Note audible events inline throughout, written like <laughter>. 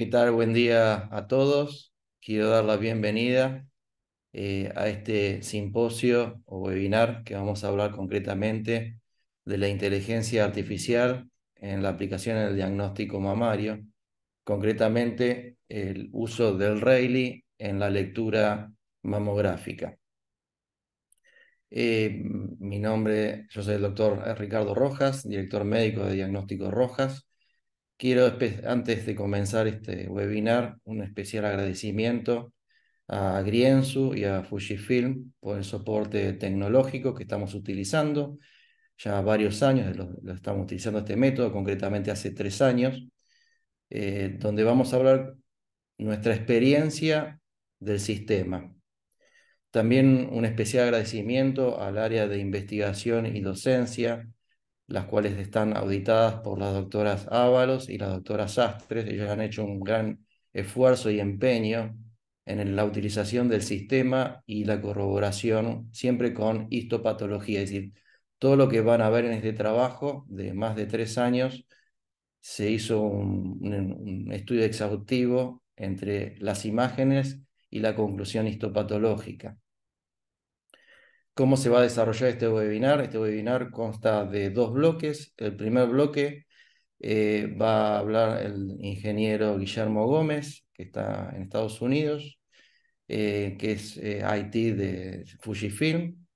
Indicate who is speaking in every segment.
Speaker 1: ¿Qué tal? Buen día a todos. Quiero dar la bienvenida eh, a este simposio o webinar que vamos a hablar concretamente de la inteligencia artificial en la aplicación del diagnóstico mamario, concretamente el uso del Rayleigh en la lectura mamográfica. Eh, mi nombre, yo soy el doctor Ricardo Rojas, director médico de Diagnóstico Rojas. Quiero, antes de comenzar este webinar, un especial agradecimiento a Griensu y a Fujifilm por el soporte tecnológico que estamos utilizando. Ya varios años lo, estamos utilizando este método, concretamente hace tres años, eh, donde vamos a hablar nuestra experiencia del sistema. También un especial agradecimiento al área de investigación y docencia las cuales están auditadas por las doctoras Ábalos y las doctoras Astres, Ellos han hecho un gran esfuerzo y empeño en la utilización del sistema y la corroboración, siempre con histopatología. Es decir, todo lo que van a ver en este trabajo de más de tres años, se hizo un estudio exhaustivo entre las imágenes y la conclusión histopatológica cómo se va a desarrollar este webinar. Este webinar consta de dos bloques. El primer bloque eh, va a hablar el ingeniero Guillermo Gómez, que está en Estados Unidos, eh, que es eh, IT de Fujifilm.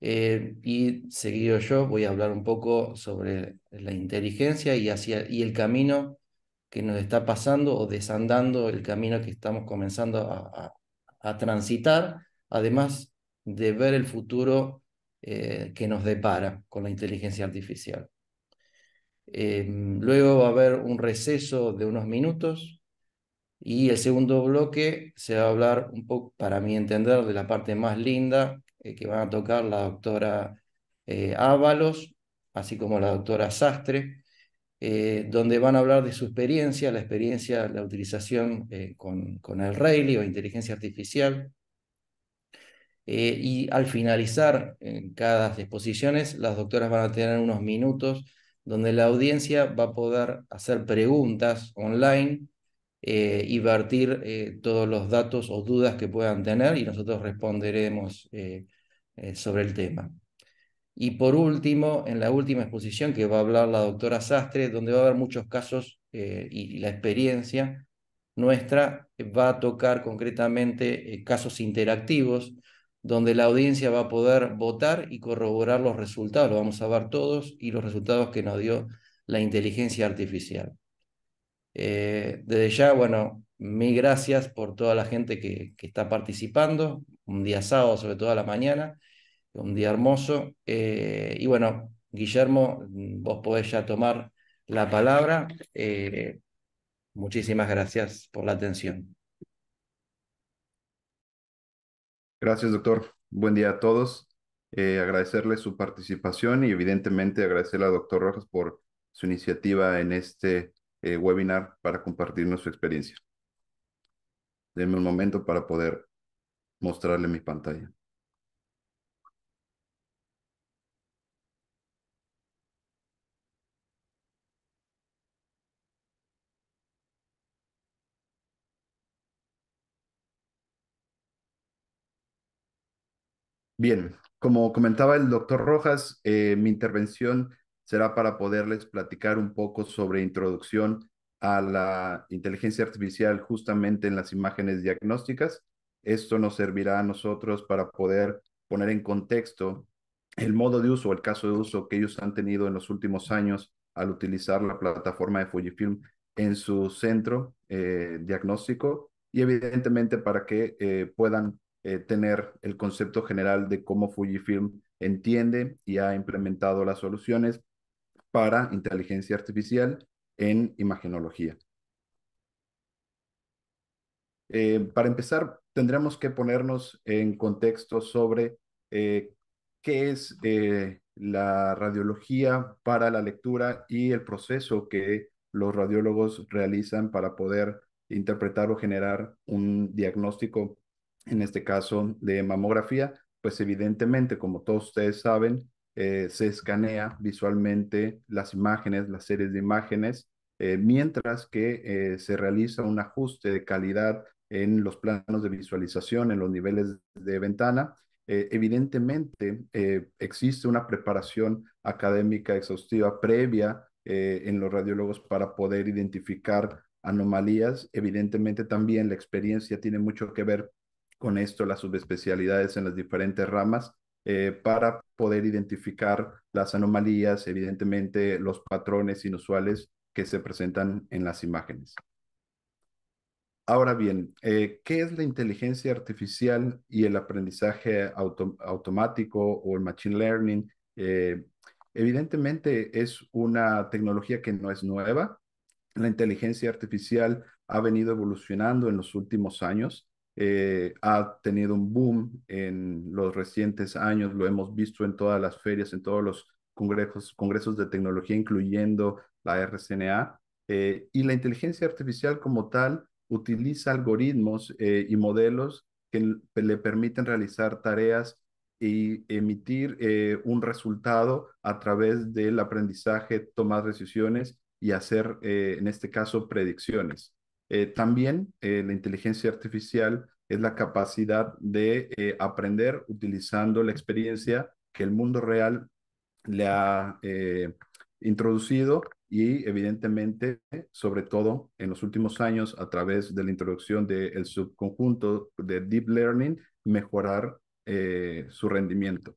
Speaker 1: y seguido yo voy a hablar un poco sobre la inteligencia y, el camino que nos está pasando o desandando el camino que estamos comenzando a, a transitar. Además, de ver el futuro eh, que nos depara con la inteligencia artificial. Em, luego va a haber un receso de unos minutos y el segundo bloque se va a hablar un poco, para mi entender, de la parte más linda eh, que van a tocar la doctora eh, Ábalos, así como la doctora Sastre, donde van a hablar de su experiencia, la experiencia, la utilización con, con el Rayleigh o inteligencia artificial, eh, y al finalizar cada exposiciones, las doctoras van a tener unos minutos donde la audiencia va a poder hacer preguntas online eh, y vertir eh, todos los datos o dudas que puedan tener y nosotros responderemos sobre el tema. Y por último, en la última exposición que va a hablar la doctora Sastre, donde va a haber muchos casos y la experiencia nuestra va a tocar concretamente casos interactivos, donde la audiencia va a poder votar y corroborar los resultados, lo vamos a ver todos, y los resultados que nos dio la inteligencia artificial. Eh, desde ya, bueno, mil gracias por toda la gente que, está participando, un día sábado, sobre todo a la mañana, un día hermoso. Eh, y bueno, Guillermo, vos podés ya tomar la palabra. Eh, muchísimas gracias por la atención.
Speaker 2: Gracias, doctor. Buen día a todos. Eh, agradecerle su participación y evidentemente agradecerle a doctor Rojas por su iniciativa en este eh, webinar para compartirnos su experiencia. Denme un momento para poder mostrarle mi pantalla. Bien, como comentaba el doctor Rojas, eh, mi intervención será para poderles platicar un poco sobre introducción a la inteligencia artificial justamente en las imágenes diagnósticas. Esto nos servirá a nosotros para poder poner en contexto el modo de uso, el caso de uso que ellos han tenido en los últimos años al utilizar la plataforma de Fujifilm en su centro eh, diagnóstico y evidentemente para que eh, puedan eh, tener el concepto general de cómo Fujifilm entiende y ha implementado las soluciones para inteligencia artificial en imagenología. Eh, para empezar, tendremos que ponernos en contexto sobre eh, qué es la radiología para la lectura y el proceso que los radiólogos realizan para poder interpretar o generar un diagnóstico en este caso de mamografía, pues evidentemente, como todos ustedes saben, eh, se escanea visualmente las imágenes, las series de imágenes, eh, mientras que eh, se realiza un ajuste de calidad en los planos de visualización, en los niveles de ventana. evidentemente, existe una preparación académica exhaustiva previa en los radiólogos para poder identificar anomalías. Evidentemente, también la experiencia tiene mucho que ver con esto las subespecialidades en las diferentes ramas eh, para poder identificar las anomalías, evidentemente los patrones inusuales que se presentan en las imágenes. Ahora bien, eh, ¿qué es la inteligencia artificial y el aprendizaje automático o el machine learning? Eh, evidentemente es una tecnología que no es nueva. La inteligencia artificial ha venido evolucionando en los últimos años. Eh, ha tenido un boom en los recientes años, lo hemos visto en todas las ferias, en todos los congresos, de tecnología, incluyendo la RCNA, eh, y la inteligencia artificial como tal utiliza algoritmos eh, y modelos que le permiten realizar tareas y emitir un resultado a través del aprendizaje, tomar decisiones y hacer, en este caso, predicciones. Eh, también eh, la inteligencia artificial es la capacidad de eh, aprender utilizando la experiencia que el mundo real le ha introducido y evidentemente, sobre todo en los últimos años, a través de la introducción del subconjunto de Deep Learning, mejorar su rendimiento.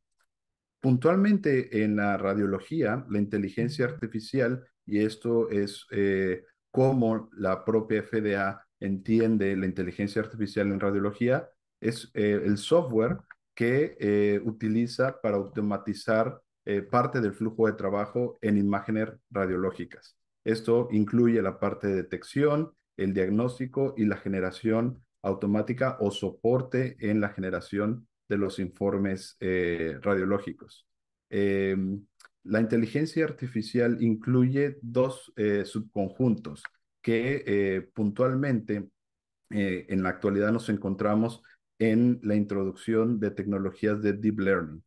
Speaker 2: Puntualmente en la radiología, la inteligencia artificial, y esto es cómo la propia FDA entiende la inteligencia artificial en radiología, es eh, el software que eh, utiliza para automatizar eh, parte del flujo de trabajo en imágenes radiológicas. Esto incluye la parte de detección, el diagnóstico y la generación automática o soporte en la generación de los informes radiológicos. Em, la inteligencia artificial incluye dos eh, subconjuntos que eh, puntualmente eh, en la actualidad nos encontramos en la introducción de tecnologías de deep learning.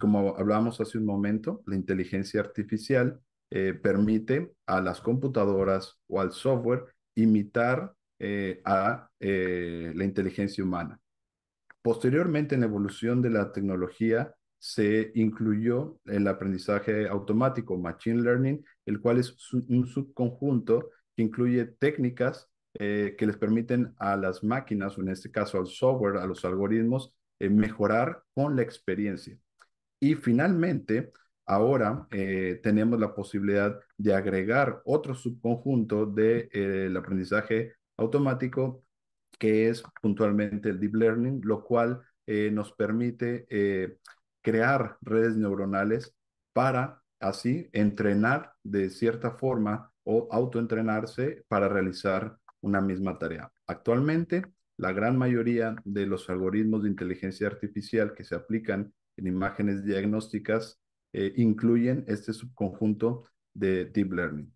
Speaker 2: como hablábamos hace un momento, la inteligencia artificial permite a las computadoras o al software imitar a la inteligencia humana. Posteriormente, en la evolución de la tecnología, se incluyó el aprendizaje automático, Machine Learning, el cual es un subconjunto que incluye técnicas eh, que les permiten a las máquinas, o en este caso al software, a los algoritmos, eh, mejorar con la experiencia. Y finalmente, ahora eh, tenemos la posibilidad de agregar otro subconjunto del de, el aprendizaje automático, que es puntualmente el Deep Learning, lo cual nos permite crear redes neuronales para así entrenar de cierta forma o autoentrenarse para realizar una misma tarea. Actualmente, la gran mayoría de los algoritmos de inteligencia artificial que se aplican en imágenes diagnósticas eh, incluyen este subconjunto de deep learning.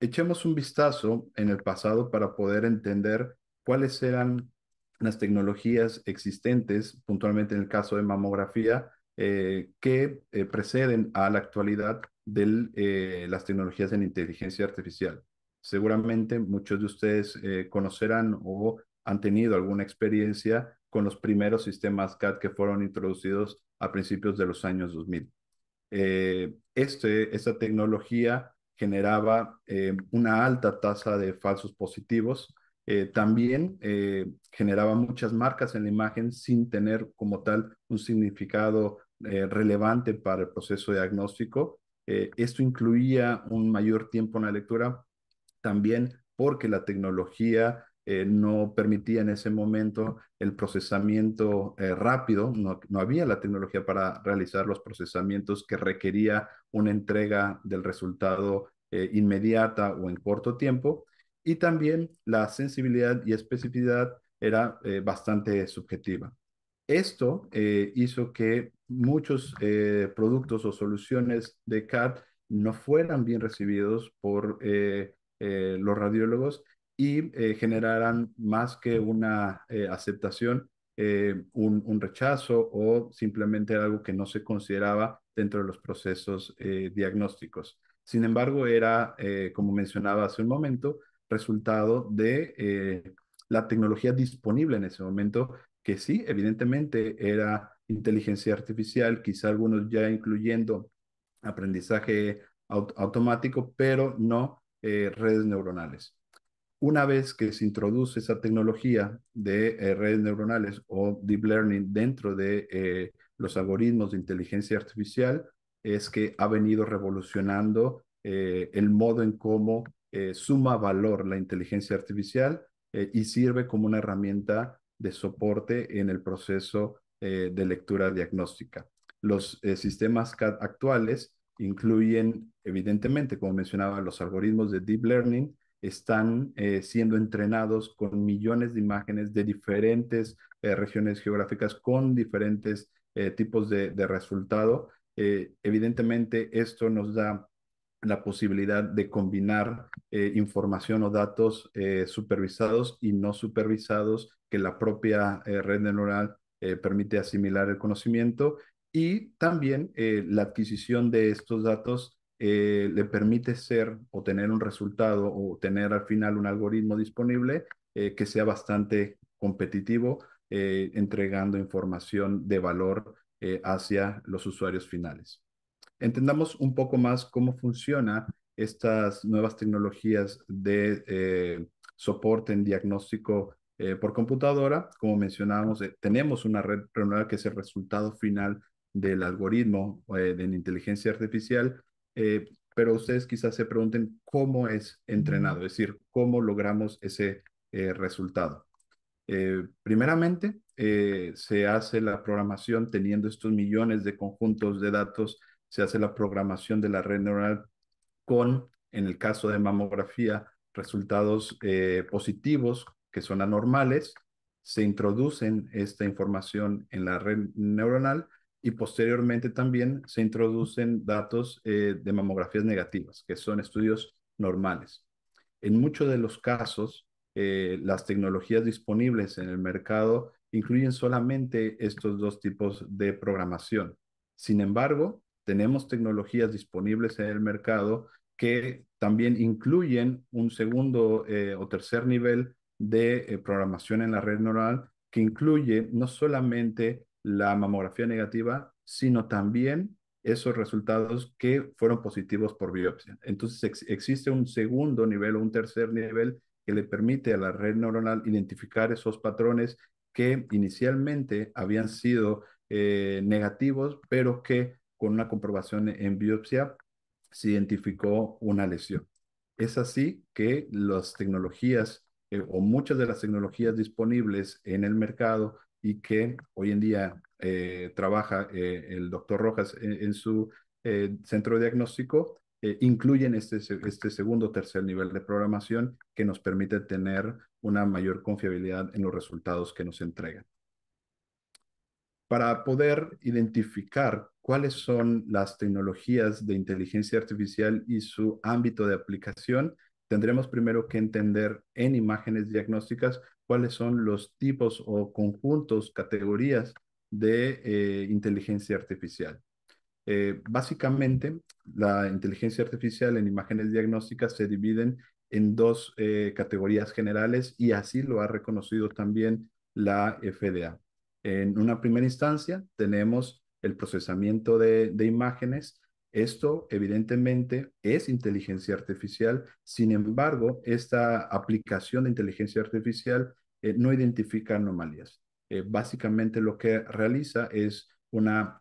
Speaker 2: Echemos un vistazo en el pasado para poder entender cuáles eran las tecnologías existentes, puntualmente en el caso de mamografía, eh, que eh, preceden a la actualidad de eh, las tecnologías en inteligencia artificial. Seguramente muchos de ustedes conocerán o han tenido alguna experiencia con los primeros sistemas CAD que fueron introducidos a principios de los años 2000. Este, esta tecnología generaba una alta tasa de falsos positivos eh, también eh, generaba muchas marcas en la imagen sin tener como tal un significado eh, relevante para el proceso diagnóstico. esto incluía un mayor tiempo en la lectura, también porque la tecnología no permitía en ese momento el procesamiento rápido, no, no había la tecnología para realizar los procesamientos que requería una entrega del resultado inmediata o en corto tiempo y también la sensibilidad y especificidad era eh, bastante subjetiva. Esto eh, hizo que muchos eh, productos o soluciones de CAD no fueran bien recibidos por los radiólogos y generaran más que una aceptación, un, rechazo o simplemente algo que no se consideraba dentro de los procesos diagnósticos. Sin embargo, era, como mencionaba hace un momento, resultado de eh, la tecnología disponible en ese momento, que sí, evidentemente era inteligencia artificial, quizá algunos ya incluyendo aprendizaje automático, pero no eh, redes neuronales. Una vez que se introduce esa tecnología de eh, redes neuronales o deep learning dentro de los algoritmos de inteligencia artificial, es que ha venido revolucionando el modo en cómo eh, suma valor la inteligencia artificial eh, y sirve como una herramienta de soporte en el proceso eh, de lectura diagnóstica. Los sistemas CAD actuales incluyen, evidentemente, como mencionaba, los algoritmos de deep learning están siendo entrenados con millones de imágenes de diferentes regiones geográficas con diferentes tipos de resultado. evidentemente, esto nos da la posibilidad de combinar eh, información o datos eh, supervisados y no supervisados que la propia eh, red neuronal permite asimilar el conocimiento y también la adquisición de estos datos le permite ser o tener un resultado o tener al final un algoritmo disponible que sea bastante competitivo entregando información de valor hacia los usuarios finales entendamos un poco más cómo funciona estas nuevas tecnologías de eh, soporte en diagnóstico eh, por computadora. Como mencionábamos, eh, tenemos una red renovada que es el resultado final del algoritmo de inteligencia artificial, pero ustedes quizás se pregunten cómo es entrenado, es decir, cómo logramos ese resultado. primeramente, se hace la programación teniendo estos millones de conjuntos de datos se hace la programación de la red neuronal con, en el caso de mamografía, resultados eh, positivos que son anormales, se introducen esta información en la red neuronal y posteriormente también se introducen datos eh, de mamografías negativas, que son estudios normales. En muchos de los casos, eh, las tecnologías disponibles en el mercado incluyen solamente estos dos tipos de programación. Sin embargo, tenemos tecnologías disponibles en el mercado que también incluyen un segundo eh, o tercer nivel de eh, programación en la red neuronal que incluye no solamente la mamografía negativa, sino también esos resultados que fueron positivos por biopsia. Entonces existe un segundo nivel o un tercer nivel que le permite a la red neuronal identificar esos patrones que inicialmente habían sido eh, negativos, pero que con una comprobación en biopsia, se identificó una lesión. Es así que las tecnologías eh, o muchas de las tecnologías disponibles en el mercado y que hoy en día eh, trabaja eh, el doctor Rojas en, su centro de diagnóstico, incluyen este, este segundo o tercer nivel de programación que nos permite tener una mayor confiabilidad en los resultados que nos entregan. Para poder identificar cuáles son las tecnologías de inteligencia artificial y su ámbito de aplicación, tendremos primero que entender en imágenes diagnósticas cuáles son los tipos o conjuntos, categorías de eh, inteligencia artificial. Eh, básicamente, la inteligencia artificial en imágenes diagnósticas se dividen en dos eh, categorías generales y así lo ha reconocido también la FDA. En una primera instancia, tenemos el procesamiento de, imágenes. Esto evidentemente es inteligencia artificial, sin embargo, esta aplicación de inteligencia artificial eh, no identifica anomalías. Eh, básicamente lo que realiza es una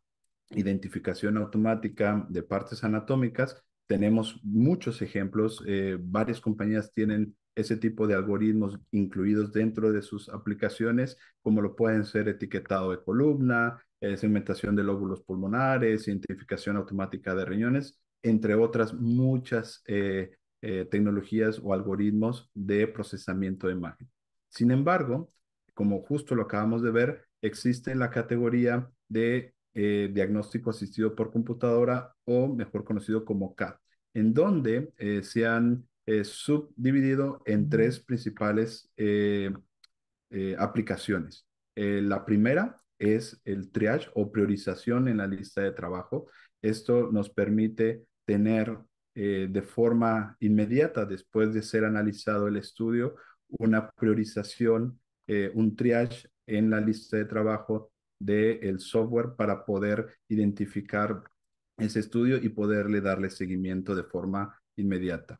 Speaker 2: identificación automática de partes anatómicas. Tenemos muchos ejemplos, eh, varias compañías tienen ese tipo de algoritmos incluidos dentro de sus aplicaciones, como lo pueden ser etiquetado de columna, eh, segmentación de lóbulos pulmonares, identificación automática de riñones, entre otras muchas eh, eh, tecnologías o algoritmos de procesamiento de imagen. Sin embargo, como justo lo acabamos de ver, existe la categoría de diagnóstico asistido por computadora o mejor conocido como CAT, en donde se han subdividido en tres principales eh, eh, aplicaciones. Eh, la primera es el triage o priorización en la lista de trabajo. Esto nos permite tener de forma inmediata, después de ser analizado el estudio, una priorización, un triage en la lista de trabajo del software para poder identificar ese estudio y poderle darle seguimiento de forma inmediata.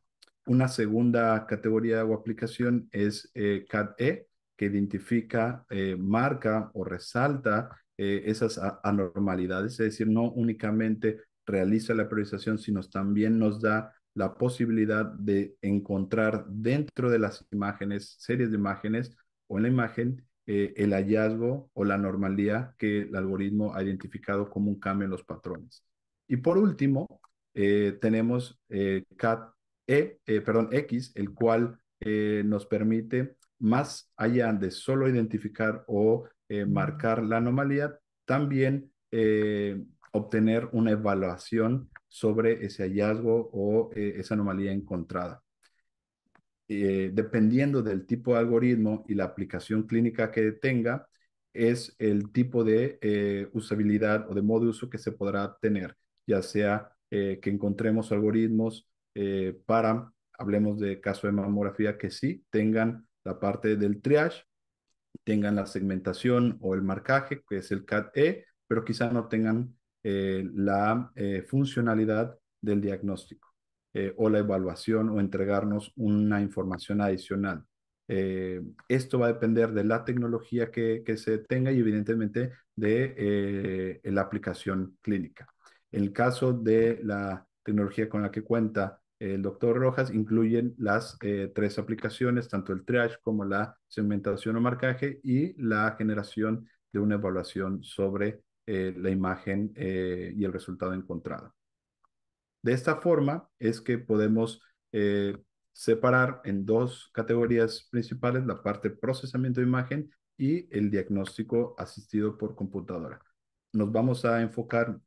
Speaker 2: Una segunda categoría o aplicación es eh, cat CAD-E, que identifica, eh, marca o resalta eh, esas anormalidades, es decir, no únicamente realiza la priorización, sino también nos da la posibilidad de encontrar dentro de las imágenes, series de imágenes o en la imagen, el hallazgo o la normalidad que el algoritmo ha identificado como un cambio en los patrones. Y por último, tenemos CAT. CAD e, eh, perdón, X, el cual eh, nos permite, más allá de solo identificar o eh, marcar la anomalía, también obtener una evaluación sobre ese hallazgo o esa anomalía encontrada. dependiendo del tipo de algoritmo y la aplicación clínica que tenga, es el tipo de usabilidad o de modo de uso que se podrá tener, ya sea que encontremos algoritmos eh, para, hablemos de caso de mamografía, que sí tengan la parte del triage, tengan la segmentación o el marcaje, que es el CAT-E, pero quizá no tengan eh, la eh, funcionalidad del diagnóstico o la evaluación o entregarnos una información adicional. esto va a depender de la tecnología que, se tenga y evidentemente de la aplicación clínica. En el caso de la tecnología con la que cuenta el doctor Rojas incluyen las eh, tres aplicaciones, tanto el triage como la segmentación o marcaje y la generación de una evaluación sobre eh, la imagen eh, y el resultado encontrado. De esta forma es que podemos separar en dos categorías principales la parte procesamiento de imagen y el diagnóstico asistido por computadora. Nos vamos a enfocar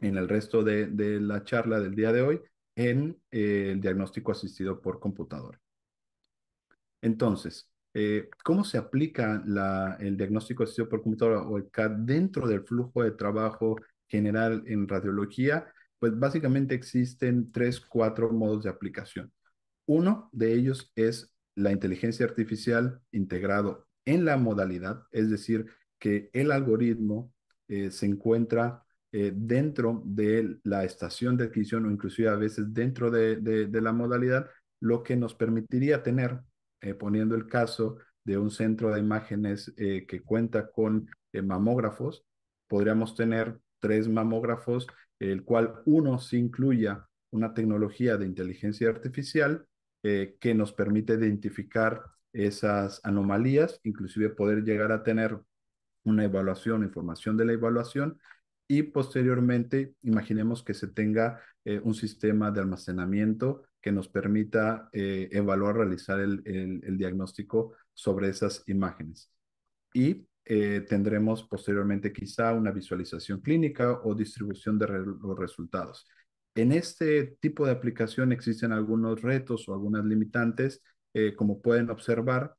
Speaker 2: en el resto de la charla del día de hoy en eh, el diagnóstico asistido por computadora. Entonces, eh, ¿cómo se aplica el diagnóstico asistido por computadora o el CAD dentro del flujo de trabajo general en radiología? Pues básicamente existen tres, cuatro modos de aplicación. Uno de ellos es la inteligencia artificial integrado en la modalidad, es decir, que el algoritmo eh, se encuentra eh, dentro de la estación de adquisición o inclusive a veces dentro de, la modalidad, lo que nos permitiría tener, eh, poniendo el caso de un centro de imágenes eh, que cuenta con mamógrafos, podríamos tener tres mamógrafos, el cual uno se incluya una tecnología de inteligencia artificial que nos permite identificar esas anomalías, inclusive poder llegar a tener una evaluación, información de la evaluación y posteriormente imaginemos que se tenga eh, un sistema de almacenamiento que nos permita eh, evaluar, realizar el, diagnóstico sobre esas imágenes. Y eh, tendremos posteriormente quizá una visualización clínica o distribución de los resultados. En este tipo de aplicación existen algunos retos o algunas limitantes. como pueden observar,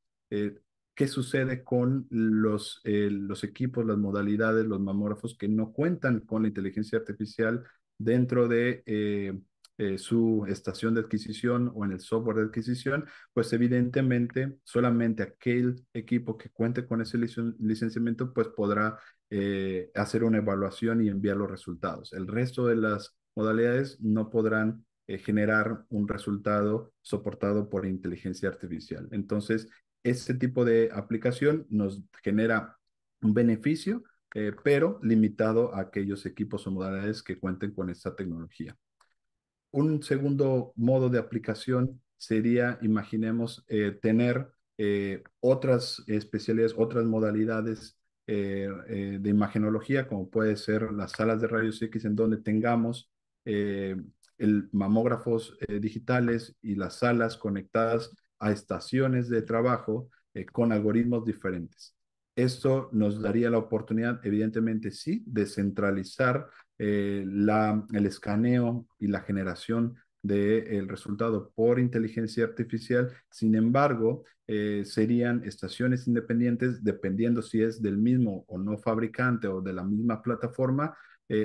Speaker 2: qué sucede con los, eh, los equipos, las modalidades, los mamógrafos que no cuentan con la inteligencia artificial dentro de eh, eh, su estación de adquisición o en el software de adquisición, pues evidentemente solamente aquel equipo que cuente con ese licenciamiento pues podrá hacer una evaluación y enviar los resultados. El resto de las modalidades no podrán generar un resultado soportado por inteligencia artificial. Entonces, este tipo de aplicación nos genera un beneficio, eh, pero limitado a aquellos equipos o modalidades que cuenten con esta tecnología. Un segundo modo de aplicación sería, imaginemos, eh, tener eh, otras especialidades, otras modalidades de imagenología, como puede ser las salas de rayos X, en donde tengamos el mamógrafos digitales y las salas conectadas a estaciones de trabajo eh, con algoritmos diferentes. Esto nos daría la oportunidad, evidentemente, sí, de centralizar eh, el escaneo y la generación del resultado por inteligencia artificial. Sin embargo, eh, serían estaciones independientes, dependiendo si es del mismo o no fabricante o de la misma plataforma,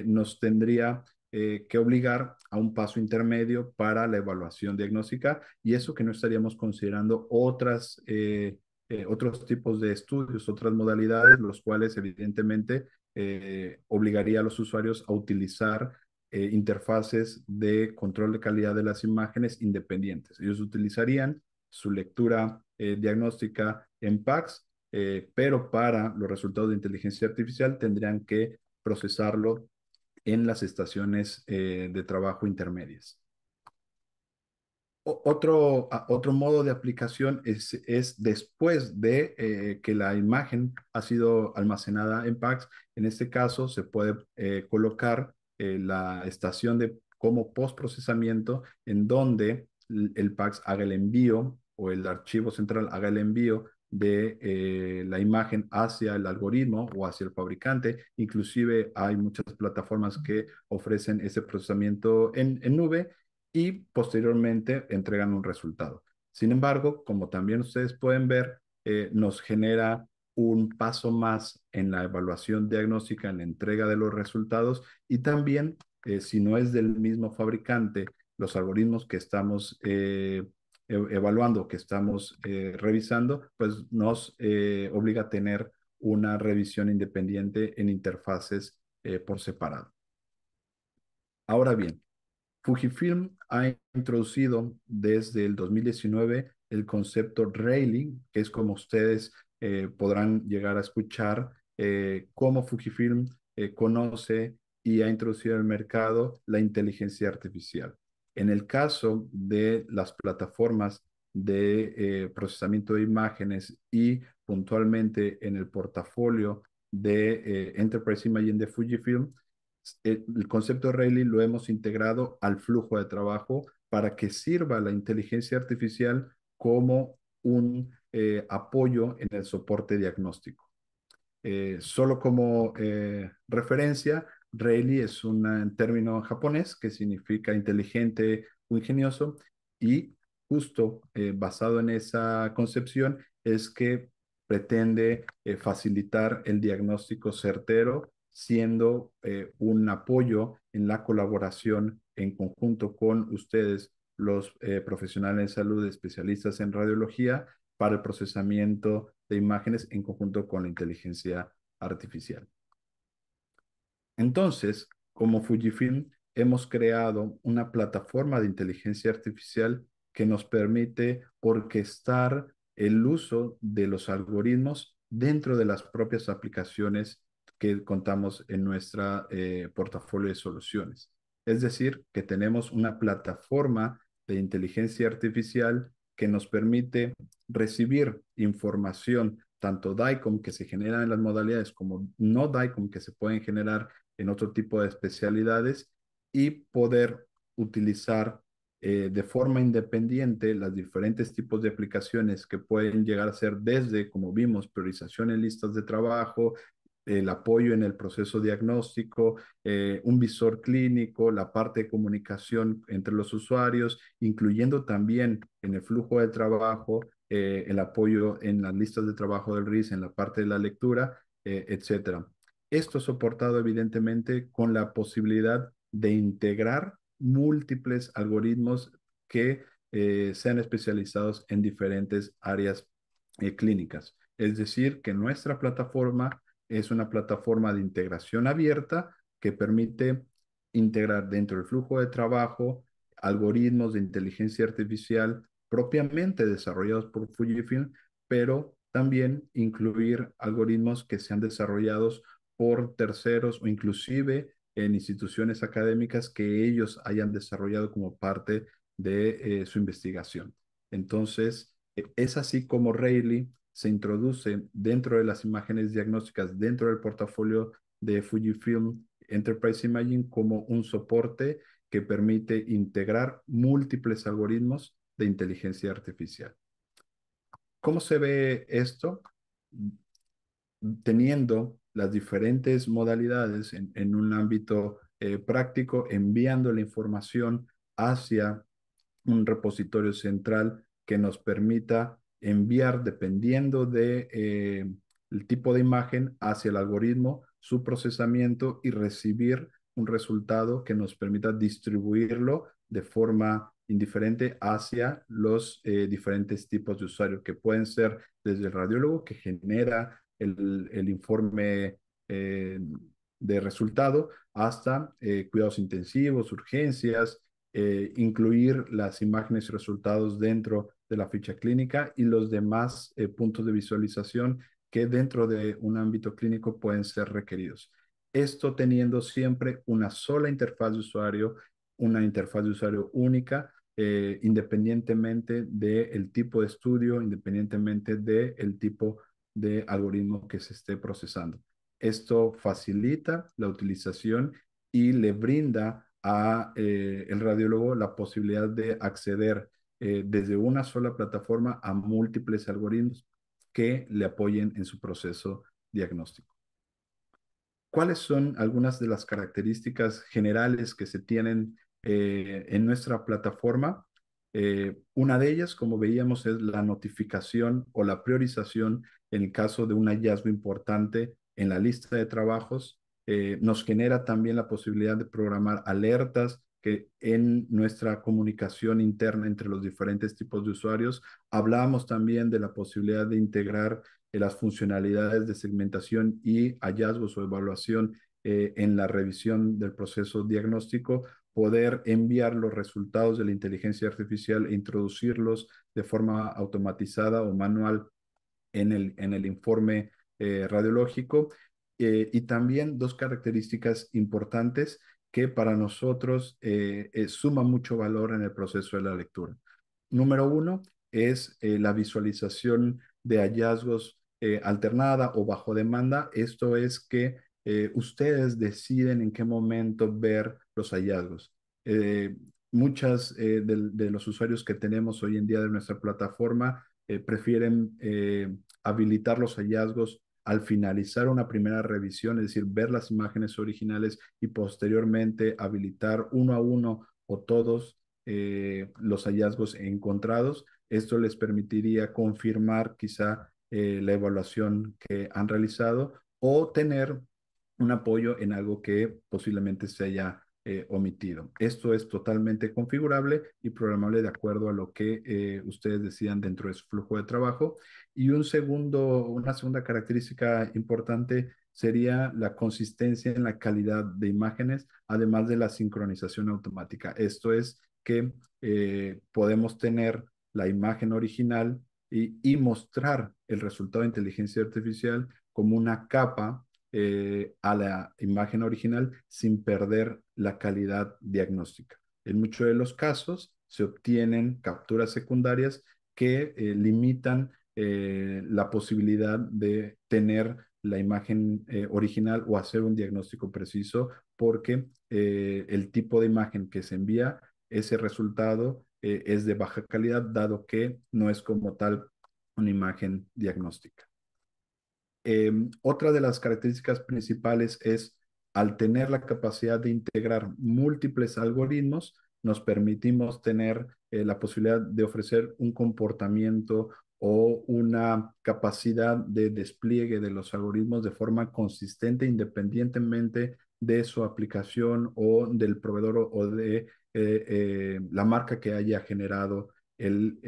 Speaker 2: nos tendría eh, que obligar a un paso intermedio para la evaluación diagnóstica y eso que no estaríamos considerando otras, eh, eh, otros tipos de estudios, otras modalidades, los cuales evidentemente obligaría a los usuarios a utilizar interfaces de control de calidad de las imágenes independientes. Ellos utilizarían su lectura diagnóstica en PACS, pero para los resultados de inteligencia artificial tendrían que procesarlo en las estaciones eh, de trabajo intermedias. otro, ah, otro modo de aplicación es, después de eh, que la imagen ha sido almacenada en PAX. En este caso, se puede eh, colocar la estación de como postprocesamiento en donde el, el PAX haga el envío o el archivo central haga el envío de eh, la imagen hacia el algoritmo o hacia el fabricante. Inclusive hay muchas plataformas que ofrecen ese procesamiento en, en nube y posteriormente entregan un resultado. Sin embargo, como también ustedes pueden ver, eh, nos genera un paso más en la evaluación diagnóstica, en la entrega de los resultados y también, eh, si no es del mismo fabricante, los algoritmos que estamos eh, evaluando, que estamos eh, revisando, pues nos eh, obliga a tener una revisión independiente en interfaces eh, por separado. Ahora bien, Fujifilm ha introducido desde el 2019 el concepto railing, que es como ustedes podrán llegar a escuchar, cómo Fujifilm conoce y ha introducido en el mercado la inteligencia artificial. En el caso de las plataformas de eh, procesamiento de imágenes y puntualmente en el portafolio de eh, Enterprise Imaging de Fujifilm, eh, el, concepto de Rayleigh lo hemos integrado al flujo de trabajo para que sirva la inteligencia artificial como un apoyo en el soporte diagnóstico. solo como referencia, Rayleigh es un término japonés que significa inteligente o ingenioso y justo eh, basado en esa concepción es que pretende eh, facilitar el diagnóstico certero siendo eh, un apoyo en la colaboración en conjunto con ustedes, los profesionales de salud especialistas en radiología, para el procesamiento de imágenes en conjunto con la inteligencia artificial. Entonces, como Fujifilm, hemos creado una plataforma de inteligencia artificial que nos permite orquestar el uso de los algoritmos dentro de las propias aplicaciones que contamos en nuestra eh, portafolio de soluciones. Es decir, que tenemos una plataforma de inteligencia artificial que nos permite recibir información, tanto DICOM que se genera en las modalidades como no DICOM que se pueden generar en otro tipo de especialidades y poder utilizar eh, de forma independiente las diferentes tipos de aplicaciones que pueden llegar a ser desde, como vimos, priorización en listas de trabajo, el apoyo en el proceso diagnóstico, eh, un visor clínico, la parte de comunicación entre los usuarios, incluyendo también en el flujo de trabajo, eh, el apoyo en las listas de trabajo del RIS, en la parte de la lectura, etc. etcétera. Esto soportado evidentemente con la posibilidad de integrar múltiples algoritmos que eh, sean especializados en diferentes áreas eh, clínicas. Es decir, que nuestra plataforma es una plataforma de integración abierta que permite integrar dentro del flujo de trabajo algoritmos de inteligencia artificial propiamente desarrollados por Fujifilm, pero también incluir algoritmos que sean desarrollados por terceros o inclusive en instituciones académicas que ellos hayan desarrollado como parte de eh, su investigación. Entonces, e, es así como Rayleigh se introduce dentro de las imágenes diagnósticas, dentro del portafolio de Fujifilm Enterprise Imaging como un soporte que permite integrar múltiples algoritmos de inteligencia artificial. ¿Cómo se ve esto? Teniendo las diferentes modalidades en, un ámbito eh, práctico, enviando la información hacia un repositorio central que nos permita enviar, dependiendo del de, eh, tipo de imagen, hacia el algoritmo, su procesamiento y recibir un resultado que nos permita distribuirlo de forma indiferente hacia los eh, diferentes tipos de usuarios, que pueden ser desde el radiólogo que genera el, informe eh, de resultado hasta eh, cuidados intensivos, urgencias, eh, incluir las imágenes y resultados dentro de la ficha clínica y los demás puntos de visualización que dentro de un ámbito clínico pueden ser requeridos. Esto teniendo siempre una sola interfaz de usuario, una interfaz de usuario única, independientemente del tipo de estudio, independientemente del de tipo de algoritmo que se esté procesando. Esto facilita la utilización y le brinda a eh, el radiólogo la posibilidad de acceder eh, desde una sola plataforma a múltiples algoritmos que le apoyen en su proceso diagnóstico. ¿Cuáles son algunas de las características generales que se tienen eh, en nuestra plataforma? Eh, una de ellas, como veíamos, es la notificación o la priorización en el caso de un hallazgo importante en la lista de trabajos. Eh, nos genera también la posibilidad de programar alertas que en nuestra comunicación interna entre los diferentes tipos de usuarios. hablábamos también de la posibilidad de integrar eh, las funcionalidades de segmentación y hallazgos o evaluación en la revisión del proceso diagnóstico poder enviar los resultados de la inteligencia artificial e introducirlos de forma automatizada o manual en el, en el informe eh, radiológico. Eh, y también dos características importantes que para nosotros eh, suman mucho valor en el proceso de la lectura. Número uno es la visualización de hallazgos alternada o bajo demanda. Esto es que eh, ustedes deciden en qué momento ver los hallazgos. Eh, muchas eh, de, de, los usuarios que tenemos hoy en día de nuestra plataforma prefieren habilitar los hallazgos al finalizar una primera revisión, es decir, ver las imágenes originales y posteriormente habilitar uno a uno o todos los hallazgos encontrados. Esto les permitiría confirmar quizá la evaluación que han realizado o tener un apoyo en algo que posiblemente se haya eh, omitido. Esto es totalmente configurable y programable de acuerdo a lo que eh, ustedes decidan dentro de su flujo de trabajo. Y un segundo, una segunda característica importante sería la consistencia en la calidad de imágenes, además de la sincronización automática. Esto es que eh, podemos tener la imagen original y mostrar el resultado de inteligencia artificial como una capa eh, a la imagen original sin perder la calidad diagnóstica. En muchos de los casos se obtienen capturas secundarias que eh, limitan eh, la posibilidad de tener la imagen original o hacer un diagnóstico preciso porque el tipo de imagen que se envía, ese resultado es de baja calidad, dado que no es como tal una imagen diagnóstica. Em, otra de las características principales es, al tener la capacidad de integrar múltiples algoritmos, nos permitimos tener eh, la posibilidad de ofrecer un comportamiento o una capacidad de despliegue de los algoritmos de forma consistente independientemente de su aplicación o del proveedor o de eh, eh, la marca que haya generado el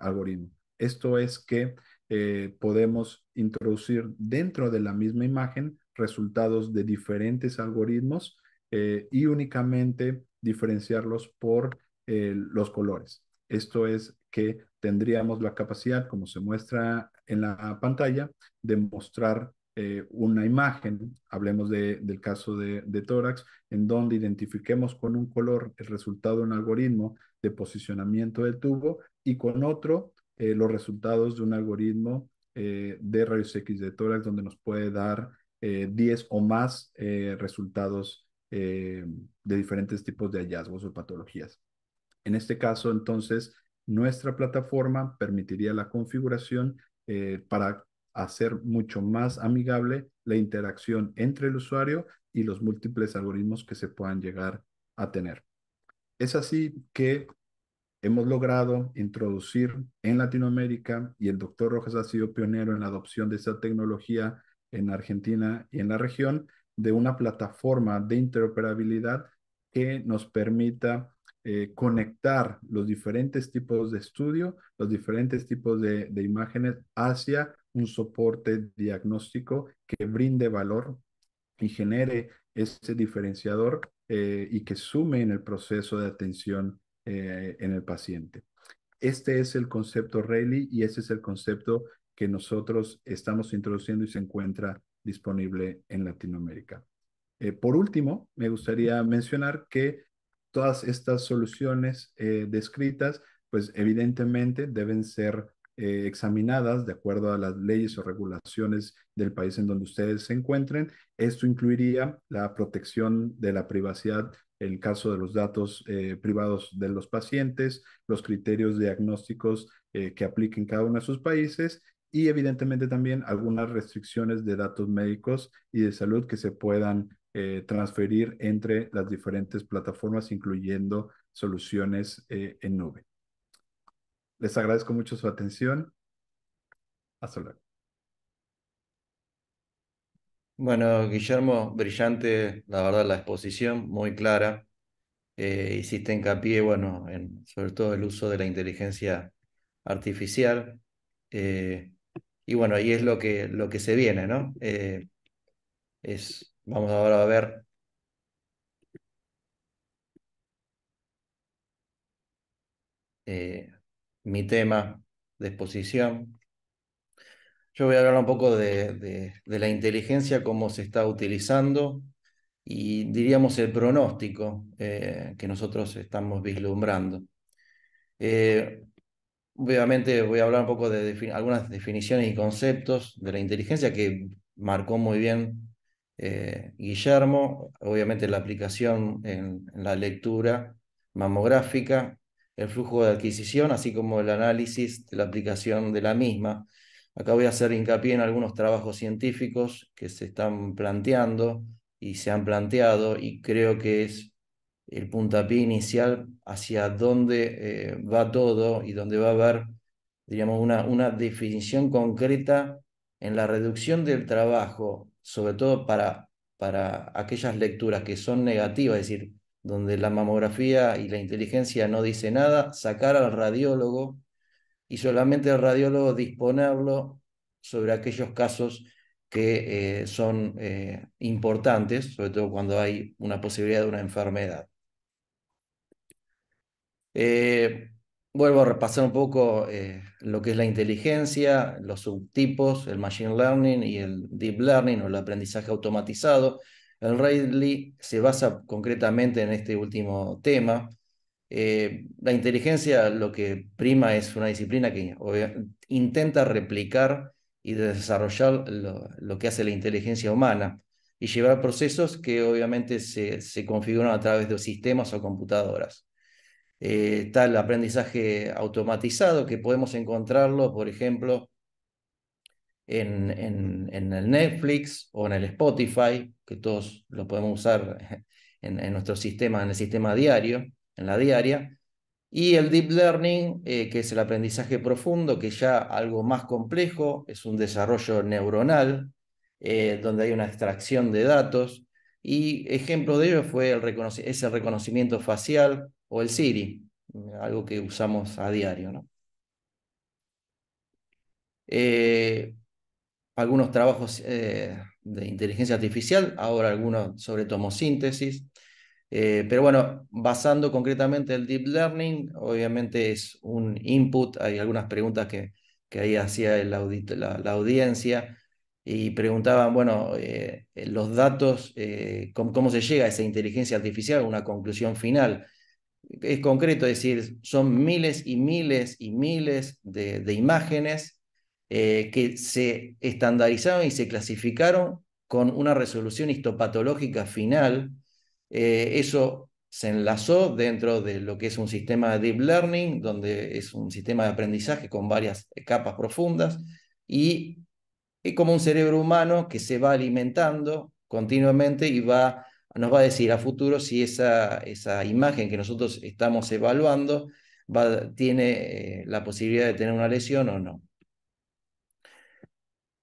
Speaker 2: algoritmo. Esto es que eh, podemos introducir dentro de la misma imagen resultados de diferentes algoritmos eh, y únicamente diferenciarlos por eh, los colores. Esto es que tendríamos la capacidad, como se muestra en la pantalla, de mostrar una imagen, hablemos del caso de, de, tórax, en donde identifiquemos con un color el resultado de un algoritmo de posicionamiento del tubo y con otro eh, los resultados de un algoritmo eh, de rayos X de tórax, donde nos puede dar 10 eh, o más resultados de diferentes tipos de hallazgos o patologías. En este caso, entonces, nuestra plataforma permitiría la configuración para hacer mucho más amigable la interacción entre el usuario y los múltiples algoritmos que se puedan llegar a tener. Es así que hemos logrado introducir en Latinoamérica y el doctor Rojas ha sido pionero en la adopción de esta tecnología en Argentina y en la región de una plataforma de interoperabilidad que nos permita eh, conectar los diferentes tipos de estudio, los diferentes tipos de, imágenes hacia un soporte diagnóstico que brinde valor y genere ese diferenciador eh, y que sume en el proceso de atención eh, en el paciente. Este es el concepto Rayleigh y ese es el concepto que nosotros estamos introduciendo y se encuentra disponible en Latinoamérica. Eh, por último, me gustaría mencionar que todas estas soluciones eh, descritas, pues evidentemente deben ser eh, examinadas de acuerdo a las leyes o regulaciones del país en donde ustedes se encuentren. Esto incluiría la protección de la privacidad el caso de los datos eh, privados de los pacientes, los criterios diagnósticos eh, que apliquen cada uno de sus países y evidentemente también algunas restricciones de datos médicos y de salud que se puedan transferir entre las diferentes plataformas, incluyendo soluciones en nube. Les agradezco mucho su atención. Hasta luego.
Speaker 1: Bueno, Guillermo, brillante, la verdad, la exposición, muy clara. Eh, hiciste hincapié, bueno, en, sobre todo el uso de la inteligencia artificial. Eh, y bueno, ahí es lo que, lo que se viene, ¿no? Eh, es, vamos ahora a ver. Eh, mi tema de exposición. Yo voy a hablar un poco de, la inteligencia, cómo se está utilizando y diríamos el pronóstico eh, que nosotros estamos vislumbrando. Eh, obviamente voy a hablar un poco de algunas definiciones y conceptos de la inteligencia que marcó muy bien eh, Guillermo, obviamente la aplicación en, la lectura mamográfica el flujo de adquisición, así como el análisis de la aplicación de la misma. Acá voy a hacer hincapié en algunos trabajos científicos que se están planteando y se han planteado y creo que es el puntapié inicial hacia dónde eh, va todo y dónde va a haber, diríamos, una, una definición concreta en la reducción del trabajo, sobre todo para, para aquellas lecturas que son negativas, es decir, donde la mamografía y la inteligencia no dice nada, sacar al radiólogo y solamente el radiólogo disponerlo sobre aquellos casos que eh, son eh, importantes, sobre todo cuando hay una posibilidad de una enfermedad. Eh, vuelvo a repasar un poco lo que es la inteligencia, los subtipos, el machine learning y el deep learning o el aprendizaje automatizado, el Rayleigh se basa concretamente en este último tema. Eh, la inteligencia lo que prima es una disciplina que intenta replicar y desarrollar lo, que hace la inteligencia humana y llevar procesos que obviamente se, configuran a través de sistemas o computadoras. Eh, está el aprendizaje automatizado que podemos encontrarlo, por ejemplo, en, el Netflix o en el Spotify, que todos lo podemos usar <laughs> en, nuestro sistema, en el sistema diario, en la diaria, y el Deep Learning, eh, que es el aprendizaje profundo, que ya algo más complejo, es un desarrollo neuronal, eh, donde hay una extracción de datos, y ejemplo de ello fue el es reconocimiento facial o el Siri, algo que usamos a diario. ¿no? Eh, algunos trabajos eh, de inteligencia artificial, ahora algunos sobre tomosíntesis. Eh, pero bueno, basando concretamente el deep learning, obviamente es un input, hay algunas preguntas que, que ahí hacía la, audiencia y preguntaban, bueno, eh, los datos, cómo, se llega a esa inteligencia artificial, una conclusión final. Es concreto, es decir, son miles y miles y miles de imágenes eh, que se estandarizaron y se clasificaron con una resolución histopatológica final. Eh, eso se enlazó dentro de lo que es un sistema de deep learning, donde es un sistema de aprendizaje con varias capas profundas, y es como un cerebro humano que se va alimentando continuamente y va, nos va a decir a futuro si esa, esa imagen que nosotros estamos evaluando tiene eh, la posibilidad de tener una lesión o no.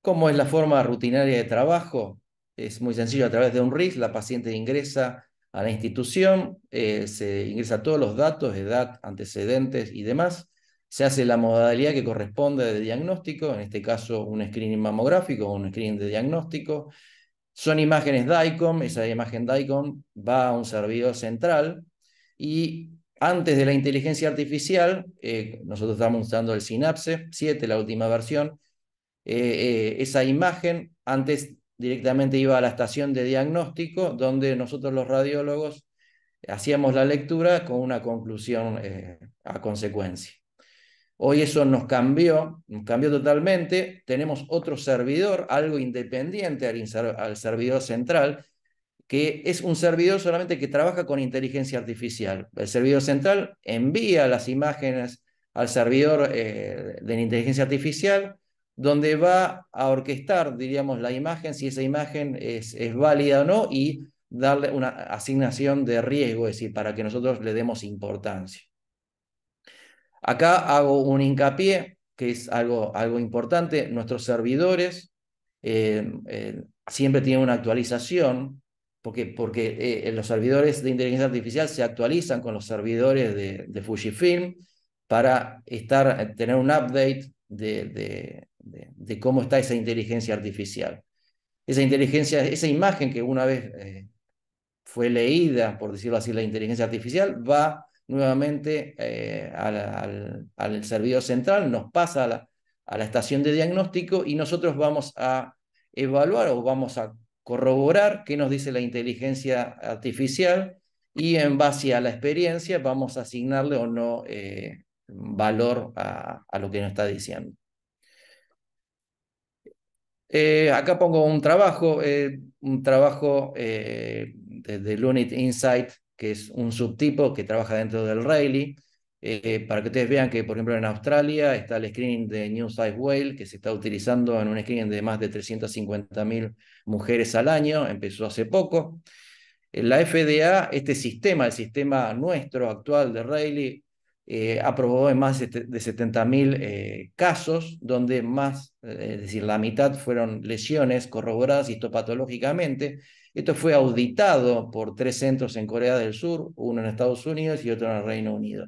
Speaker 1: ¿Cómo es la forma rutinaria de trabajo? Es muy sencillo, a través de un RIS la paciente ingresa a la institución, eh, se ingresa todos los datos, edad, antecedentes y demás. Se hace la modalidad que corresponde de diagnóstico, en este caso un screening mamográfico o un screening de diagnóstico. Son imágenes DICOM, esa imagen DICOM va a un servidor central y antes de la inteligencia artificial, eh, nosotros estamos usando el Synapse 7, la última versión, eh, eh, esa imagen. Antes directamente iba a la estación de diagnóstico, donde nosotros los radiólogos hacíamos la lectura con una conclusión eh, a consecuencia. Hoy eso nos cambió, cambió totalmente. Tenemos otro servidor, algo independiente al, servidor central, que es un servidor solamente que trabaja con inteligencia artificial. El servidor central envía las imágenes al servidor de inteligencia artificial, donde va a orquestar, diríamos, la imagen, si esa imagen es, válida o no, y darle una asignación de riesgo, es decir, para que nosotros le demos importancia. Acá hago un hincapié, que es algo, algo importante, nuestros servidores eh, eh, siempre tienen una actualización, porque, porque eh, los servidores de inteligencia artificial se actualizan con los servidores de, Fujifilm para estar, tener un update de, de, cómo está esa inteligencia artificial. Esa inteligencia, esa imagen que una vez eh, fue leída, por decirlo así, la inteligencia artificial, va nuevamente eh, al, servidor central, nos pasa a la, a la estación de diagnóstico y nosotros vamos a evaluar o vamos a corroborar qué nos dice la inteligencia artificial y en base a la experiencia vamos a asignarle o no eh, valor a, a, lo que nos está diciendo. Eh, acá pongo un trabajo, eh, un trabajo eh, de, Lunit Insight, que es un subtipo que trabaja dentro del Rayleigh. para que ustedes vean que, por ejemplo, en Australia está el screening de New South Wales, que se está utilizando en un screening de más de 350.000 mujeres al año, empezó hace poco. La FDA, este sistema, el sistema nuestro actual de Rayleigh, eh, aprobó en más de 70.000 eh, casos, donde más, eh, es decir, la mitad fueron lesiones corroboradas histopatológicamente. Esto fue auditado por tres centros en Corea del Sur, uno en Estados Unidos y otro en el Reino Unido.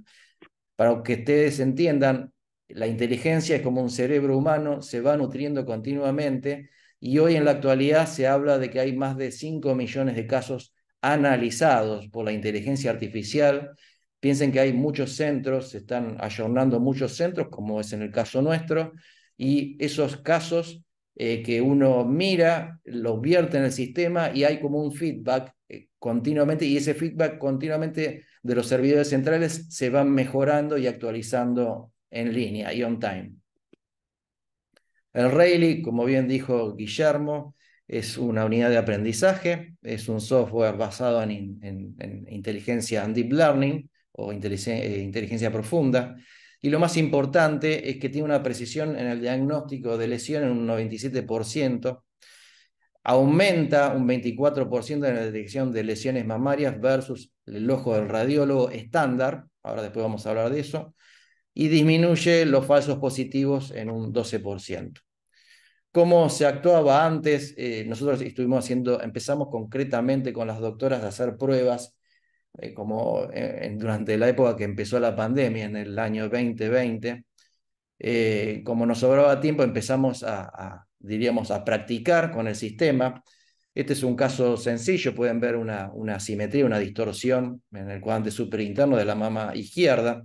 Speaker 1: Para que ustedes entiendan, la inteligencia es como un cerebro humano, se va nutriendo continuamente y hoy en la actualidad se habla de que hay más de 5 millones de casos analizados por la inteligencia artificial Piensen que hay muchos centros, se están ayornando muchos centros, como es en el caso nuestro, y esos casos eh, que uno mira, los vierte en el sistema y hay como un feedback eh, continuamente, y ese feedback continuamente de los servidores centrales se va mejorando y actualizando en línea y on time. El Rayleigh, como bien dijo Guillermo, es una unidad de aprendizaje, es un software basado en, en, inteligencia and deep learning, o eh, inteligencia profunda. Y lo más importante es que tiene una precisión en el diagnóstico de lesión en un 97%, aumenta un 24% en la detección de lesiones mamarias versus el ojo del radiólogo estándar, ahora después vamos a hablar de eso, y disminuye los falsos positivos en un 12%. ¿Cómo se actuaba antes? Eh, nosotros estuvimos haciendo, empezamos concretamente con las doctoras a hacer pruebas eh, como eh, durante la época que empezó la pandemia, en el año 2020, eh, como nos sobraba tiempo, empezamos a, diríamos, a practicar con el sistema. Este es un caso sencillo, pueden ver una, una simetría, una distorsión en el cuadrante superinterno de la mama izquierda.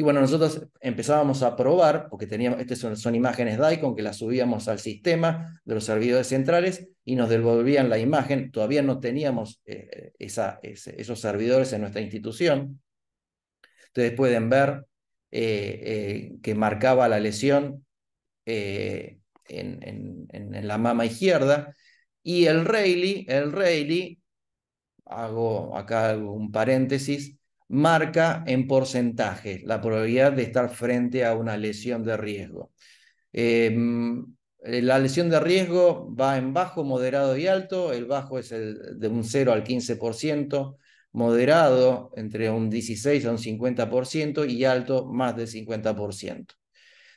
Speaker 1: Y bueno, nosotros empezábamos a probar, porque teníamos, estas son, son, imágenes Daikon que las subíamos al sistema de los servidores centrales y nos devolvían la imagen. Todavía no teníamos eh, eh, esos servidores en nuestra institución. Ustedes pueden ver eh, que marcaba la lesión en, la mama izquierda. Y el Rayleigh, el Rayleigh, hago acá un paréntesis, marca en porcentaje la probabilidad de estar frente a una lesión de riesgo. Em, eh, la lesión de riesgo va en bajo, moderado y alto. El bajo es de un 0 al 15%, moderado entre un 16 a un 50% y alto más del 50%.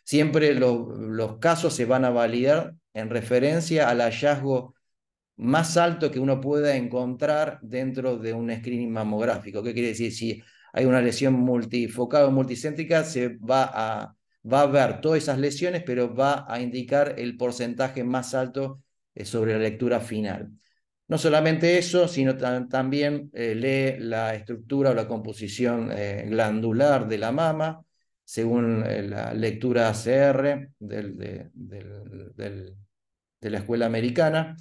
Speaker 1: Siempre los, los casos se van a validar en referencia al hallazgo más alto que uno pueda encontrar dentro de un screening mamográfico. ¿Qué quiere decir? Si hay una lesión multifocada o multicéntrica, se va a, ver todas esas lesiones, pero va a indicar el porcentaje más alto eh, sobre la lectura final. No solamente eso, sino también eh, lee la estructura o la composición eh, glandular de la mama, según la lectura ACR de la escuela americana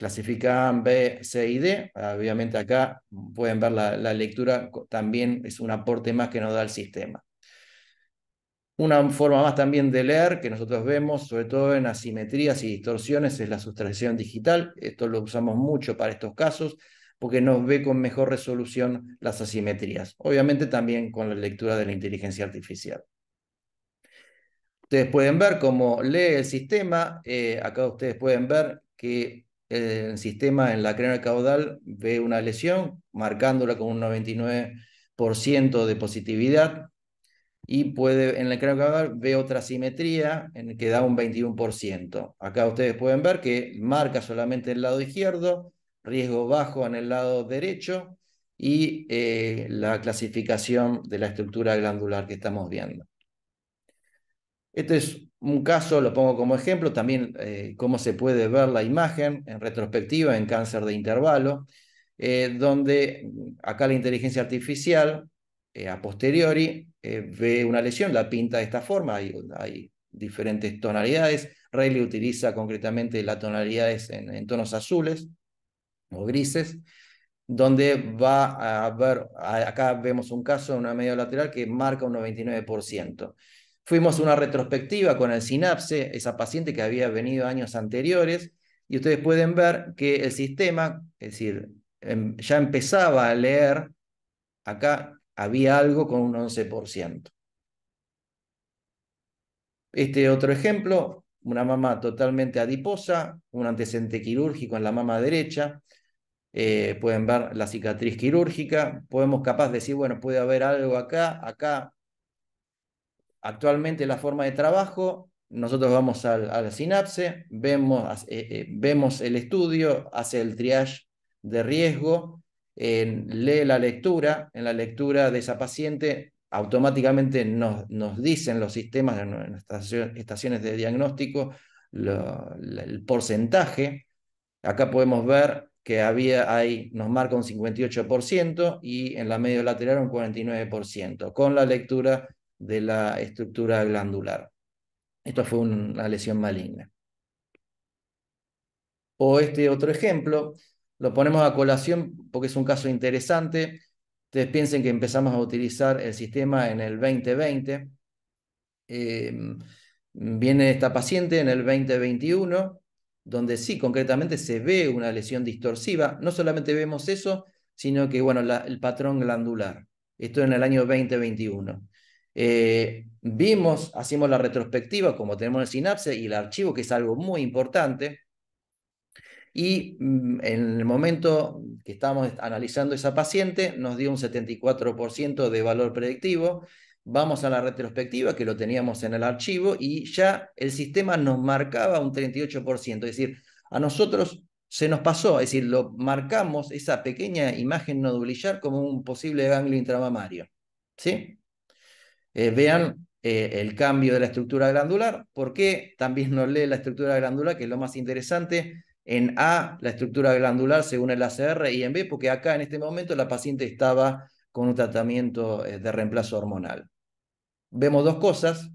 Speaker 1: clasifican B, C y D. Obviamente acá pueden ver la, lectura, también es un aporte más que nos da el sistema. Una forma más también de leer que nosotros vemos, sobre todo en asimetrías y distorsiones, es la sustracción digital. Esto lo usamos mucho para estos casos porque nos ve con mejor resolución las asimetrías. Obviamente también con la lectura de la inteligencia artificial. Ustedes pueden ver cómo lee el sistema. Eh, acá ustedes pueden ver que el sistema en la cránea caudal ve una lesión, marcándola con un 99% de positividad, y puede, en la cránea caudal ve otra simetría en que da un 21%. Acá ustedes pueden ver que marca solamente el lado izquierdo, riesgo bajo en el lado derecho y eh, la clasificación de la estructura glandular que estamos viendo. Este es un caso, lo pongo como ejemplo, también eh, cómo se puede ver la imagen en retrospectiva en cáncer de intervalo, eh, donde acá la inteligencia artificial eh, a posteriori ve una lesión, la pinta de esta forma, hay, diferentes tonalidades, Rayleigh utiliza concretamente las tonalidades en, tonos azules o grises, donde va a ver, acá vemos un caso en una media lateral que marca un 99%. Fuimos a una retrospectiva con el Sinapse, esa paciente que había venido años anteriores, y ustedes pueden ver que el sistema, es decir, em, ya empezaba a leer, acá había algo con un 11%. Este otro ejemplo, una mama totalmente adiposa, un antecedente quirúrgico en la mama derecha, eh, pueden ver la cicatriz quirúrgica, podemos capaz decir, bueno, puede haber algo acá, acá Actualmente la forma de trabajo, nosotros vamos al la sinapse, vemos, eh, eh, vemos el estudio, hace el triage de riesgo, lee la lectura, en la lectura de esa paciente automáticamente nos, nos dicen los sistemas de estaciones de diagnóstico el porcentaje. Acá podemos ver que había, nos marca un 58% y en la medio lateral un 49%, con la lectura de la estructura glandular. Esto fue una lesión maligna. O este otro ejemplo, lo ponemos a colación porque es un caso interesante. Ustedes piensen que empezamos a utilizar el sistema en el 2020. Em, viene esta paciente en el 2021, donde sí, concretamente se ve una lesión distorsiva. No solamente vemos eso, sino que, bueno, el patrón glandular. Esto en el año 2021. Eh, vimos, hacemos la retrospectiva, como tenemos el sinapse y el archivo, que es algo muy importante. Y mm, en el momento que estamos analizando esa paciente, nos dio un 74% de valor predictivo. Vamos a la retrospectiva, que lo teníamos en el archivo, y ya el sistema nos marcaba un 38%. Es decir, a nosotros se nos pasó, es decir, lo marcamos esa pequeña imagen nodulillar como un posible ganglio intramamario. ¿Sí? Eh, vean eh, el cambio de la estructura glandular, porque también nos lee la estructura glandular, que es lo más interesante. En A, la estructura glandular según el ACR, y en B, porque acá en este momento la paciente estaba con un tratamiento eh, de reemplazo hormonal. Vemos dos cosas,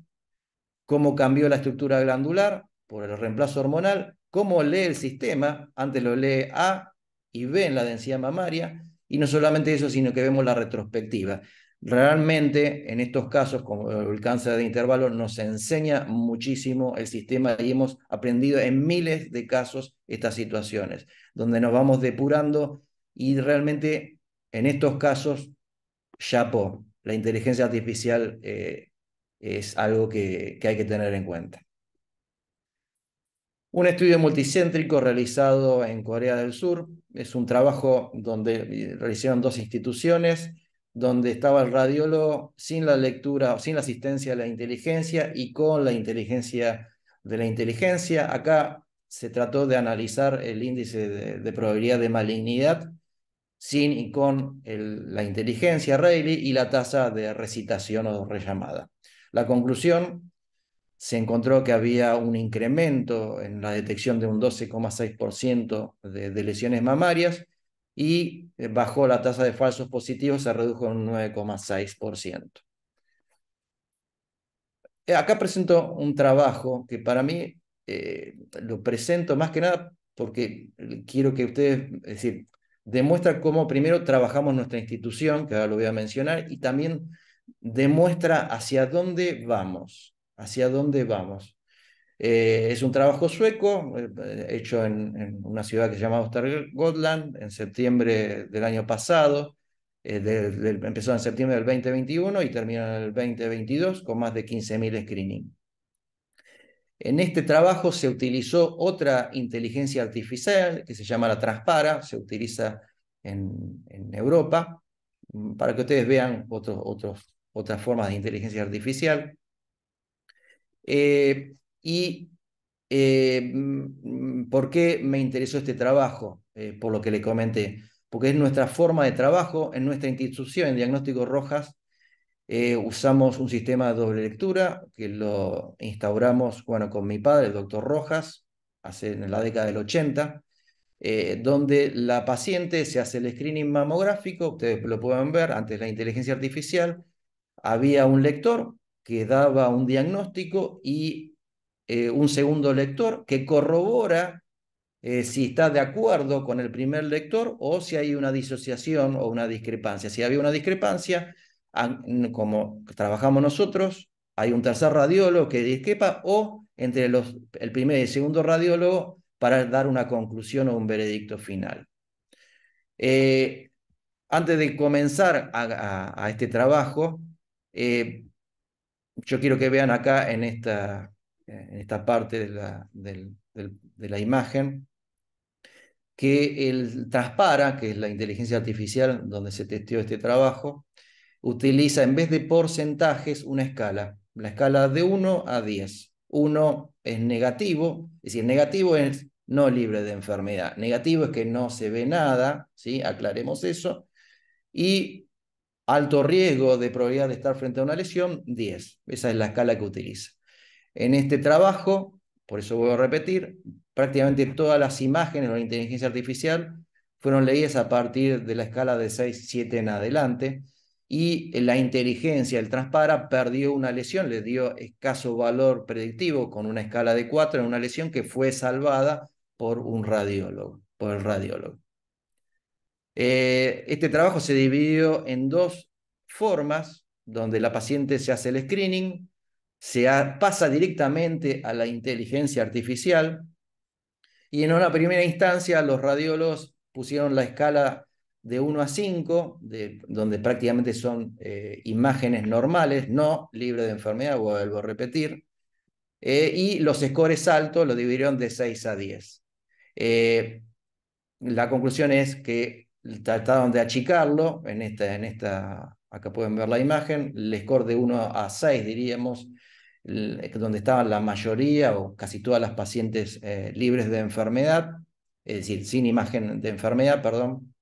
Speaker 1: cómo cambió la estructura glandular por el reemplazo hormonal, cómo lee el sistema, antes lo lee A y B en la densidad mamaria, y no solamente eso, sino que vemos la retrospectiva. Realmente en estos casos, como el cáncer de intervalo, nos enseña muchísimo el sistema y hemos aprendido en miles de casos estas situaciones, donde nos vamos depurando y realmente en estos casos, por la inteligencia artificial eh, es algo que, que hay que tener en cuenta. Un estudio multicéntrico realizado en Corea del Sur es un trabajo donde realizaron dos instituciones donde estaba el radiólogo sin la lectura, o sin la asistencia de la inteligencia y con la inteligencia de la inteligencia. Acá se trató de analizar el índice de, probabilidad de malignidad sin y con la inteligencia Rayleigh y la tasa de recitación o rellamada. La conclusión, se encontró que había un incremento en la detección de un 12,6% de lesiones mamarias, y eh, bajó la tasa de falsos positivos, se redujo un 9,6%. Eh, acá presento un trabajo que para mí eh, lo presento más que nada porque quiero que ustedes, demuestren cómo primero trabajamos nuestra institución, que ahora lo voy a mencionar, y también demuestra hacia dónde vamos, hacia dónde vamos. Eh, es un trabajo sueco, eh, eh, hecho en, una ciudad que se llama Östergötland en septiembre del año pasado. empezó en septiembre del 2021 y terminó en el 2022 con más de 15.000 screenings. En este trabajo se utilizó otra inteligencia artificial que se llama la Transpara, se utiliza en, Europa, mm, para que ustedes vean otras formas de inteligencia artificial. ¿Y eh, mm, mm, por qué me interesó este trabajo? Eh, por lo que le comenté. Porque es nuestra forma de trabajo en nuestra institución, en Diagnóstico Rojas. Eh, usamos un sistema de doble lectura que lo instauramos bueno, con mi padre, el doctor Rojas, hace en la década del 80, donde la paciente se hace el screening mamográfico, ustedes lo pueden ver, antes la inteligencia artificial, había un lector que daba un diagnóstico y eh, un segundo lector que corrobora eh, si está de acuerdo con el primer lector o si hay una disociación o una discrepancia. Si había una discrepancia, como trabajamos nosotros, hay un tercer radiólogo que discrepa o entre los, el primer y el segundo radiólogo para dar una conclusión o un veredicto final. Eh, antes de comenzar a, este trabajo, yo quiero que vean acá en esta, eh, en esta parte de la, de la imagen, que el Traspara, que es la inteligencia artificial donde se testeó este trabajo, utiliza en vez de porcentajes una escala, la escala de 1 a 10. 1 es negativo, es decir, negativo es no libre de enfermedad, negativo es que no se ve nada, ¿sí? aclaremos eso, y alto riesgo de probabilidad de estar frente a una lesión, 10. Esa es la escala que utiliza. En este trabajo, por eso voy a repetir, prácticamente todas las imágenes de la inteligencia artificial fueron leídas a partir de la escala de 6, 7 en adelante, y la inteligencia, el transpara, perdió una lesión, le dio escaso valor predictivo con una escala de 4 en una lesión que fue salvada por un radiólogo, por el radiólogo. Eh, este trabajo se dividió en dos formas, donde la paciente se hace el screening, se pasa directamente a la inteligencia artificial y en una primera instancia los radiólogos pusieron la escala de 1 a 5, de, donde prácticamente son eh, imágenes normales, no libres de enfermedad, vuelvo a repetir, eh, y los scores altos lo dividieron de 6 a 10. Eh, la conclusión es que trataron de achicarlo en esta, en esta Acá pueden ver la imagen, el score de 1 a 6, diríamos, eh, donde estaban la mayoría o casi todas las pacientes eh, libres de enfermedad, es decir, sin imagen de enfermedad, perdón,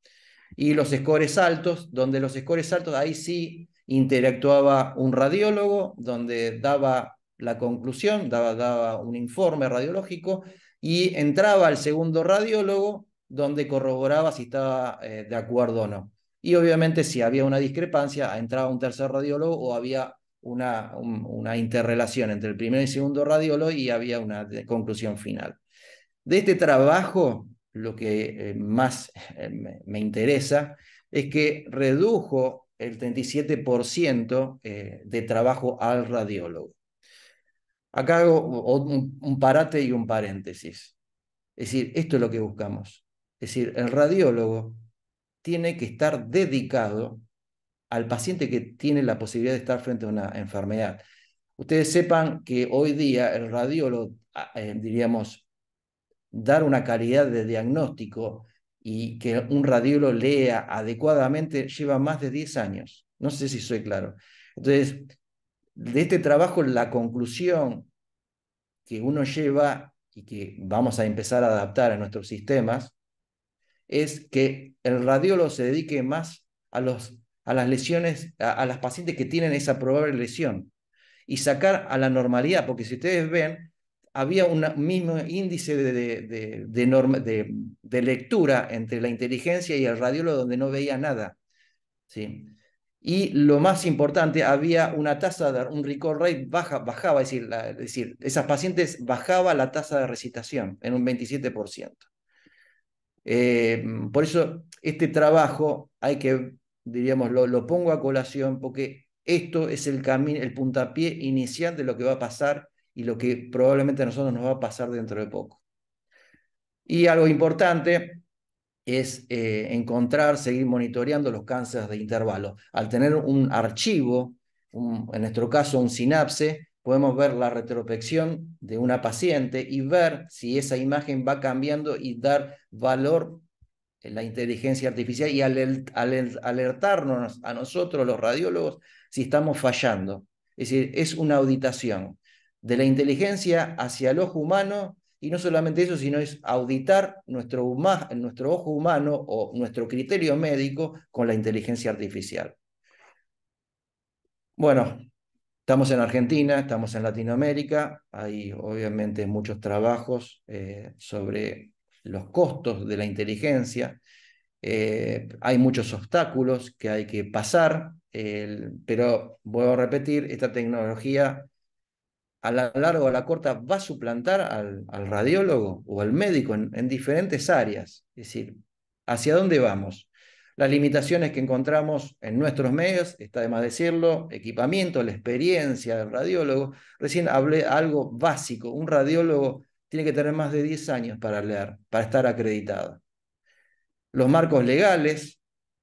Speaker 1: y los scores altos, donde los scores altos, ahí sí interactuaba un radiólogo, donde daba la conclusión, daba, daba un informe radiológico, y entraba el segundo radiólogo, donde corroboraba si estaba eh, de acuerdo o no. Y obviamente si había una discrepancia, entraba un tercer radiólogo o había una, una interrelación entre el primer y segundo radiólogo y había una conclusión final. De este trabajo, lo que eh, más eh, me, interesa es que redujo el 37% eh, de trabajo al radiólogo. Acá hago un parate y un paréntesis. Es decir, esto es lo que buscamos. Es decir, el radiólogo tiene que estar dedicado al paciente que tiene la posibilidad de estar frente a una enfermedad. Ustedes sepan que hoy día el radiólogo, ah, eh, diríamos, dar una calidad de diagnóstico y que un radiólogo lea adecuadamente lleva más de 10 años. No sé si soy claro. Entonces, de este trabajo, la conclusión que uno lleva y que vamos a empezar a adaptar a nuestros sistemas es que el radiólogo se dedique más a, los, a las lesiones, a, las pacientes que tienen esa probable lesión y sacar a la normalidad, porque si ustedes ven, había un mismo índice de, de, de, lectura entre la inteligencia y el radiólogo donde no veía nada. ¿sí? Y lo más importante, había una tasa de un recall rate baja, bajaba, decir, es decir, esas pacientes bajaba la tasa de recitación en un 27%. Eh, por eso este trabajo hay que, diríamos, lo, pongo a colación porque esto es el camino, el puntapié inicial de lo que va a pasar y lo que probablemente a nosotros nos va a pasar dentro de poco. Y algo importante es eh, encontrar, seguir monitoreando los cánceres de intervalo. Al tener un archivo, en nuestro caso un sinapse, podemos ver la retrospección de una paciente y ver si esa imagen va cambiando y dar valor en la inteligencia artificial y alertarnos a nosotros los radiólogos si estamos fallando. Es decir, es una auditación de la inteligencia hacia el ojo humano y no solamente eso, sino es auditar nuestro, nuestro ojo humano o nuestro criterio médico con la inteligencia artificial. Bueno, Estamos en Argentina, estamos en Latinoamérica, hay obviamente muchos trabajos eh, sobre los costos de la inteligencia, eh, hay muchos obstáculos que hay que pasar, pero vuelvo a repetir, esta tecnología a la larga o a la corta va a suplantar al, radiólogo o al médico en diferentes áreas. Es decir, ¿hacia dónde vamos? Las limitaciones que encontramos en nuestros medios, está de más decirlo, equipamiento, la experiencia del radiólogo. Recién hablé algo básico, un radiólogo tiene que tener más de 10 años para leer, para estar acreditado. Los marcos legales,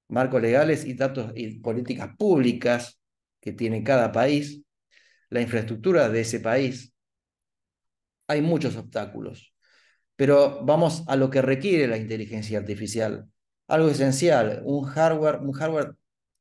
Speaker 1: marcos legales y, datos, y políticas públicas que tiene cada país, la infraestructura de ese país. Hay muchos obstáculos, pero vamos a lo que requiere la inteligencia artificial algo esencial, un hardware, un hardware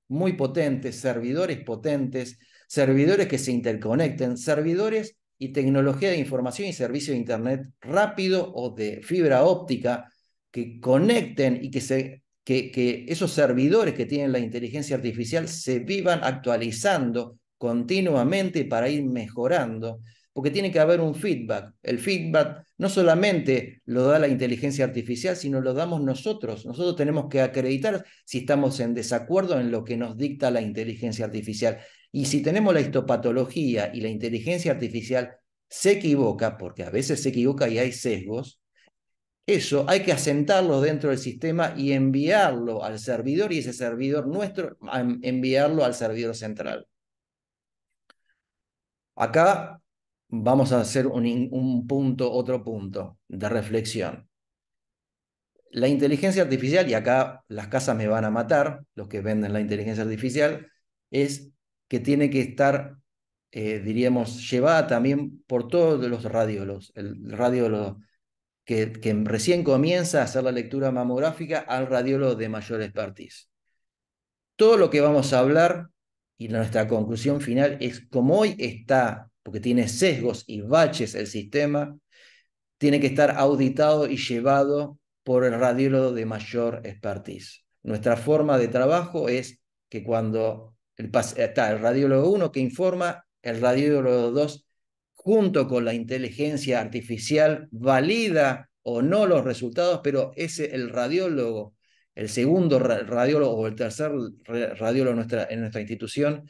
Speaker 1: muy potente, servidores potentes, servidores que se interconecten, servidores y tecnología de información y servicio de Internet rápido o de fibra óptica que conecten y que, se, que, que esos servidores que tienen la inteligencia artificial se vivan actualizando continuamente para ir mejorando porque tiene que haber un feedback. El feedback no solamente lo da la inteligencia artificial, sino lo damos nosotros. Nosotros tenemos que acreditar si estamos en desacuerdo en lo que nos dicta la inteligencia artificial. Y si tenemos la histopatología y la inteligencia artificial se equivoca, porque a veces se equivoca y hay sesgos, eso hay que asentarlo dentro del sistema y enviarlo al servidor y ese servidor nuestro, enviarlo al servidor central. Acá vamos a hacer un, punto, otro punto de reflexión. La inteligencia artificial, y acá las casas me van a matar, los que venden la inteligencia artificial, es que tiene que estar, eh, diríamos, llevada también por todos los radiólogos. El radiólogo que, recién comienza a hacer la lectura mamográfica al radiólogo de mayor expertise. Todo lo que vamos a hablar y nuestra conclusión final es como hoy está porque tiene sesgos y baches el sistema, tiene que estar auditado y llevado por el radiólogo de mayor expertise. Nuestra forma de trabajo es que cuando el, está el radiólogo 1 que informa, el radiólogo 2 junto con la inteligencia artificial valida o no los resultados, pero ese el radiólogo, el segundo radiólogo o el tercer radiólogo en nuestra institución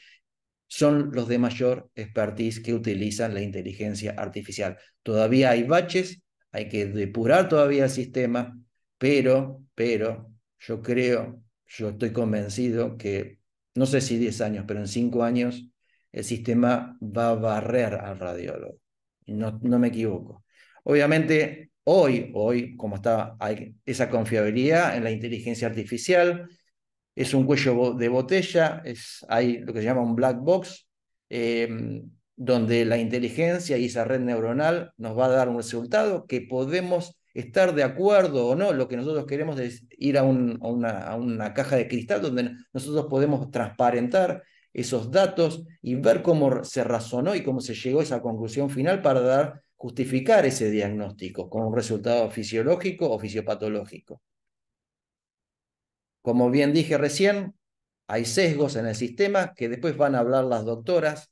Speaker 1: son los de mayor expertise que utilizan la inteligencia artificial. Todavía hay baches, hay que depurar todavía el sistema, pero, pero yo creo, yo estoy convencido que, no sé si 10 años, pero en 5 años, el sistema va a barrer al radiólogo. No, no me equivoco. Obviamente, hoy, hoy, como está, hay esa confiabilidad en la inteligencia artificial, es un cuello de botella, es, hay lo que se llama un black box, em, donde la inteligencia y esa red neuronal nos va a dar un resultado que podemos estar de acuerdo o no, lo que nosotros queremos es ir a, una, caja de cristal donde nosotros podemos transparentar esos datos y ver cómo se razonó y cómo se llegó a esa conclusión final para dar, justificar ese diagnóstico con un resultado fisiológico o fisiopatológico. Como bien dije recién, hay sesgos en el sistema que después van a hablar las doctoras,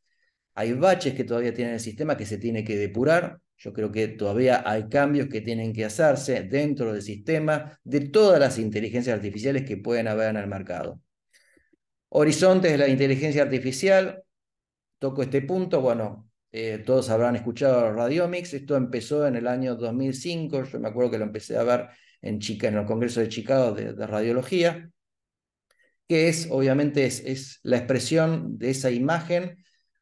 Speaker 1: hay baches que todavía tienen el sistema que se tiene que depurar, yo creo que todavía hay cambios que tienen que hacerse dentro del sistema de todas las inteligencias artificiales que pueden haber en el mercado. Horizontes de la inteligencia artificial, toco este punto, bueno, eh, todos habrán escuchado Radiomics, esto empezó en el año 2005, yo me acuerdo que lo empecé a ver en, Chica, en el Congreso de Chicago de, Radiología, que es, obviamente, es, la expresión de esa imagen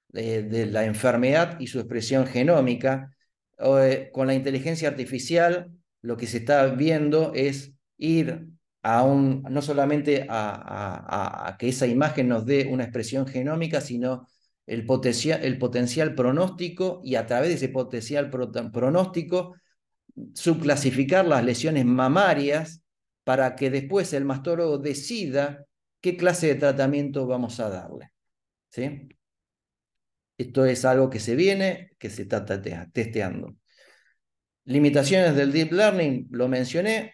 Speaker 1: de, la enfermedad y su expresión genómica. Eh, con la inteligencia artificial, lo que se está viendo es ir a un, no solamente a, que esa imagen nos dé una expresión genómica, sino el, el potencial pronóstico y a través de ese potencial pronóstico subclasificar las lesiones mamarias para que después el mastólogo decida qué clase de tratamiento vamos a darle. ¿Sí? Esto es algo que se viene, que se está testeando. Limitaciones del deep learning, lo mencioné,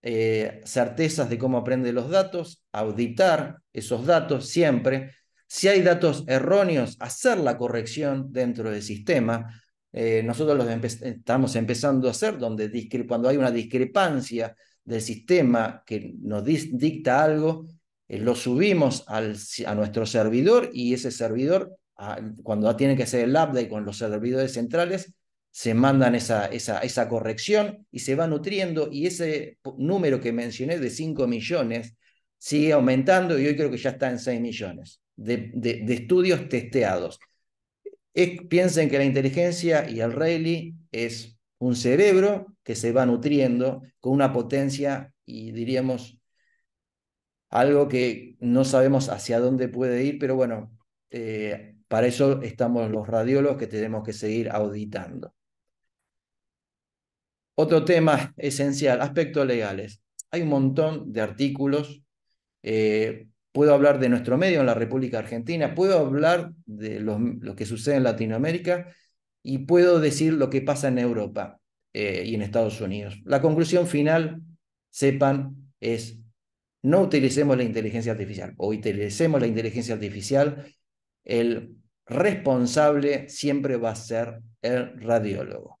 Speaker 1: eh, certezas de cómo aprende los datos, auditar esos datos siempre. Si hay datos erróneos, hacer la corrección dentro del sistema. Eh, nosotros los estamos empezando a hacer, donde cuando hay una discrepancia del sistema que nos dicta algo, eh, lo subimos al, a nuestro servidor y ese servidor, cuando tiene que hacer el update con los servidores centrales, se mandan esa, esa, esa corrección y se va nutriendo y ese número que mencioné de 5 millones sigue aumentando y hoy creo que ya está en 6 millones de, de estudios testeados piensen que la inteligencia y el Rayleigh es un cerebro que se va nutriendo con una potencia y diríamos algo que no sabemos hacia dónde puede ir, pero bueno, eh, para eso estamos los radiólogos que tenemos que seguir auditando. Otro tema esencial, aspectos legales. Hay un montón de artículos. Eh, puedo hablar de nuestro medio en la República Argentina, puedo hablar de lo que sucede en Latinoamérica y puedo decir lo que pasa en Europa eh, y en Estados Unidos. La conclusión final, sepan, es no utilicemos la inteligencia artificial o utilicemos la inteligencia artificial, el responsable siempre va a ser el radiólogo.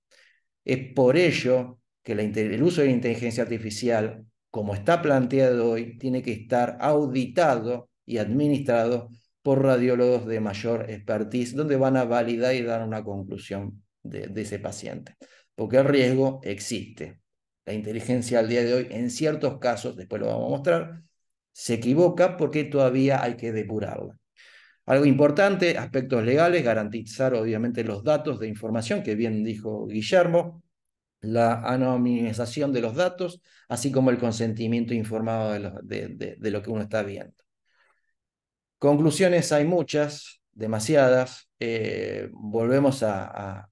Speaker 1: Es por ello que el uso de la inteligencia artificial como está planteado hoy, tiene que estar auditado y administrado por radiólogos de mayor expertise, donde van a validar y dar una conclusión de, ese paciente. Porque el riesgo existe. La inteligencia al día de hoy, en ciertos casos, después lo vamos a mostrar, se equivoca porque todavía hay que depurarla. Algo importante, aspectos legales, garantizar obviamente los datos de información, que bien dijo Guillermo, la anonimización de los datos, así como el consentimiento informado de lo, de, lo que uno está viendo. Conclusiones hay muchas, demasiadas. Eh, volvemos a,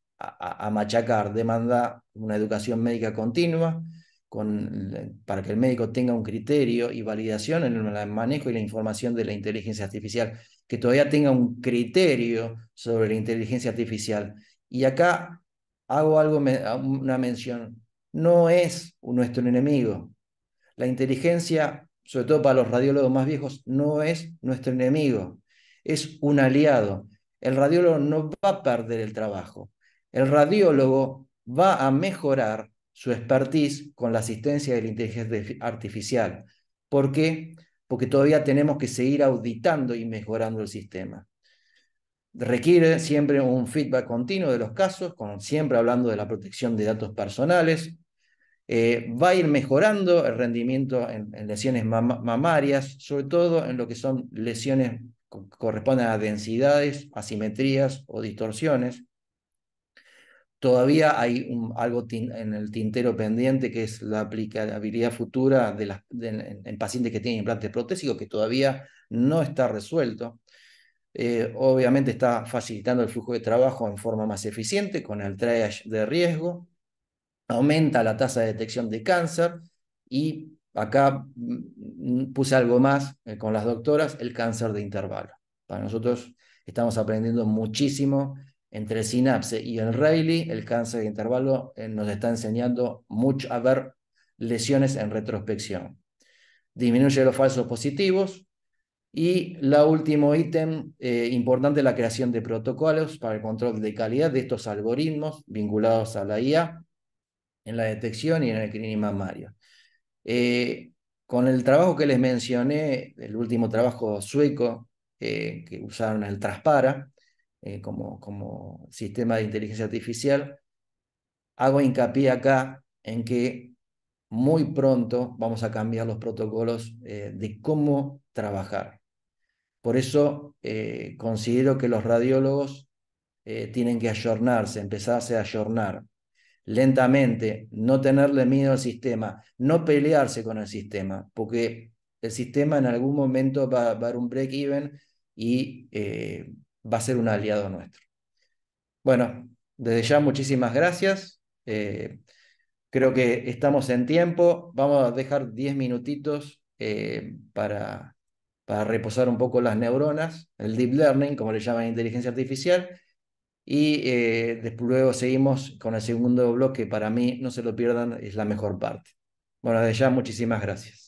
Speaker 1: machacar, demanda una educación médica continua con, para que el médico tenga un criterio y validación en el manejo y la información de la inteligencia artificial, que todavía tenga un criterio sobre la inteligencia artificial. Y acá hago algo, una mención, no es nuestro enemigo. La inteligencia, sobre todo para los radiólogos más viejos, no es nuestro enemigo, es un aliado. El radiólogo no va a perder el trabajo. El radiólogo va a mejorar su expertise con la asistencia de la inteligencia artificial. ¿Por qué? Porque todavía tenemos que seguir auditando y mejorando el sistema. Requiere siempre un feedback continuo de los casos, con, siempre hablando de la protección de datos personales. Eh, va a ir mejorando el rendimiento en, lesiones mamarias, sobre todo en lo que son lesiones que corresponden a densidades, asimetrías o distorsiones. Todavía hay algo en el tintero pendiente que es la aplicabilidad futura en, en, pacientes que tienen implantes protésicos, que todavía no está resuelto. Eh, obviamente está facilitando el flujo de trabajo en forma más eficiente con el triage de riesgo, aumenta la tasa de detección de cáncer y acá mm, mm, puse algo más eh, con las doctoras, el cáncer de intervalo. Para nosotros estamos aprendiendo muchísimo entre sinapse y el Rayleigh, el cáncer de intervalo eh, nos está enseñando mucho a ver lesiones en retrospección. Disminuye los falsos positivos, y el último ítem eh, importante es la creación de protocolos para el control de calidad de estos algoritmos vinculados a la IA en la detección y en el crimen mamario. Eh, con el trabajo que les mencioné, el último trabajo sueco eh, que usaron el Traspara como, como sistema de inteligencia artificial, hago hincapié acá en que muy pronto vamos a cambiar los protocolos de cómo trabajar. Por eso eh, considero que los radiólogos eh, tienen que ayornarse, empezarse a ayornar lentamente, no tenerle miedo al sistema, no pelearse con el sistema, porque el sistema en algún momento va, a dar un break-even y eh, va a ser un aliado nuestro. Bueno, desde ya muchísimas gracias. creo que estamos en tiempo. Vamos a dejar 10 minutitos para para reposar un poco las neuronas, el deep learning, como le llaman inteligencia artificial. Y eh, después luego seguimos con el segundo bloque, para mí, no se lo pierdan, es la mejor parte. Bueno, desde ya, muchísimas gracias.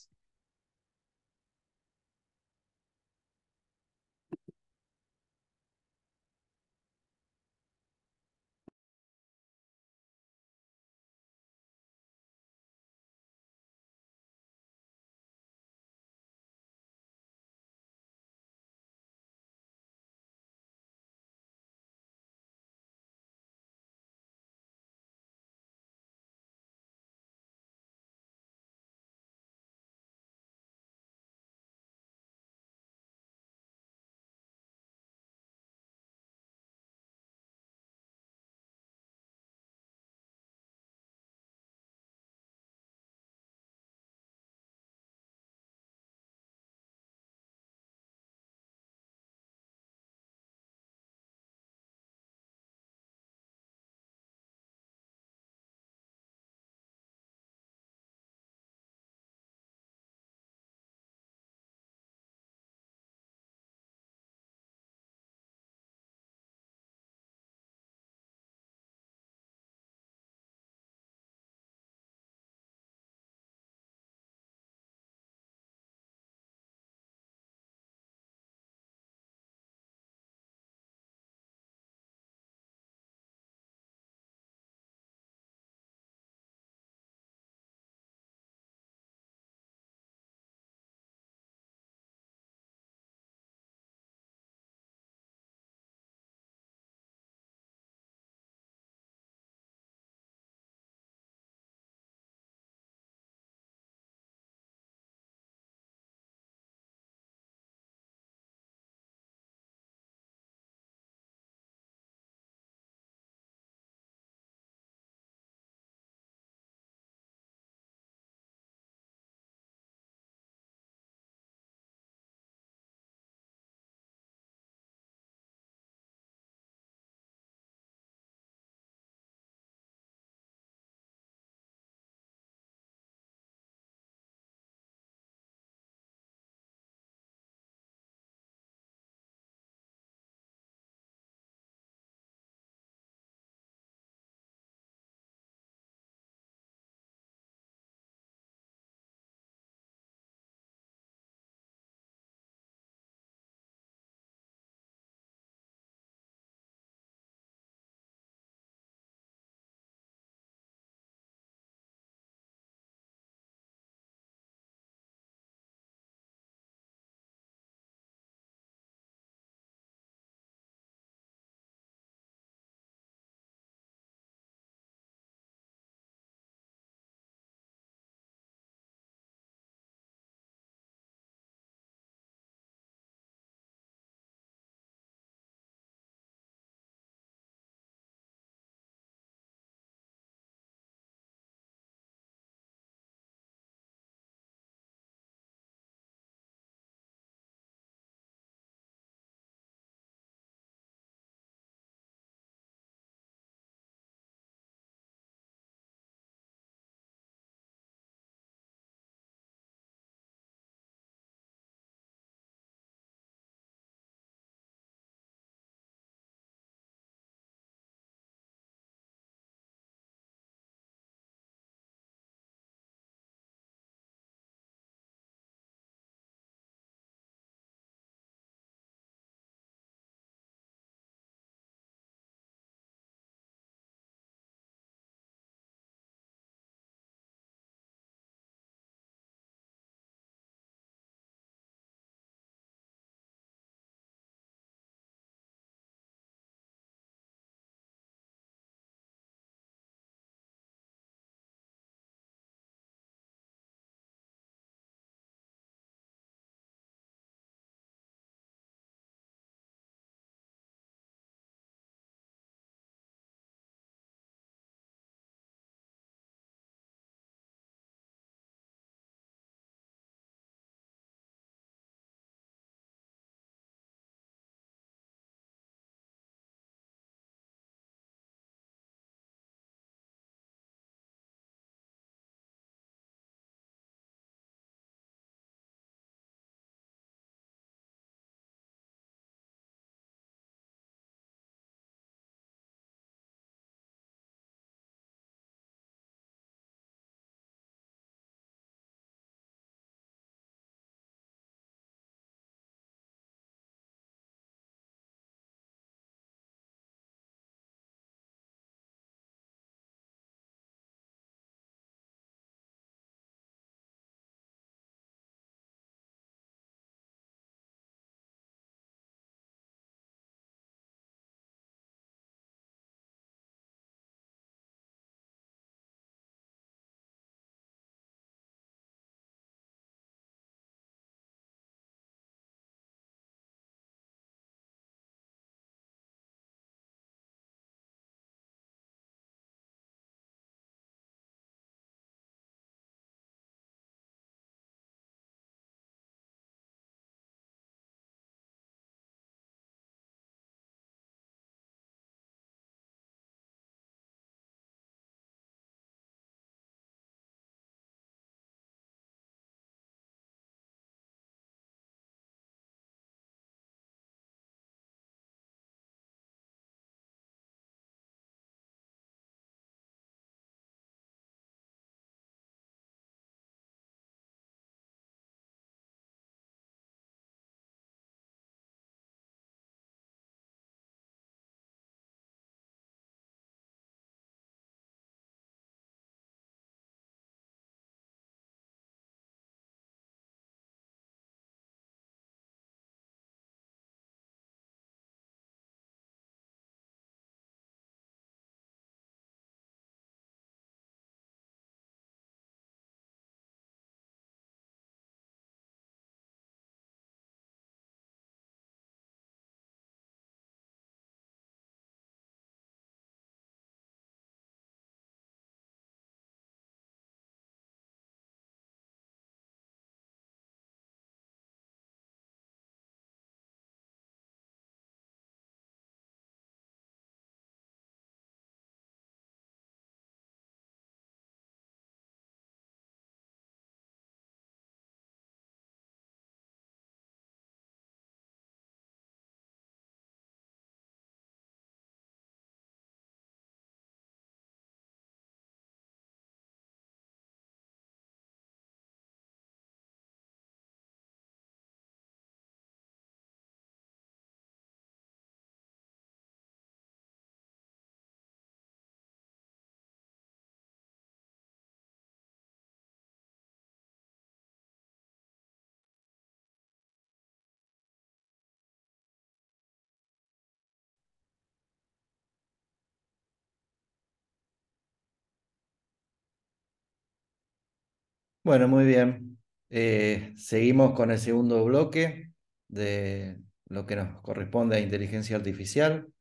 Speaker 1: Bueno, muy bien. Eh, seguimos con el segundo bloque de lo que nos corresponde a inteligencia artificial.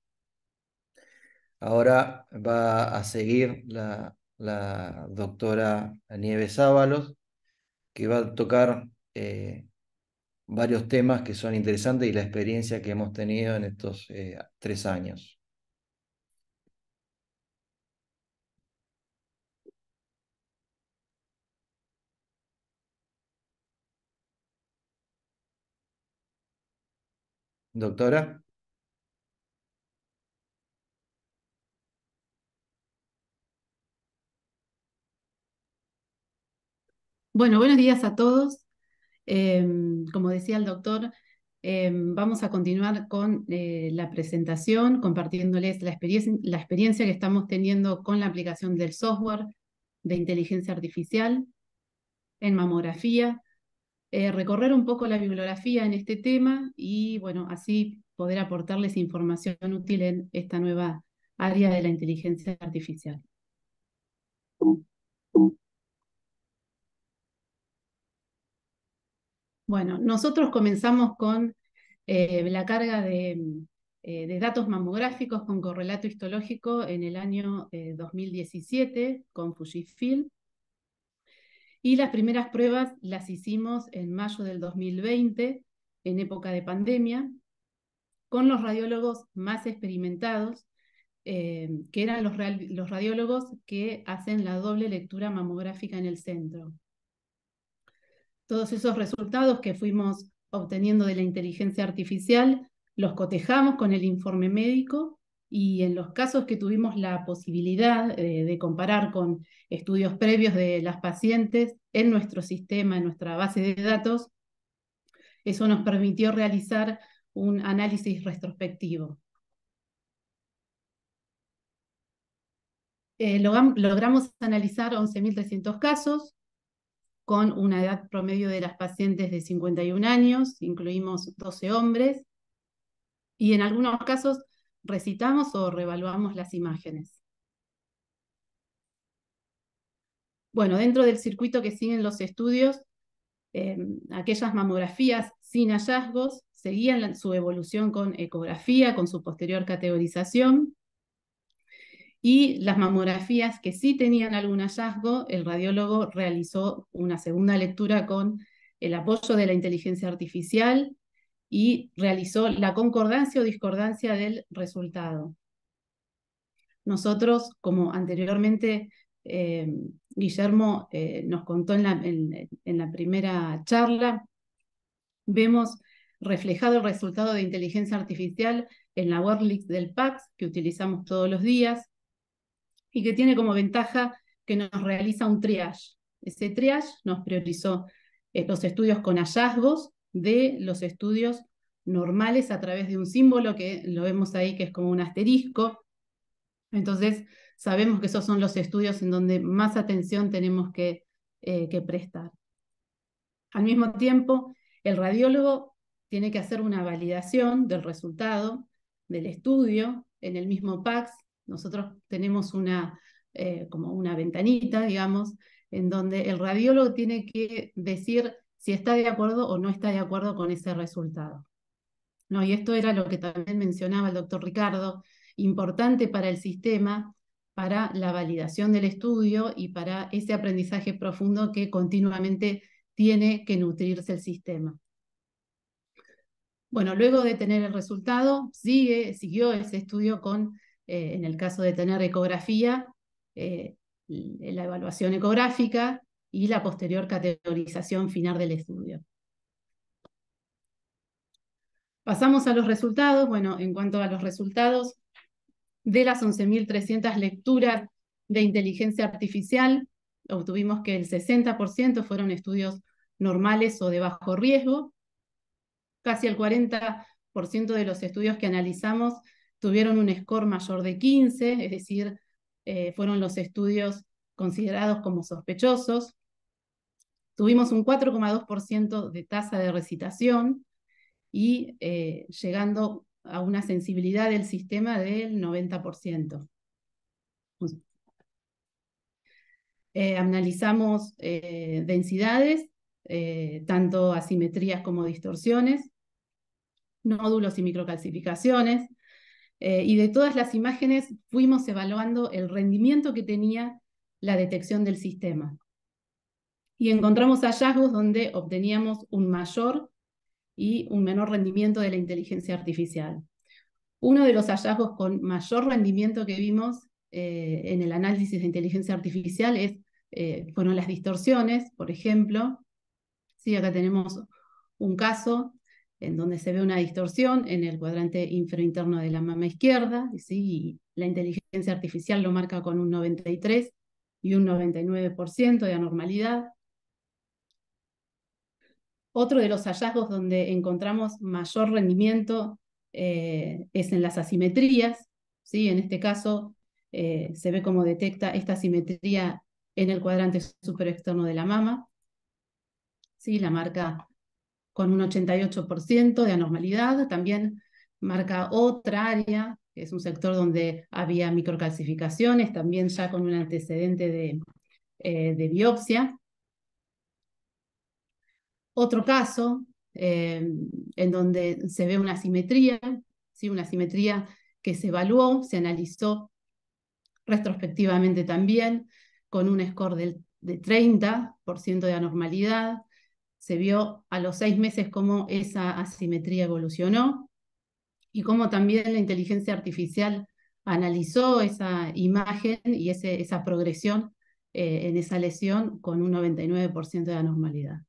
Speaker 1: Ahora va a seguir la, doctora Nieves Ábalos, que va a tocar eh, varios temas que son interesantes y la experiencia que hemos tenido en estos eh, tres años. Doctora.
Speaker 3: Bueno, buenos días a todos. Em, como decía el doctor, em, vamos a continuar con eh, la presentación, compartiéndoles la experiencia que estamos teniendo con la aplicación del software de inteligencia artificial en mamografía eh, recorrer un poco la bibliografía en este tema y, bueno, así poder aportarles información útil en esta nueva área de la inteligencia artificial. Bueno, nosotros comenzamos con eh, la carga eh, de, datos mamográficos con correlato histológico en el año 2017 con Fujifilm. Y las primeras pruebas las hicimos en mayo del 2020, en época de pandemia, con los radiólogos más experimentados, eh, que eran los, los radiólogos que hacen la doble lectura mamográfica en el centro. Todos esos resultados que fuimos obteniendo de la inteligencia artificial los cotejamos con el informe médico y en los casos que tuvimos la posibilidad eh, de comparar con estudios previos de las pacientes en nuestro sistema, en nuestra base de datos, eso nos permitió realizar un análisis retrospectivo. Eh, logramos analizar 11.300 casos con una edad promedio de las pacientes de 51 años, incluimos 12 hombres, y en algunos casos recitamos o revaluamos las imágenes. Bueno, dentro del circuito que siguen los estudios, em, aquellas mamografías sin hallazgos seguían su evolución con ecografía, con su posterior categorización, y las mamografías que sí tenían algún hallazgo, el radiólogo realizó una segunda lectura con el apoyo de la inteligencia artificial y realizó la concordancia o discordancia del resultado. Nosotros, como anteriormente eh, Guillermo eh, nos contó en la, primera charla, vemos reflejado el resultado de inteligencia artificial en la WordList del PAX que utilizamos todos los días y que tiene como ventaja que nos realiza un triage. Ese triage nos priorizó eh, los estudios con hallazgos, de los estudios normales a través de un símbolo que lo vemos ahí que es como un asterisco. Entonces, sabemos que esos son los estudios en donde más atención tenemos que, eh, prestar. Al mismo tiempo, el radiólogo tiene que hacer una validación del resultado del estudio en el mismo PACS. Nosotros tenemos una, eh, como una ventanita, digamos, en donde el radiólogo tiene que decir si está de acuerdo o no está de acuerdo con ese resultado. ¿No? Y esto era lo que también mencionaba el doctor Ricardo, importante para el sistema, para la validación del estudio y para ese aprendizaje profundo que continuamente tiene que nutrirse el sistema. Bueno, luego de tener el resultado, sigue, siguió ese estudio con, eh, en el caso de tener ecografía, eh, la evaluación ecográfica, y la posterior categorización final del estudio. Pasamos a los resultados. Bueno, en cuanto a los resultados, de las 11.300 lecturas de inteligencia artificial, obtuvimos que el 60% fueron estudios normales o de bajo riesgo. Casi el 40% de los estudios que analizamos tuvieron un score mayor de 15, es decir, eh, fueron los estudios considerados como sospechosos. Tuvimos un 4,2% de tasa de recitación y eh, llegando a una sensibilidad del sistema del 90%. Eh, analizamos eh, densidades, tanto asimetrías como distorsiones, nódulos y microcalcificaciones, y de todas las imágenes fuimos evaluando el rendimiento que tenía la detección del sistema y encontramos hallazgos donde obteníamos un mayor y un menor rendimiento de la inteligencia artificial. Uno de los hallazgos con mayor rendimiento que vimos eh, en el análisis de inteligencia artificial es, eh, fueron las distorsiones, por ejemplo. si acá tenemos un caso en donde se ve una distorsión en el cuadrante inferointerno de la mama izquierda, y la inteligencia artificial lo marca con un 93 y un 99% de anormalidad. Otro de los hallazgos donde encontramos mayor rendimiento eh, es en las asimetrías. ¿sí? En este caso, eh, se ve cómo detecta esta asimetría en el cuadrante superexterno de la mama. ¿sí? La marca con un 88% de anormalidad. También marca otra área, que es un sector donde había microcalcificaciones, también ya con un antecedente de eh, biopsia. Otro caso eh, en donde se ve una asimetría, ¿sí? una asimetría que se evaluó, se analizó retrospectivamente también, con un score de 30% de anormalidad. Se vio a los seis meses cómo esa asimetría evolucionó y cómo también la inteligencia artificial analizó esa imagen y esa progresión eh, en esa lesión con un 99% de anormalidad.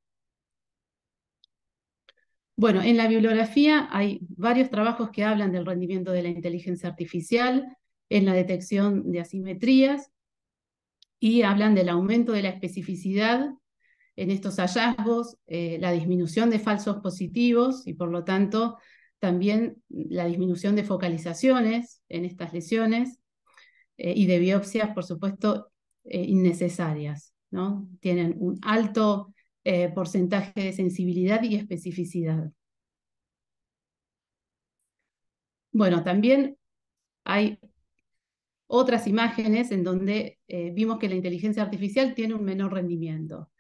Speaker 3: Bueno, en la bibliografía hay varios trabajos que hablan del rendimiento de la inteligencia artificial, en la detección de asimetrías y hablan del aumento de la especificidad en estos hallazgos, eh, la disminución de falsos positivos y por lo tanto también la disminución de focalizaciones en estas lesiones eh, y de biopsias, por supuesto, eh, innecesarias. ¿no? Tienen un alto eh, porcentaje de sensibilidad y especificidad. Bueno, también hay otras imágenes en donde eh, vimos que la inteligencia artificial tiene un menor rendimiento.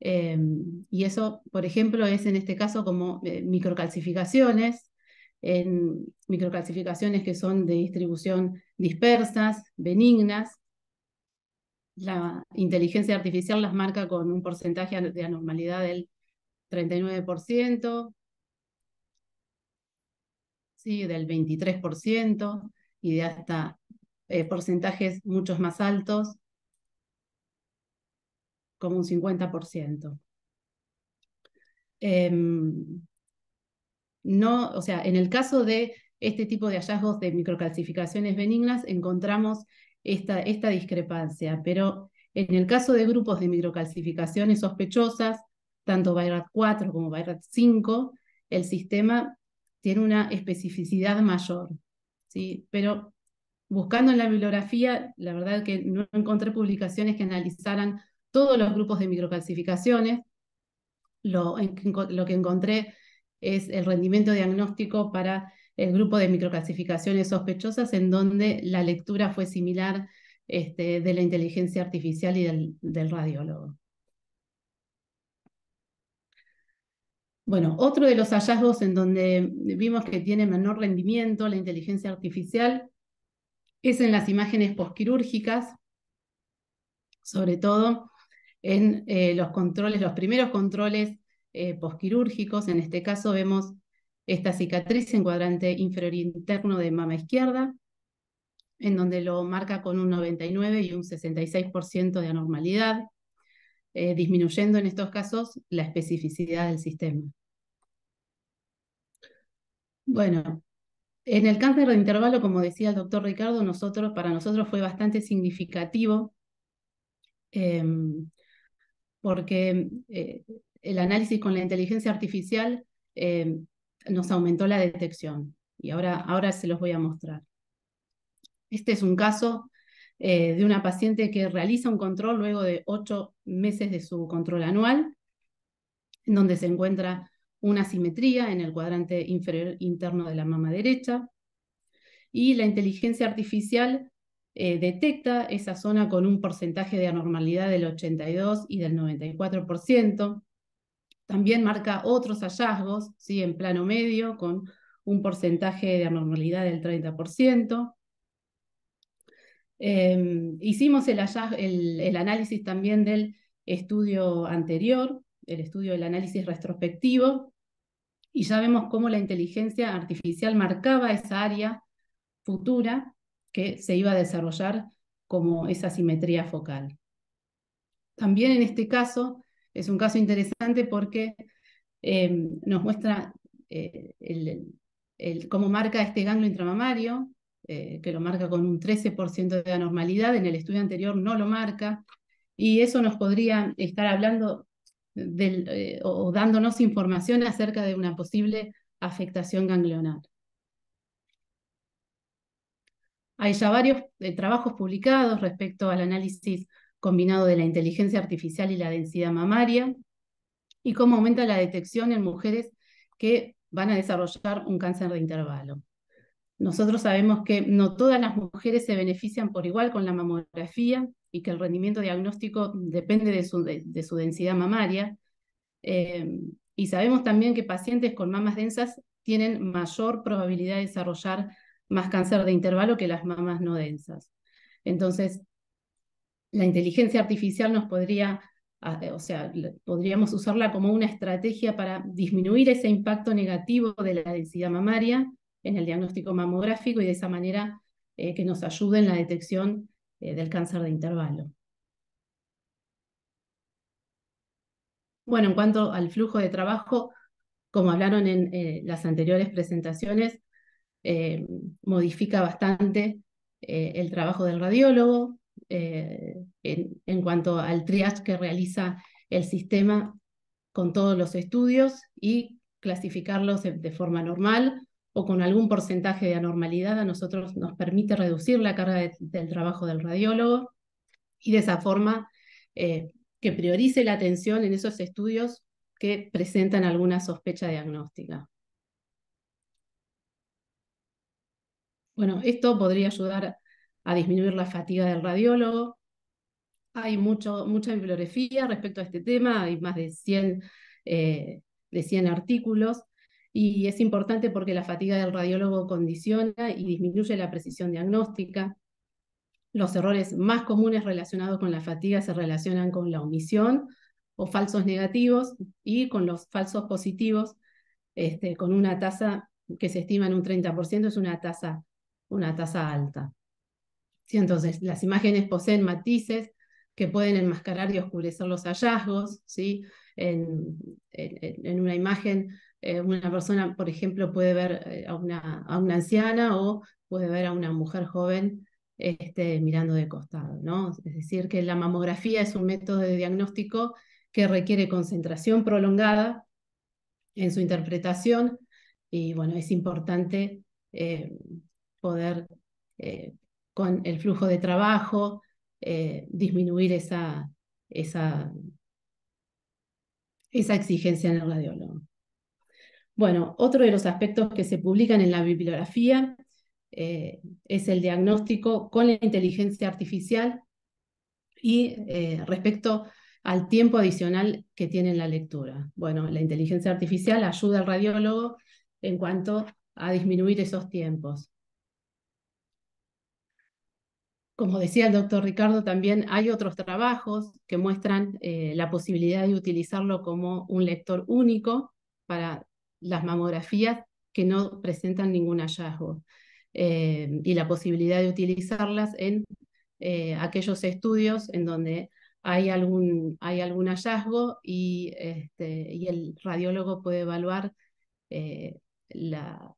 Speaker 3: Em, y eso, por ejemplo, es en este caso como eh, microcalcificaciones, en microcalcificaciones que son de distribución dispersas, benignas, la inteligencia artificial las marca con un porcentaje de anormalidad del 39%, ¿sí? del 23% y de hasta eh, porcentajes muchos más altos, como un 50%. Em, no, o sea, en el caso de este tipo de hallazgos de microcalcificaciones benignas, encontramos esta, discrepancia, pero en el caso de grupos de microcalcificaciones sospechosas, tanto BIRAT 4 como BIRAT 5, el sistema tiene una especificidad mayor. ¿sí? Pero buscando en la bibliografía, la verdad que no encontré publicaciones que analizaran todos los grupos de microcalcificaciones. Lo, lo que encontré es el rendimiento diagnóstico para el grupo de microclasificaciones sospechosas en donde la lectura fue similar este, de la inteligencia artificial y del, radiólogo. Bueno, otro de los hallazgos en donde vimos que tiene menor rendimiento la inteligencia artificial es en las imágenes posquirúrgicas, sobre todo en eh, los controles, los primeros controles eh, posquirúrgicos. En este caso vemos esta cicatriz en cuadrante inferior interno de mama izquierda, en donde lo marca con un 99 y un 66% de anormalidad, eh, disminuyendo en estos casos la especificidad del sistema. Bueno, en el cáncer de intervalo, como decía el doctor Ricardo, nosotros, para nosotros fue bastante significativo em, porque eh, el análisis con la inteligencia artificial em, nos aumentó la detección. Y ahora, ahora se los voy a mostrar. Este es un caso eh, de una paciente que realiza un control luego de ocho meses de su control anual, en donde se encuentra una simetría en el cuadrante inferior interno de la mama derecha. Y la inteligencia artificial eh, detecta esa zona con un porcentaje de anormalidad del 82 y del 94%. También marca otros hallazgos ¿sí? en plano medio con un porcentaje de anormalidad del 30%. Em, hicimos el, el, el análisis también del estudio anterior, el estudio del análisis retrospectivo, y ya vemos cómo la inteligencia artificial marcaba esa área futura que se iba a desarrollar como esa simetría focal. También en este caso es un caso interesante porque eh, nos muestra eh, cómo marca este ganglio intramamario, eh, que lo marca con un 13% de anormalidad, en el estudio anterior no lo marca, y eso nos podría estar hablando o dándonos información acerca de una posible afectación ganglionar. Hay ya varios trabajos publicados respecto al análisis combinado de la inteligencia artificial y la densidad mamaria, y cómo aumenta la detección en mujeres que van a desarrollar un cáncer de intervalo. Nosotros sabemos que no todas las mujeres se benefician por igual con la mamografía y que el rendimiento diagnóstico depende de su, densidad mamaria. Em, y sabemos también que pacientes con mamas densas tienen mayor probabilidad de desarrollar más cáncer de intervalo que las mamas no densas. Entonces, la inteligencia artificial nos podría, eh, o sea, podríamos usarla como una estrategia para disminuir ese impacto negativo de la densidad mamaria en el diagnóstico mamográfico y de esa manera eh, que nos ayude en la detección eh, del cáncer de intervalo. Bueno, en cuanto al flujo de trabajo, como hablaron en las anteriores presentaciones, modifica bastante el trabajo del radiólogo, eh, en, cuanto al triage que realiza el sistema con todos los estudios y clasificarlos de, forma normal o con algún porcentaje de anormalidad a nosotros nos permite reducir la carga del trabajo del radiólogo y de esa forma eh, que priorice la atención en esos estudios que presentan alguna sospecha diagnóstica. Bueno, esto podría ayudar a disminuir la fatiga del radiólogo. Hay mucho, mucha bibliografía respecto a este tema, hay más de 100, eh, artículos y es importante porque la fatiga del radiólogo condiciona y disminuye la precisión diagnóstica. Los errores más comunes relacionados con la fatiga se relacionan con la omisión o falsos negativos y con los falsos positivos, este, con una tasa que se estima en un 30%, es una tasa, una tasa alta. Entonces, las imágenes poseen matices que pueden enmascarar y oscurecer los hallazgos. ¿sí? En, una imagen, eh, una persona, por ejemplo, puede ver eh, a una, a una anciana o puede ver a una mujer joven este, mirando de costado. ¿no? Es decir, que la mamografía es un método de diagnóstico que requiere concentración prolongada en su interpretación y bueno, es importante eh, poder con el flujo de trabajo, eh, disminuir esa, esa, exigencia en el radiólogo. Bueno, otro de los aspectos que se publican en la bibliografía eh, es el diagnóstico con la inteligencia artificial y eh, respecto al tiempo adicional que tiene la lectura. Bueno, la inteligencia artificial ayuda al radiólogo en cuanto a disminuir esos tiempos. Como decía el doctor Ricardo, también hay otros trabajos que muestran eh, la posibilidad de utilizarlo como un lector único para las mamografías que no presentan ningún hallazgo eh, y la posibilidad de utilizarlas en eh, aquellos estudios en donde hay algún, hallazgo este, y, el radiólogo puede evaluar la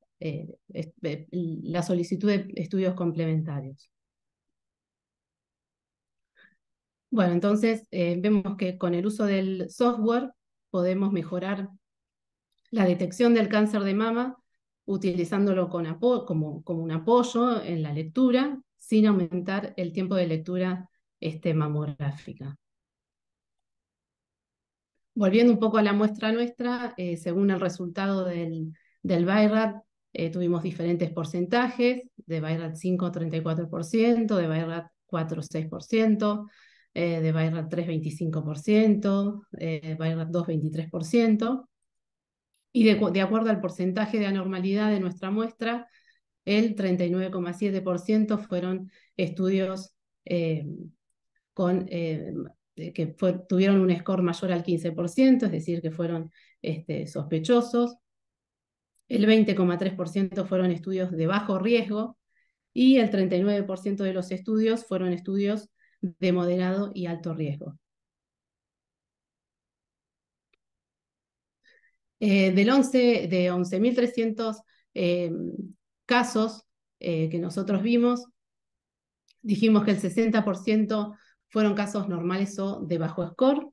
Speaker 3: solicitud de estudios complementarios. Bueno, entonces eh, vemos que con el uso del software podemos mejorar la detección del cáncer de mama utilizándolo como, como, un apoyo en la lectura sin aumentar el tiempo de lectura este, mamográfica. Volviendo un poco a la muestra nuestra, eh, según el resultado del, del eh, tuvimos diferentes porcentajes, de Bayrat 5, 34%, de Bayrat 4, 6%, eh, de Bayrat 3 25%, eh, 2 23%, y de, acuerdo al porcentaje de anormalidad de nuestra muestra, el 39,7% fueron estudios eh, con, eh, que tuvieron un score mayor al 15%, es decir, que fueron este, sospechosos. El 20,3% fueron estudios de bajo riesgo y el 39% de los estudios fueron estudios de moderado y alto riesgo. Eh, del 11, de 11.300 eh, casos eh, que nosotros vimos, dijimos que el 60% fueron casos normales o de bajo score.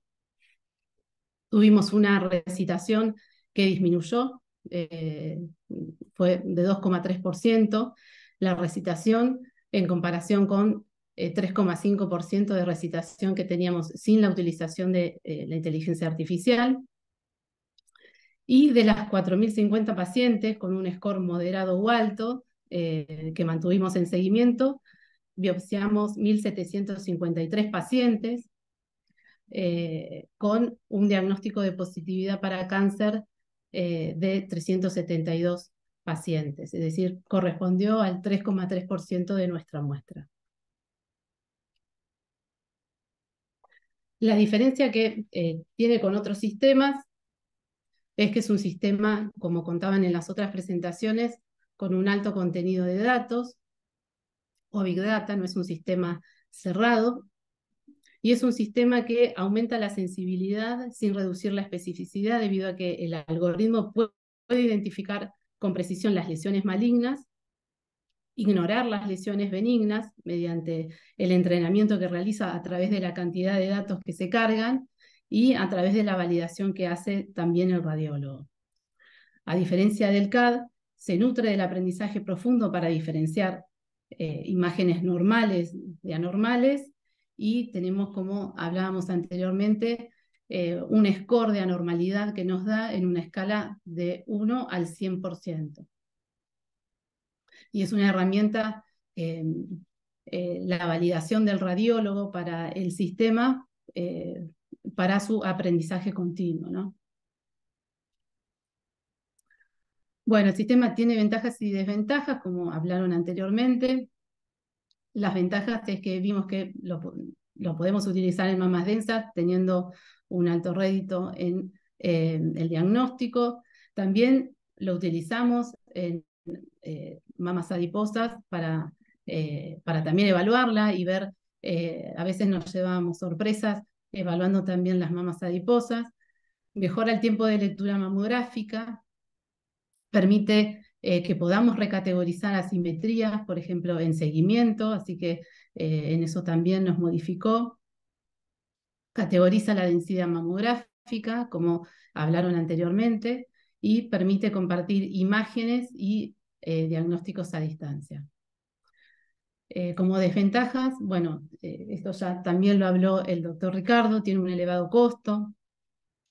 Speaker 3: Tuvimos una recitación que disminuyó, fue de 2,3% la recitación en comparación con 3,5% eh, de recitación que teníamos sin la utilización de eh, la inteligencia artificial. Y de las 4.050 pacientes con un score moderado o alto eh, que mantuvimos en seguimiento, biopsiamos 1.753 pacientes con un diagnóstico de positividad para cáncer de 372 pacientes, es decir, correspondió al 3,3% de nuestra muestra. La diferencia que eh, tiene con otros sistemas es que es un sistema, como contaban en las otras presentaciones, con un alto contenido de datos o Big Data, no es un sistema cerrado, y es un sistema que aumenta la sensibilidad sin reducir la especificidad debido a que el algoritmo puede identificar con precisión las lesiones malignas ignorar las lesiones benignas mediante el entrenamiento que realiza a través de la cantidad de datos que se cargan y a través de la validación que hace también el radiólogo. A diferencia del CAD, se nutre del aprendizaje profundo para diferenciar eh, imágenes normales de anormales y tenemos, como hablábamos anteriormente, eh, un score de anormalidad que nos da en una escala de 1 al 100% y es una herramienta, eh, eh, la validación del radiólogo para el sistema, eh, para su aprendizaje continuo. ¿no? Bueno, el sistema tiene ventajas y desventajas, como hablaron anteriormente. Las ventajas es que vimos que lo, podemos utilizar en mamas densas, teniendo un alto rédito en el diagnóstico. También lo utilizamos en eh, mamas adiposas para, eh, para también evaluarla y ver, eh, a veces nos llevamos sorpresas evaluando también las mamas adiposas, mejora el tiempo de lectura mamográfica, permite que podamos recategorizar asimetrías, por ejemplo, en seguimiento, así que en eso también nos modificó, categoriza la densidad mamográfica, como hablaron anteriormente, y permite compartir imágenes y eh, diagnósticos a distancia. Eh, como desventajas, bueno, eh, esto ya también lo habló el doctor Ricardo, tiene un elevado costo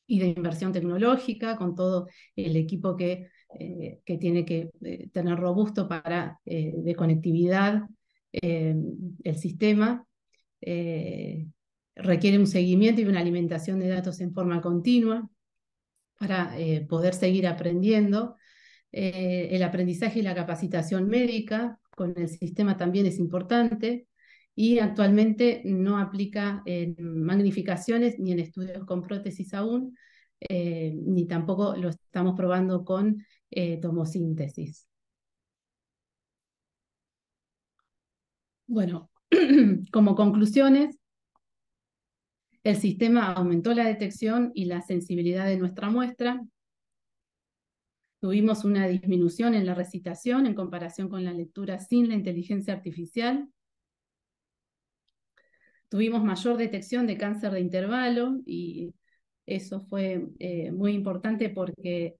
Speaker 3: y de inversión tecnológica con todo el equipo que, que tiene que tener robusto para, de conectividad el sistema requiere un seguimiento y una alimentación de datos en forma continua, para eh, poder seguir aprendiendo. Eh, el aprendizaje y la capacitación médica con el sistema también es importante y actualmente no aplica en magnificaciones ni en estudios con prótesis aún, eh, ni tampoco lo estamos probando con tomosíntesis. Bueno, <clears throat> como conclusiones, el sistema aumentó la detección y la sensibilidad de nuestra muestra. Tuvimos una disminución en la recitación en comparación con la lectura sin la inteligencia artificial. Tuvimos mayor detección de cáncer de intervalo y eso fue eh, muy importante porque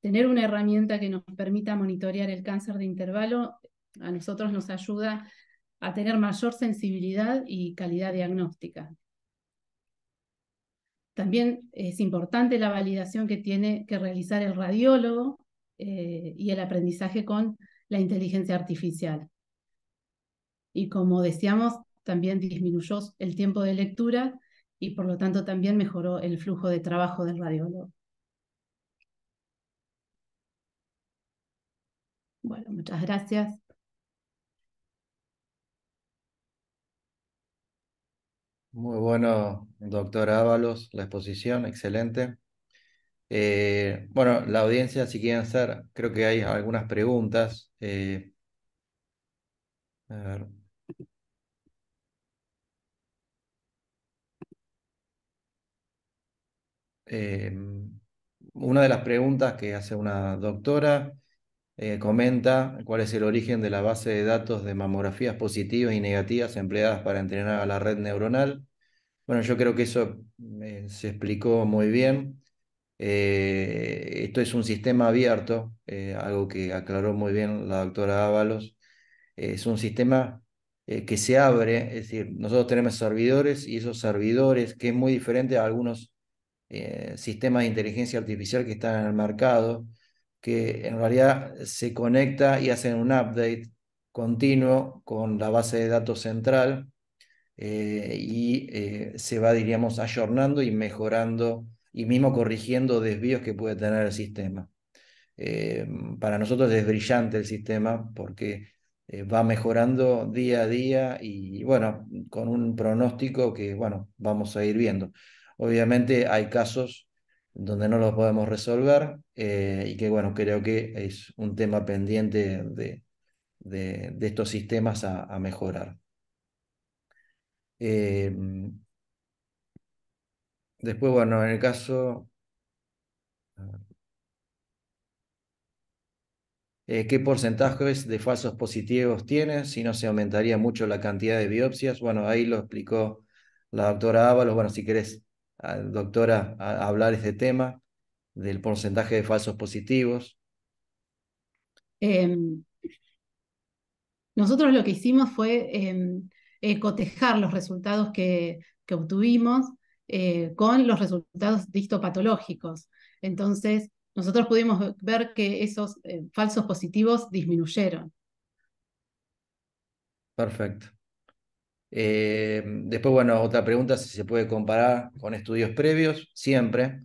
Speaker 3: tener una herramienta que nos permita monitorear el cáncer de intervalo a nosotros nos ayuda a tener mayor sensibilidad y calidad diagnóstica. También es importante la validación que tiene que realizar el radiólogo eh, y el aprendizaje con la inteligencia artificial. Y como decíamos, también disminuyó el tiempo de lectura y por lo tanto también mejoró el flujo de trabajo del radiólogo. Bueno, muchas gracias.
Speaker 1: Muy bueno, doctor Ábalos, la exposición, excelente. Eh, bueno, la audiencia, si quieren hacer, creo que hay algunas preguntas. Eh, eh, una de las preguntas que hace una doctora eh, comenta cuál es el origen de la base de datos de mamografías positivas y negativas empleadas para entrenar a la red neuronal. Bueno, yo creo que eso eh, se explicó muy bien. Eh, esto es un sistema abierto, algo que aclaró muy bien la doctora Ábalos. es un sistema que se abre, es decir, nosotros tenemos servidores y esos servidores, que es muy diferente a algunos sistemas de inteligencia artificial que están en el mercado, que en realidad se conecta y hacen un update continuo con la base de datos central eh, y eh, se va, diríamos, ayornando y mejorando y mismo corrigiendo desvíos que puede tener el sistema. Eh, para nosotros es brillante el sistema porque va mejorando día a día y bueno, con un pronóstico que bueno, vamos a ir viendo. Obviamente hay casos donde no los podemos resolver eh, y que bueno, creo que es un tema pendiente de, estos sistemas a, mejorar. Em, después, bueno, en el caso... Eh, ¿Qué porcentajes de falsos positivos tiene? Si no se aumentaría mucho la cantidad de biopsias. Bueno, ahí lo explicó la doctora Ábalos. Bueno, si querés doctora, a hablar este tema del porcentaje de falsos positivos?
Speaker 3: Em, nosotros lo que hicimos fue em, eh, cotejar los resultados que, que obtuvimos eh, con los resultados distopatológicos. Entonces, nosotros pudimos ver que esos eh, falsos positivos disminuyeron.
Speaker 1: Perfecto. Eh, después, bueno, otra pregunta, si se puede comparar con estudios previos, siempre.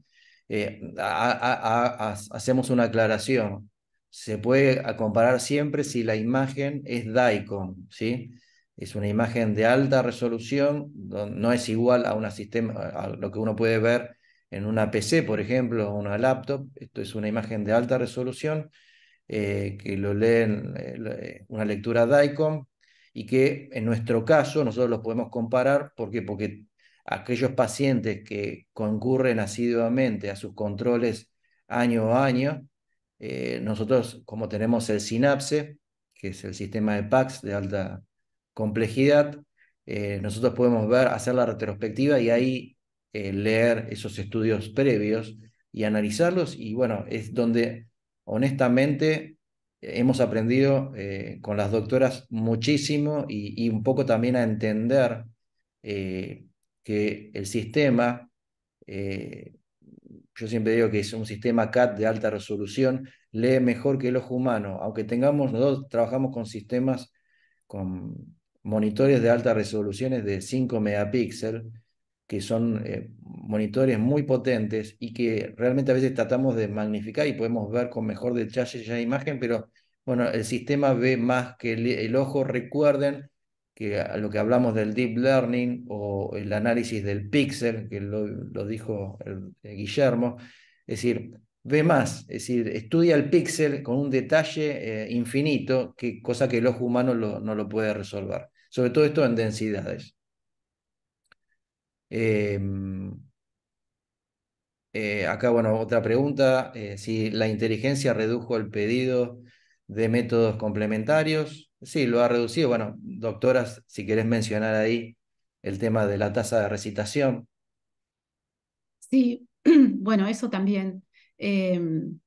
Speaker 1: Eh, hacemos una aclaración. Se puede comparar siempre si la imagen es DICOM, ¿sí? Es una imagen de alta resolución, no es igual a, sistema, a lo que uno puede ver en una PC, por ejemplo, o una laptop. Esto es una imagen de alta resolución eh, que lo leen una lectura DICOM y que en nuestro caso nosotros los podemos comparar ¿por porque aquellos pacientes que concurren asiduamente a sus controles año a año, eh, nosotros como tenemos el SINAPSE, que es el sistema de PACS de alta complejidad, eh, nosotros podemos ver, hacer la retrospectiva y ahí eh, leer esos estudios previos y analizarlos. Y bueno, es donde honestamente hemos aprendido eh, con las doctoras muchísimo y, un poco también a entender eh, que el sistema, eh, yo siempre digo que es un sistema CAT de alta resolución, lee mejor que el ojo humano, aunque tengamos, nosotros trabajamos con sistemas, con monitores de alta resoluciones de 5 megapíxeles, que son eh, monitores muy potentes y que realmente a veces tratamos de magnificar y podemos ver con mejor detalle ya imagen, pero bueno, el sistema ve más que el, ojo. Recuerden que a lo que hablamos del deep learning o el análisis del píxel, que lo, dijo el, eh, Guillermo, es decir, ve más, es decir, estudia el píxel con un detalle eh, infinito, que, cosa que el ojo humano no lo puede resolver, sobre todo esto en densidades. Em, eh, acá, bueno, otra pregunta, eh, si la inteligencia redujo el pedido de métodos complementarios. Sí, lo ha reducido. Bueno, doctoras, si querés mencionar ahí el tema de la tasa de recitación.
Speaker 3: Sí, <clears throat> bueno, eso también. Em,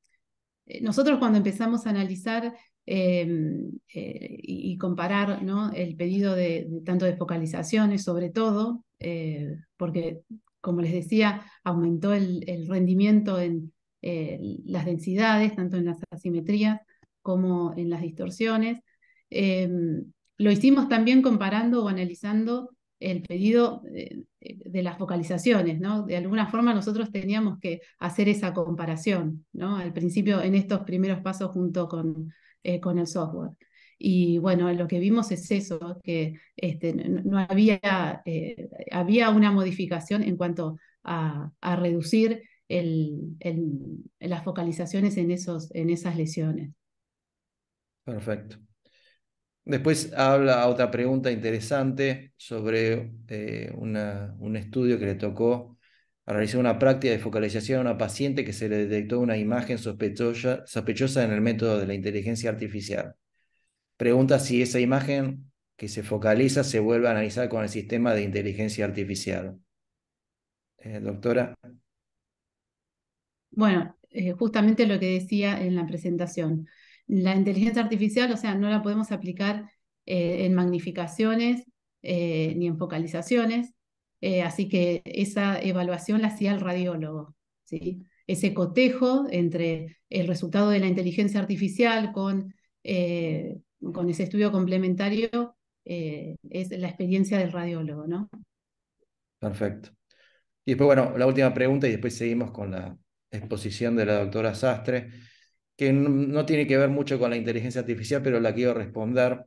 Speaker 3: eh, nosotros cuando empezamos a analizar Em, eh, y comparar ¿no? el pedido de, tanto de focalizaciones, sobre todo, eh, porque, como les decía, aumentó el, rendimiento en eh, las densidades, tanto en las asimetrías como en las distorsiones. Em, lo hicimos también comparando o analizando el pedido de, las focalizaciones, ¿no? De alguna forma nosotros teníamos que hacer esa comparación, ¿no? Al principio, en estos primeros pasos junto con, eh, con el software. Y bueno, lo que vimos es eso, que este, no, había, eh, había una modificación en cuanto a, reducir el, las focalizaciones en, esos, en esas lesiones.
Speaker 1: Perfecto. Después habla otra pregunta interesante sobre eh, un estudio que le tocó realizó una práctica de focalización a una paciente que se le detectó una imagen sospechosa, en el método de la inteligencia artificial. Pregunta si esa imagen que se focaliza se vuelve a analizar con el sistema de inteligencia artificial. Eh, doctora.
Speaker 3: Bueno, eh, justamente lo que decía en la presentación. La inteligencia artificial, o sea, no la podemos aplicar eh, en magnificaciones ni en focalizaciones, eh, así que esa evaluación la hacía el radiólogo. ¿sí? Ese cotejo entre el resultado de la inteligencia artificial con, eh, con ese estudio complementario eh, es la experiencia del radiólogo. ¿no?
Speaker 1: Perfecto. Y después, bueno, la última pregunta y después seguimos con la exposición de la doctora Sastre, que no tiene que ver mucho con la inteligencia artificial, pero la quiero responder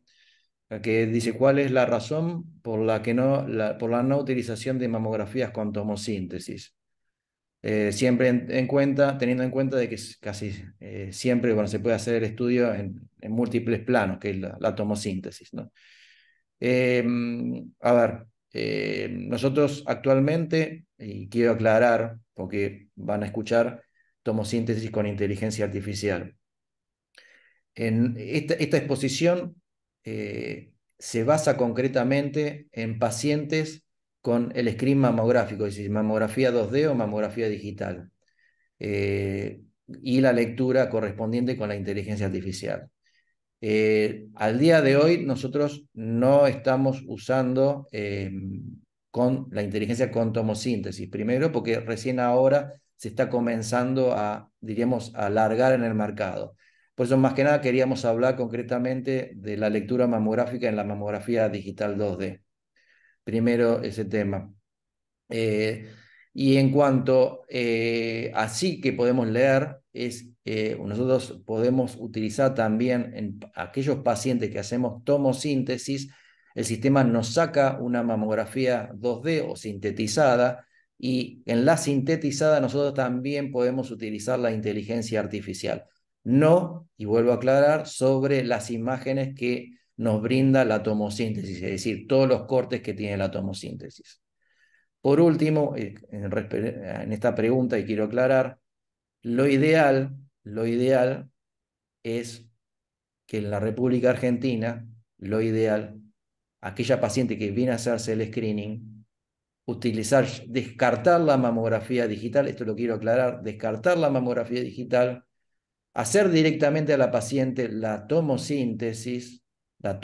Speaker 1: que dice cuál es la razón por la, que no, la, por la no utilización de mamografías con tomosíntesis. Eh, siempre en, cuenta, teniendo en cuenta de que casi eh, siempre se puede hacer el estudio en, múltiples planos, que es la, tomosíntesis. ¿no? Em, a ver, em, nosotros actualmente, y quiero aclarar, porque van a escuchar tomosíntesis con inteligencia artificial. En esta exposición eh, se basa concretamente en pacientes con el screen mamográfico, es decir, mamografía 2D o mamografía digital, eh, y la lectura correspondiente con la inteligencia artificial. Eh, al día de hoy nosotros no estamos usando con la inteligencia con tomosíntesis, primero porque recién ahora se está comenzando a, diríamos, a alargar en el mercado. Por eso, más que nada, queríamos hablar concretamente de la lectura mamográfica en la mamografía digital 2D. Primero, ese tema. Eh, y en cuanto eh, a así que podemos leer, es, nosotros podemos utilizar también en aquellos pacientes que hacemos tomosíntesis, el sistema nos saca una mamografía 2D o sintetizada, y en la sintetizada nosotros también podemos utilizar la inteligencia artificial. No, y vuelvo a aclarar, sobre las imágenes que nos brinda la tomosíntesis, es decir, todos los cortes que tiene la tomosíntesis. Por último, eh, en esta pregunta, y quiero aclarar, lo ideal, lo ideal es que en la República Argentina, lo ideal, aquella paciente que viene a hacerse el screening, utilizar, descartar la mamografía digital, esto lo quiero aclarar, descartar la mamografía digital hacer directamente a la paciente la tomosíntesis, la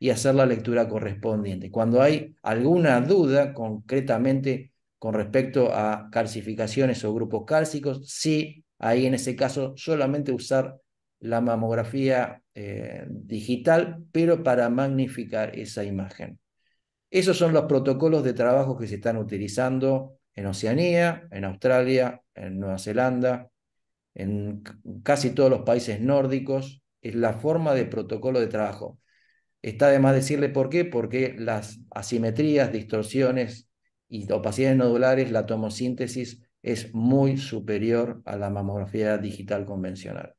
Speaker 1: y hacer la lectura correspondiente. Cuando hay alguna duda concretamente con respecto a calcificaciones o grupos cálcicos, sí, ahí en ese caso solamente usar la mamografía eh, digital, pero para magnificar esa imagen. Esos son los protocolos de trabajo que se están utilizando en Oceanía, en Australia, en Nueva Zelanda, en casi todos los países nórdicos, es la forma de protocolo de trabajo. Está de más decirle por qué, porque las asimetrías, distorsiones y opacidades nodulares, la tomosíntesis es muy superior a la mamografía digital convencional.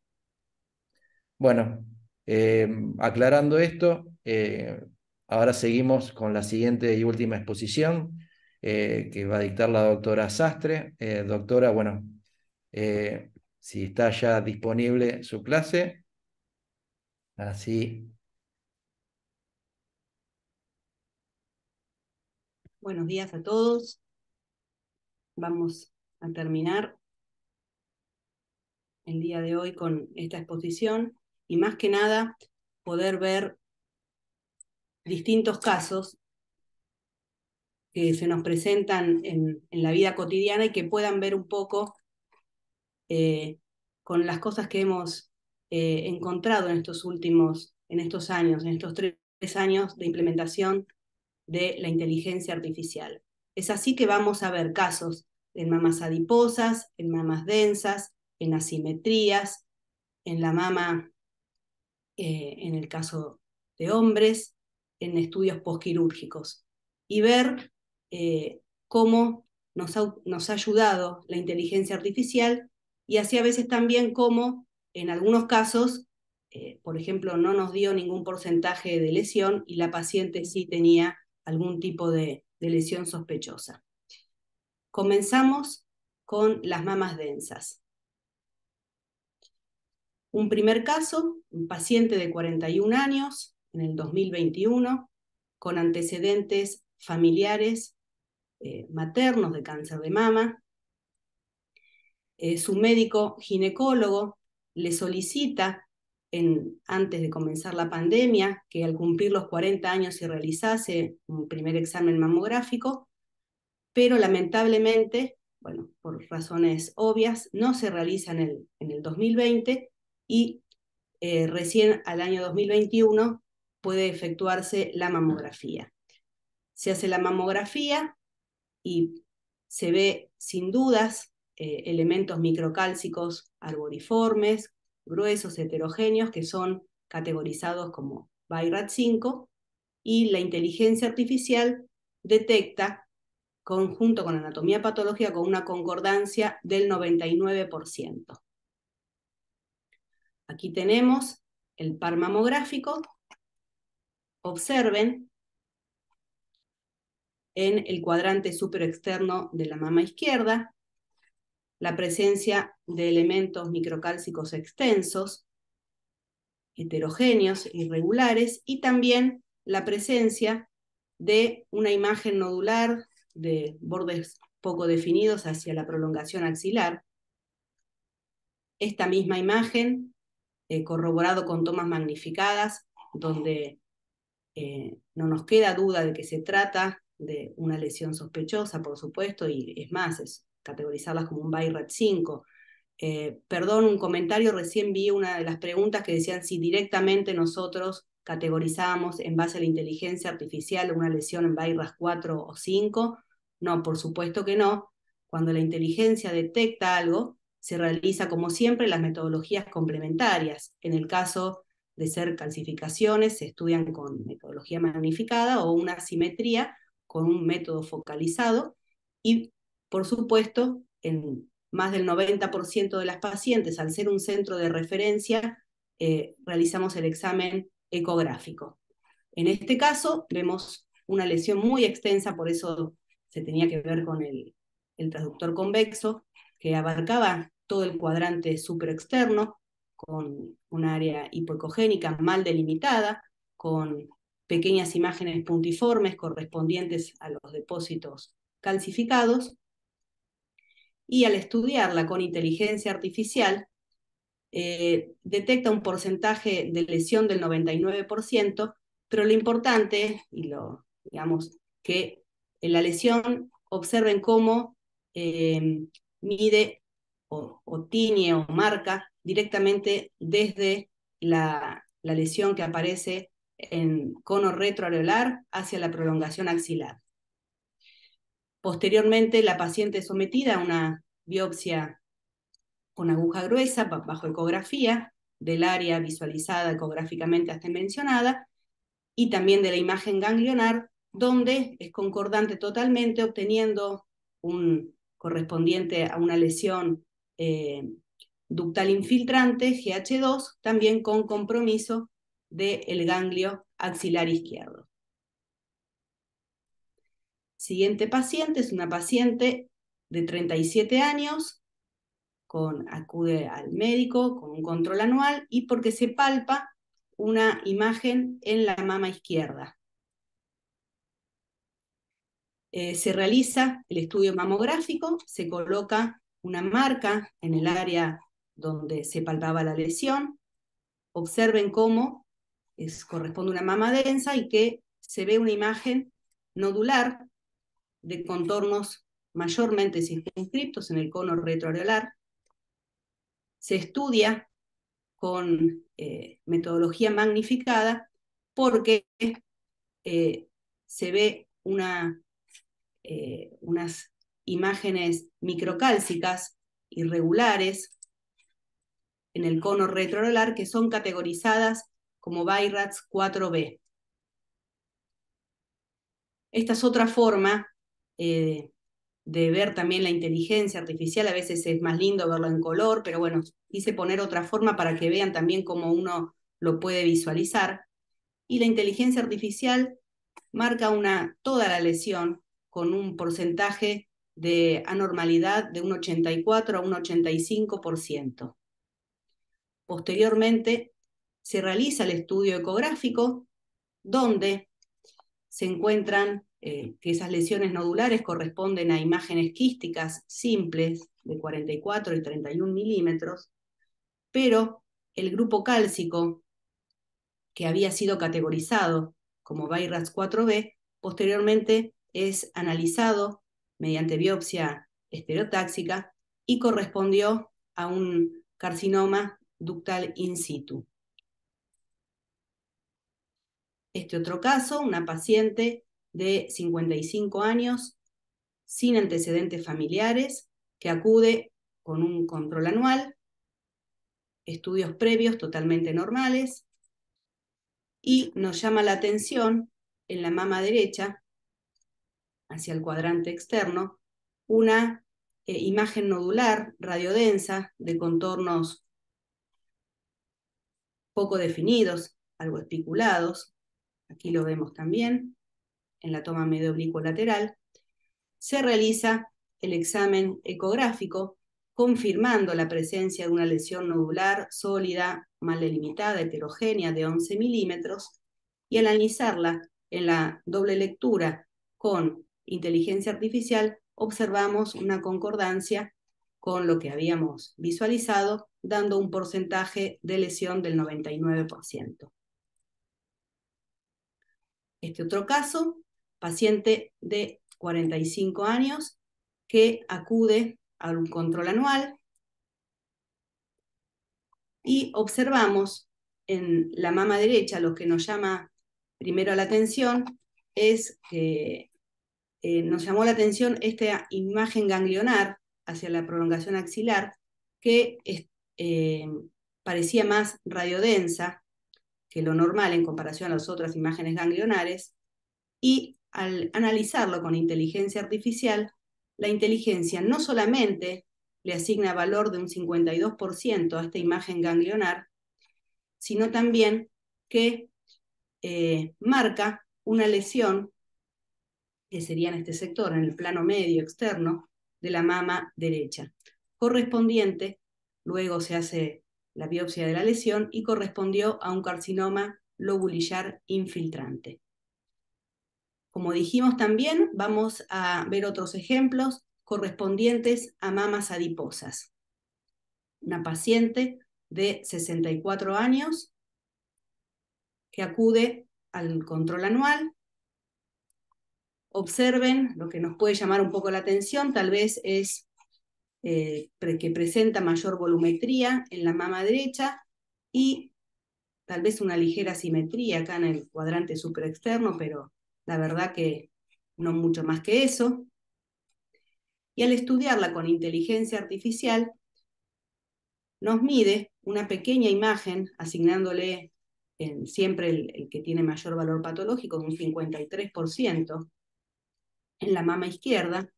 Speaker 1: Bueno, eh, aclarando esto, eh, ahora seguimos con la siguiente y última exposición eh, que va a dictar la doctora Sastre. doctora, bueno, si está ya disponible su clase. Así.
Speaker 4: Buenos días a todos. Vamos a terminar el día de hoy con esta exposición y más que nada poder ver distintos casos que se nos presentan en, en la vida cotidiana y que puedan ver un poco eh, con las cosas que hemos eh, encontrado en estos últimos, en estos años, en estos tres años de implementación de la inteligencia artificial. Es así que vamos a ver casos en mamas adiposas, en mamas densas, en asimetrías, en la mama, eh, en el caso de hombres, en estudios posquirúrgicos, y ver cómo nos ha ayudado la inteligencia artificial y así a veces también como en algunos casos, eh, por ejemplo, no nos dio ningún porcentaje de lesión y la paciente sí tenía algún tipo de, lesión sospechosa. Comenzamos con las mamas densas. Un primer caso, un paciente de 41 años en el 2021 con antecedentes familiares eh, maternos de cáncer de mama, eh, su médico ginecólogo le solicita, antes de comenzar la pandemia, que al cumplir los 40 años se realizase un primer examen mamográfico, pero lamentablemente, bueno, por razones obvias, no se realiza en el, 2020 y eh, recién al año 2021 puede efectuarse la mamografía. Se hace la mamografía y se ve sin dudas eh, elementos microcálcicos arboriformes, gruesos, heterogéneos, que son categorizados como BIRAT 5, y la inteligencia artificial detecta, conjunto con anatomía patológica, con una concordancia del 99%. Aquí tenemos el par mamográfico. Observen en el cuadrante superexterno de la mama izquierda la presencia de elementos microcálcicos extensos, heterogéneos, irregulares, y también la presencia de una imagen nodular de bordes poco definidos hacia la prolongación axilar. Esta misma imagen, eh, corroborado con tomas magnificadas, donde eh, no nos queda duda de que se trata de una lesión sospechosa, por supuesto, y es más, es categorizarlas como un BayRat 5. Eh, perdón, un comentario, recién vi una de las preguntas que decían si directamente nosotros categorizamos en base a la inteligencia artificial una lesión en BayRat 4 o 5. No, por supuesto que no. Cuando la inteligencia detecta algo, se realiza como siempre las metodologías complementarias. En el caso de ser calcificaciones, se estudian con metodología magnificada o una simetría con un método focalizado y por supuesto, en más del 90% de las pacientes, al ser un centro de referencia, eh, realizamos el examen ecográfico. En este caso, vemos una lesión muy extensa, por eso se tenía que ver con el, el transductor convexo, que abarcaba todo el cuadrante superexterno, con un área hipoecogénica mal delimitada, con pequeñas imágenes puntiformes correspondientes a los depósitos calcificados, y al estudiarla con inteligencia artificial, eh, detecta un porcentaje de lesión del 99%, pero lo importante, y lo, digamos, que en la lesión observen cómo eh, mide o, o, tiñe o marca directamente desde la, la lesión que aparece en cono retroareolar hacia la prolongación axilar. Posteriormente, la paciente es sometida a una biopsia con aguja gruesa bajo ecografía del área visualizada ecográficamente hasta mencionada y también de la imagen ganglionar, donde es concordante totalmente obteniendo un correspondiente a una lesión eh, ductal infiltrante, GH2, también con compromiso del el ganglio axilar izquierdo siguiente paciente es una paciente de 37 años, con, acude al médico con un control anual y porque se palpa una imagen en la mama izquierda. Eh, se realiza el estudio mamográfico, se coloca una marca en el área donde se palpaba la lesión. Observen cómo es, corresponde una mama densa y que se ve una imagen nodular de contornos mayormente circunscriptos en el cono retroareolar. Se estudia con eh, metodología magnificada porque eh, se ve una, eh, unas imágenes microcálcicas irregulares en el cono retroareolar que son categorizadas como BIRATS 4B. Esta es otra forma eh, de ver también la inteligencia artificial, a veces es más lindo verlo en color, pero bueno, quise poner otra forma para que vean también cómo uno lo puede visualizar. Y la inteligencia artificial marca una, toda la lesión con un porcentaje de anormalidad de un 84 a un 85%. Posteriormente, se realiza el estudio ecográfico donde se encuentran eh, que esas lesiones nodulares corresponden a imágenes quísticas simples de 44 y 31 milímetros, pero el grupo cálcico que había sido categorizado como BIRATS 4B, posteriormente es analizado mediante biopsia estereotáxica y correspondió a un carcinoma ductal in situ. Este otro caso, una paciente de 55 años, sin antecedentes familiares, que acude con un control anual, estudios previos totalmente normales, y nos llama la atención en la mama derecha, hacia el cuadrante externo, una eh, imagen nodular radiodensa de contornos poco definidos, algo espiculados, aquí lo vemos también, en la toma medio oblicuo lateral, se realiza el examen ecográfico confirmando la presencia de una lesión nodular sólida, mal delimitada, heterogénea de 11 milímetros y al analizarla en la doble lectura con inteligencia artificial observamos una concordancia con lo que habíamos visualizado, dando un porcentaje de lesión del 99%. Este otro caso paciente de 45 años que acude a un control anual y observamos en la mama derecha lo que nos llama primero la atención es que eh, nos llamó la atención esta imagen ganglionar hacia la prolongación axilar que eh, parecía más radiodensa que lo normal en comparación a las otras imágenes ganglionares y al analizarlo con inteligencia artificial, la inteligencia no solamente le asigna valor de un 52% a esta imagen ganglionar, sino también que eh, marca una lesión que sería en este sector, en el plano medio externo de la mama derecha, correspondiente, luego se hace la biopsia de la lesión y correspondió a un carcinoma lobulillar infiltrante. Como dijimos también, vamos a ver otros ejemplos correspondientes a mamas adiposas. Una paciente de 64 años que acude al control anual. Observen, lo que nos puede llamar un poco la atención tal vez es eh, que presenta mayor volumetría en la mama derecha y tal vez una ligera simetría acá en el cuadrante superexterno, pero la verdad que no mucho más que eso. Y al estudiarla con inteligencia artificial, nos mide una pequeña imagen, asignándole siempre el, el, que tiene mayor valor patológico, un 53%, en la mama izquierda,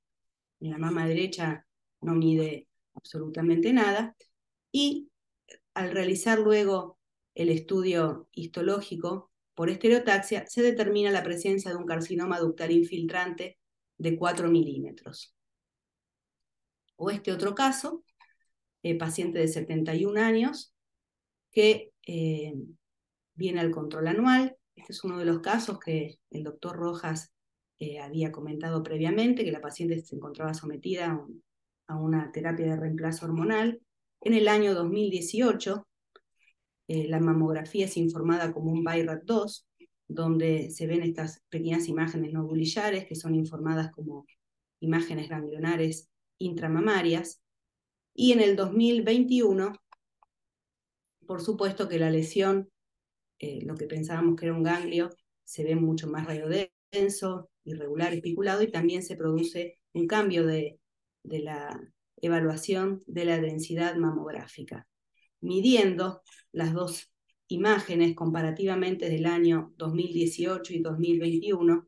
Speaker 4: en la mama derecha no mide absolutamente nada, y al realizar luego el estudio histológico por estereotaxia se determina la presencia de un carcinoma ductal infiltrante de 4 milímetros. O este otro caso, eh, paciente de 71 años, que eh, viene al control anual. Este es uno de los casos que el doctor Rojas eh, había comentado previamente, que la paciente se encontraba sometida a una terapia de reemplazo hormonal. En el año 2018 eh, la mamografía es informada como un BIRAT2, donde se ven estas pequeñas imágenes bulillares, que son informadas como imágenes ganglionares intramamarias. Y en el 2021, por supuesto que la lesión, eh, lo que pensábamos que era un ganglio, se ve mucho más radiodenso, irregular, espiculado, y también se produce un cambio de la evaluación de la densidad mamográfica midiendo las dos imágenes comparativamente del año 2018 y 2021.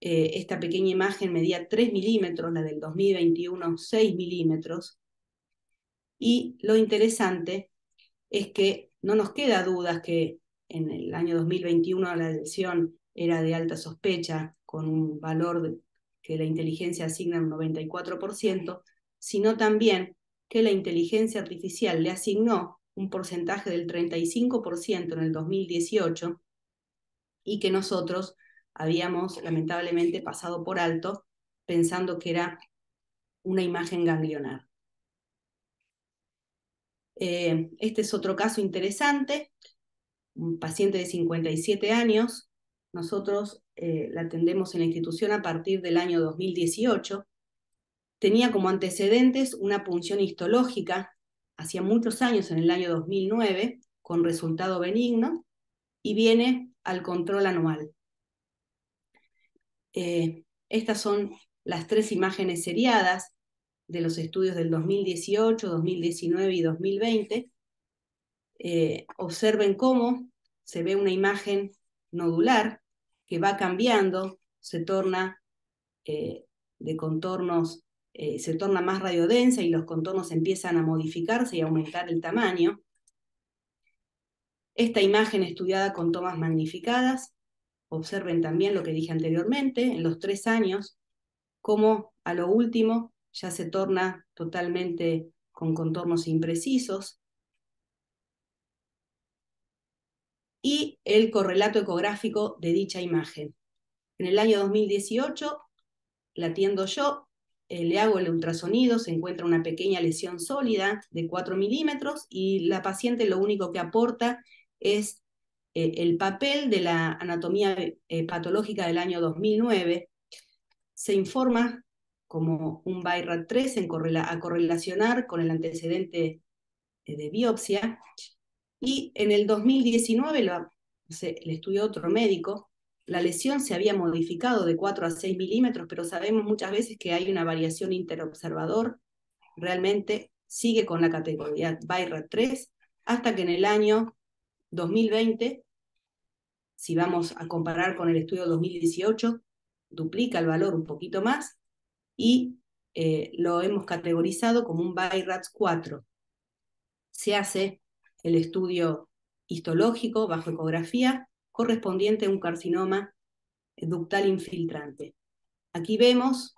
Speaker 4: Eh, esta pequeña imagen medía 3 milímetros, la del 2021 6 milímetros. Y lo interesante es que no nos queda dudas que en el año 2021 la lesión era de alta sospecha, con un valor que la inteligencia asigna un 94%, sino también que la inteligencia artificial le asignó un porcentaje del 35% en el 2018 y que nosotros habíamos lamentablemente pasado por alto pensando que era una imagen ganglionar. Eh, este es otro caso interesante, un paciente de 57 años, nosotros eh, la atendemos en la institución a partir del año 2018, tenía como antecedentes una punción histológica hacía muchos años, en el año 2009, con resultado benigno, y viene al control anual. Eh, estas son las tres imágenes seriadas de los estudios del 2018, 2019 y 2020. Eh, observen cómo se ve una imagen nodular que va cambiando, se torna eh, de contornos eh, se torna más radiodensa y los contornos empiezan a modificarse y a aumentar el tamaño. Esta imagen estudiada con tomas magnificadas, observen también lo que dije anteriormente, en los tres años, cómo a lo último ya se torna totalmente con contornos imprecisos. Y el correlato ecográfico de dicha imagen. En el año 2018 la atiendo yo, eh, le hago el ultrasonido, se encuentra una pequeña lesión sólida de 4 milímetros y la paciente lo único que aporta es eh, el papel de la anatomía eh, patológica del año 2009. Se informa como un Bayrat 3 a correlacionar con el antecedente de biopsia. Y en el 2019 lo, se, le estudió otro médico la lesión se había modificado de 4 a 6 milímetros, pero sabemos muchas veces que hay una variación interobservador, realmente sigue con la categoría BI-RADS 3, hasta que en el año 2020, si vamos a comparar con el estudio 2018, duplica el valor un poquito más y eh, lo hemos categorizado como un BI-RADS 4. Se hace el estudio histológico bajo ecografía correspondiente a un carcinoma ductal infiltrante. Aquí vemos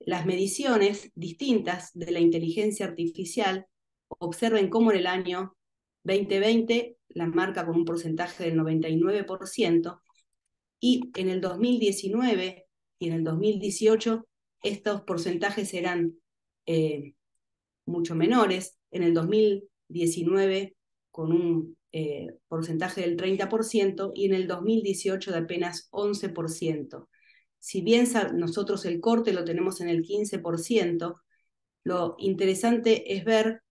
Speaker 4: las mediciones distintas de la inteligencia artificial. Observen cómo en el año 2020 la marca con un porcentaje del 99% y en el 2019 y en el 2018 estos porcentajes eran eh, mucho menores. En el 2019 con un eh, porcentaje del 30% y en el 2018 de apenas 11%. Si bien nosotros el corte lo tenemos en el 15%, lo interesante es ver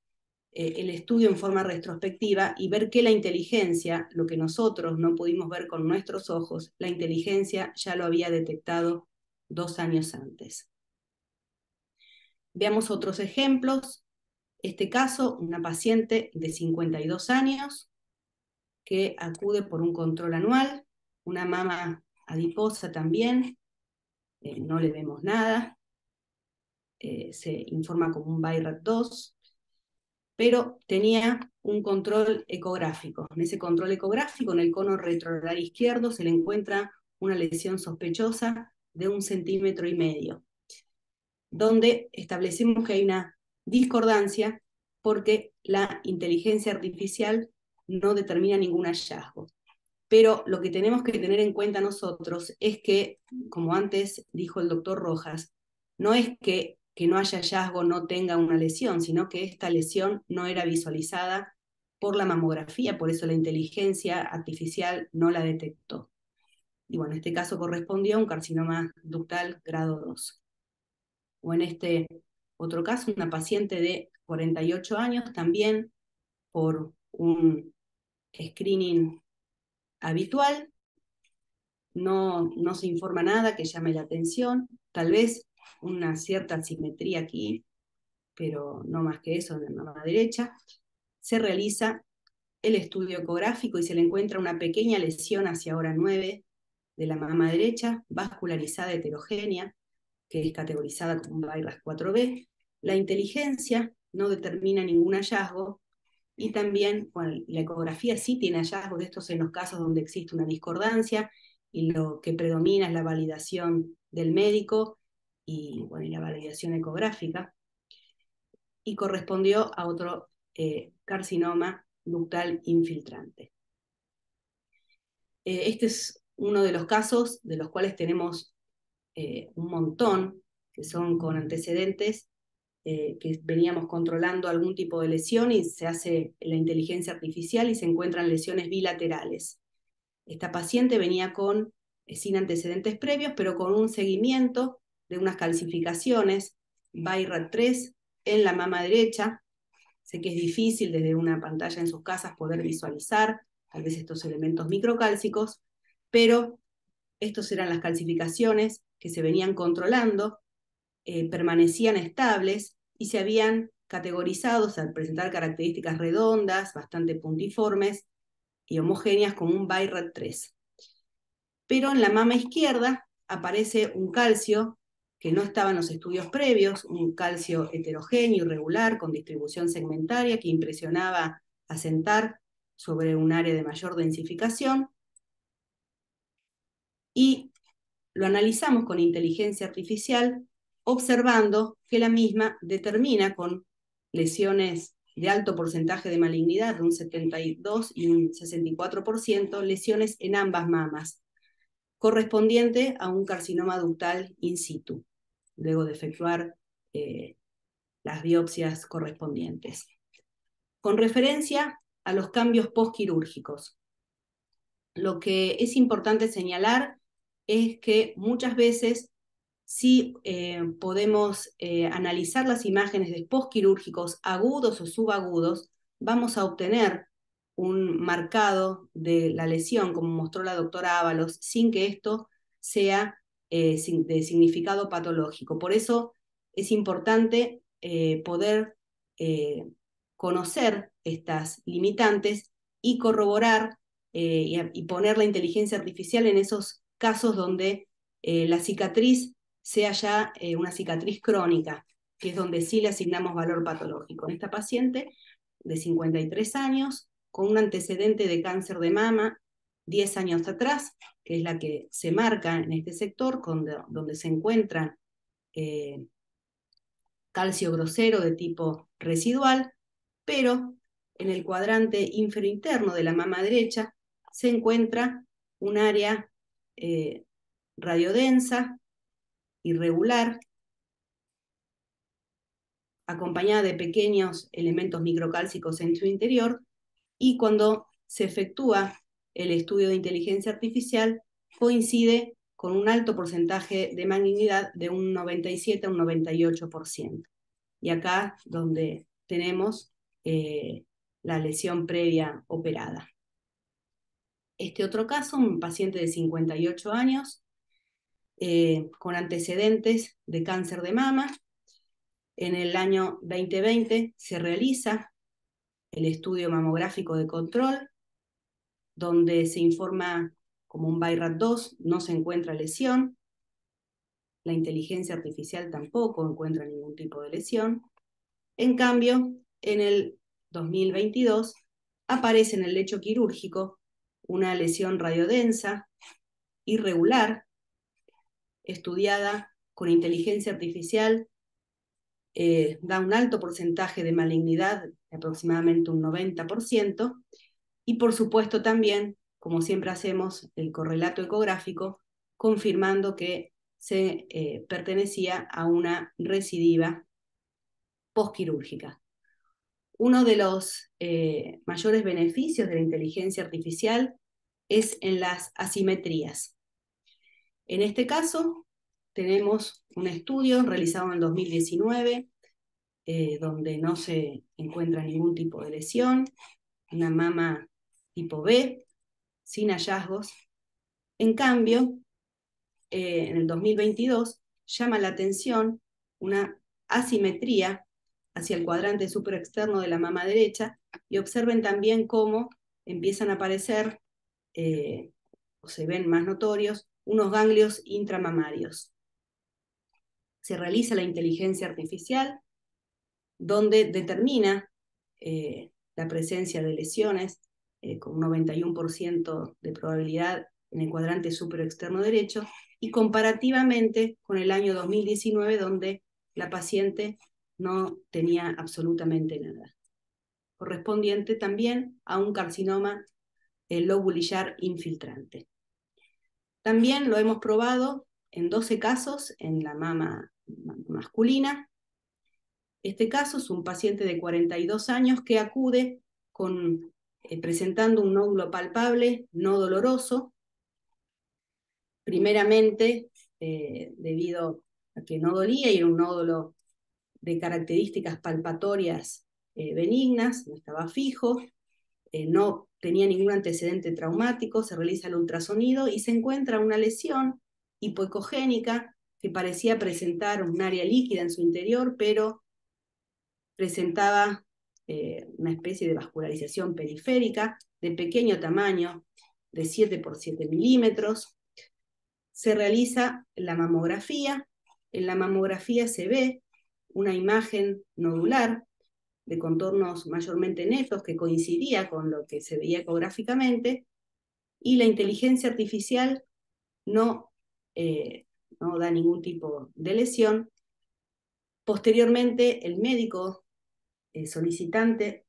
Speaker 4: eh, el estudio en forma retrospectiva y ver que la inteligencia, lo que nosotros no pudimos ver con nuestros ojos, la inteligencia ya lo había detectado dos años antes. Veamos otros ejemplos. Este caso, una paciente de 52 años, que acude por un control anual, una mama adiposa también, eh, no le vemos nada, eh, se informa como un BIRAT 2, pero tenía un control ecográfico. En ese control ecográfico, en el cono retroal izquierdo, se le encuentra una lesión sospechosa de un centímetro y medio, donde establecemos que hay una discordancia porque la inteligencia artificial no determina ningún hallazgo. Pero lo que tenemos que tener en cuenta nosotros es que, como antes dijo el doctor Rojas, no es que, que no haya hallazgo no tenga una lesión, sino que esta lesión no era visualizada por la mamografía, por eso la inteligencia artificial no la detectó. Y bueno, este caso correspondió a un carcinoma ductal grado 2. O en este otro caso, una paciente de 48 años también por un screening habitual, no, no se informa nada que llame la atención, tal vez una cierta simetría aquí, pero no más que eso en la mama derecha, se realiza el estudio ecográfico y se le encuentra una pequeña lesión hacia ahora 9 de la mama derecha, vascularizada heterogénea, que es categorizada como un 4B. La inteligencia no determina ningún hallazgo y también, la ecografía sí tiene hallazgos de estos en los casos donde existe una discordancia y lo que predomina es la validación del médico y, la validación ecográfica. Y correspondió a otro eh, carcinoma ductal infiltrante. Eh, este es uno de los casos de los cuales tenemos eh, un montón que son con antecedentes eh, que veníamos controlando algún tipo de lesión y se hace la inteligencia artificial y se encuentran lesiones bilaterales. Esta paciente venía con, eh, sin antecedentes previos, pero con un seguimiento de unas calcificaciones, mm. BIRAT 3 en la mama derecha. Sé que es difícil desde una pantalla en sus casas poder visualizar tal vez estos elementos microcálcicos, pero estos eran las calcificaciones que se venían controlando, eh, permanecían estables y se habían categorizado al presentar características redondas, bastante puntiformes y homogéneas como un BayRat 3. Pero en la mama izquierda aparece un calcio que no estaba en los estudios previos, un calcio heterogéneo, irregular, con distribución segmentaria que impresionaba asentar sobre un área de mayor densificación. Y lo analizamos con inteligencia artificial observando que la misma determina con lesiones de alto porcentaje de malignidad, de un 72 y un 64%, lesiones en ambas mamas, correspondiente a un carcinoma ductal in situ, luego de efectuar eh, las biopsias correspondientes. Con referencia a los cambios postquirúrgicos, lo que es importante señalar es que muchas veces si eh, podemos eh, analizar las imágenes de posquirúrgicos agudos o subagudos, vamos a obtener un marcado de la lesión, como mostró la doctora Ábalos, sin que esto sea eh, de significado patológico. Por eso es importante poder conocer estas limitantes y corroborar y, poner la inteligencia artificial en esos casos donde la cicatriz sea ya eh, una cicatriz crónica, que es donde sí le asignamos valor patológico. En esta paciente de 53 años, con un antecedente de cáncer de mama 10 años atrás, que es la que se marca en este sector, donde, se encuentra eh, calcio grosero de tipo residual, pero en el cuadrante interno de la mama derecha se encuentra un área eh, radiodensa irregular, acompañada de pequeños elementos microcálcicos en su interior, y cuando se efectúa el estudio de inteligencia artificial, coincide con un alto porcentaje de malignidad de un 97 a un 98%. Y acá donde tenemos eh, la lesión previa operada. Este otro caso, un paciente de 58 años, eh, con antecedentes de cáncer de mama. En el año 2020 se realiza el estudio mamográfico de control, donde se informa como un BIRAT 2 no se encuentra lesión, la inteligencia artificial tampoco encuentra ningún tipo de lesión. En cambio, en el 2022 aparece en el lecho quirúrgico una lesión radiodensa irregular estudiada con inteligencia artificial eh, da un alto porcentaje de malignidad, aproximadamente un 90%, y por supuesto también, como siempre hacemos, el correlato ecográfico, confirmando que se eh, pertenecía a una recidiva posquirúrgica. Uno de los eh, mayores beneficios de la inteligencia artificial es en las asimetrías. En este caso, tenemos un estudio realizado en el 2019, eh, donde no se encuentra ningún tipo de lesión, una mama tipo B, sin hallazgos. En cambio, eh, en el 2022 llama la atención una asimetría hacia el cuadrante superexterno de la mama derecha y observen también cómo empiezan a aparecer eh, o se ven más notorios unos ganglios intramamarios. Se realiza la inteligencia artificial, donde determina eh, la presencia de lesiones eh, con un 91% de probabilidad en el cuadrante externo derecho y comparativamente con el año 2019 donde la paciente no tenía absolutamente nada. Correspondiente también a un carcinoma el eh, lobulillar infiltrante. También lo hemos probado en 12 casos en la mama masculina. Este caso es un paciente de 42 años que acude con, eh, presentando un nódulo palpable no doloroso. Primeramente, eh, debido a que no dolía y era un nódulo de características palpatorias eh, benignas, no estaba fijo, eh, no tenía ningún antecedente traumático, se realiza el ultrasonido y se encuentra una lesión hipoecogénica que parecía presentar un área líquida en su interior, pero presentaba eh, una especie de vascularización periférica de pequeño tamaño, de 7 por 7 milímetros. Se realiza la mamografía. En la mamografía se ve una imagen nodular de contornos mayormente netos, que coincidía con lo que se veía ecográficamente, y la inteligencia artificial no, eh, no da ningún tipo de lesión. Posteriormente, el médico eh, solicitante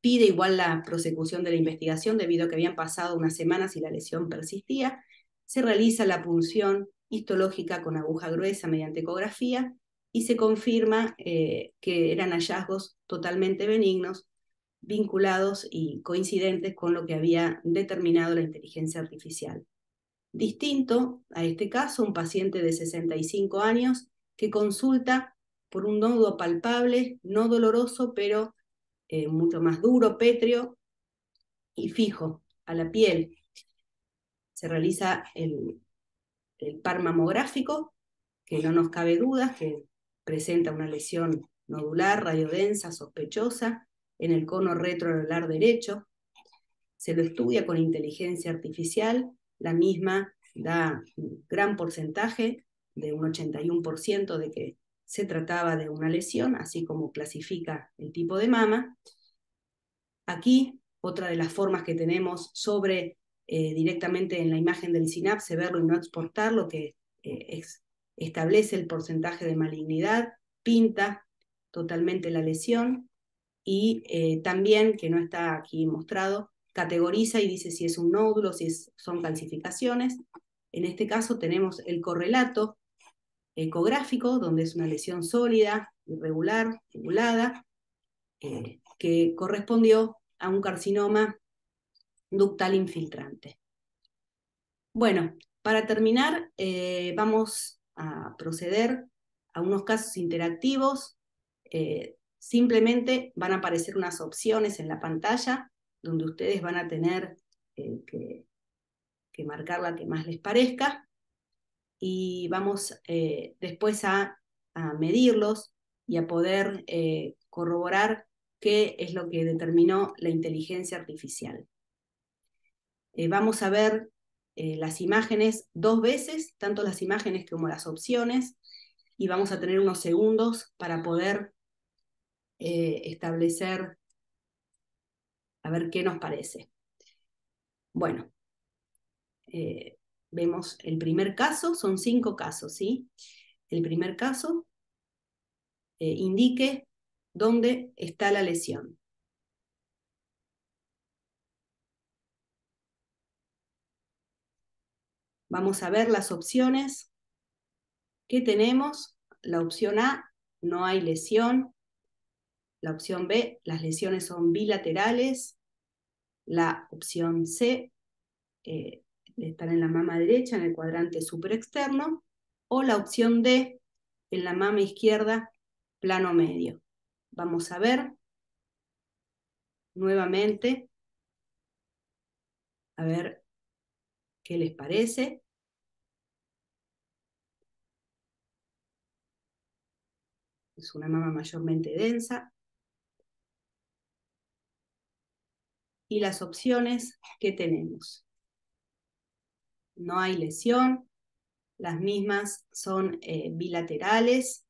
Speaker 4: pide igual la prosecución de la investigación debido a que habían pasado unas semanas y la lesión persistía. Se realiza la punción histológica con aguja gruesa mediante ecografía y se confirma eh, que eran hallazgos totalmente benignos, vinculados y coincidentes con lo que había determinado la inteligencia artificial. Distinto a este caso, un paciente de 65 años que consulta por un nodo palpable, no doloroso, pero eh, mucho más duro, pétreo y fijo a la piel. Se realiza el, el par mamográfico, que no nos cabe dudas que presenta una lesión nodular radiodensa sospechosa en el cono retroalar derecho. Se lo estudia con inteligencia artificial, la misma da un gran porcentaje de un 81% de que se trataba de una lesión, así como clasifica el tipo de mama. Aquí, otra de las formas que tenemos sobre eh, directamente en la imagen del sinapse, verlo y no exportarlo, que eh, es establece el porcentaje de malignidad, pinta totalmente la lesión y eh, también, que no está aquí mostrado, categoriza y dice si es un nódulo, si son calcificaciones. En este caso tenemos el correlato ecográfico, donde es una lesión sólida, irregular, regulada, eh, que correspondió a un carcinoma ductal infiltrante. Bueno, para terminar, eh, vamos a proceder a unos casos interactivos. Eh, simplemente van a aparecer unas opciones en la pantalla donde ustedes van a tener eh, que, marcar la que más les parezca y vamos eh, después a, a, medirlos y a poder corroborar qué es lo que determinó la inteligencia artificial. vamos a ver eh, las imágenes dos veces, tanto las imágenes como las opciones, y vamos a tener unos segundos para poder eh, establecer a ver qué nos parece. Bueno, eh, vemos el primer caso, son cinco casos, ¿sí? El primer caso indique dónde está la lesión. Vamos a ver las opciones ¿Qué tenemos. La opción A, no hay lesión. La opción B, las lesiones son bilaterales. La opción C, eh, están en la mama derecha, en el cuadrante superexterno. O la opción D, en la mama izquierda, plano medio. Vamos a ver nuevamente, a ver qué les parece. es una mama mayormente densa. Y las opciones que tenemos. No hay lesión, las mismas son eh, bilaterales,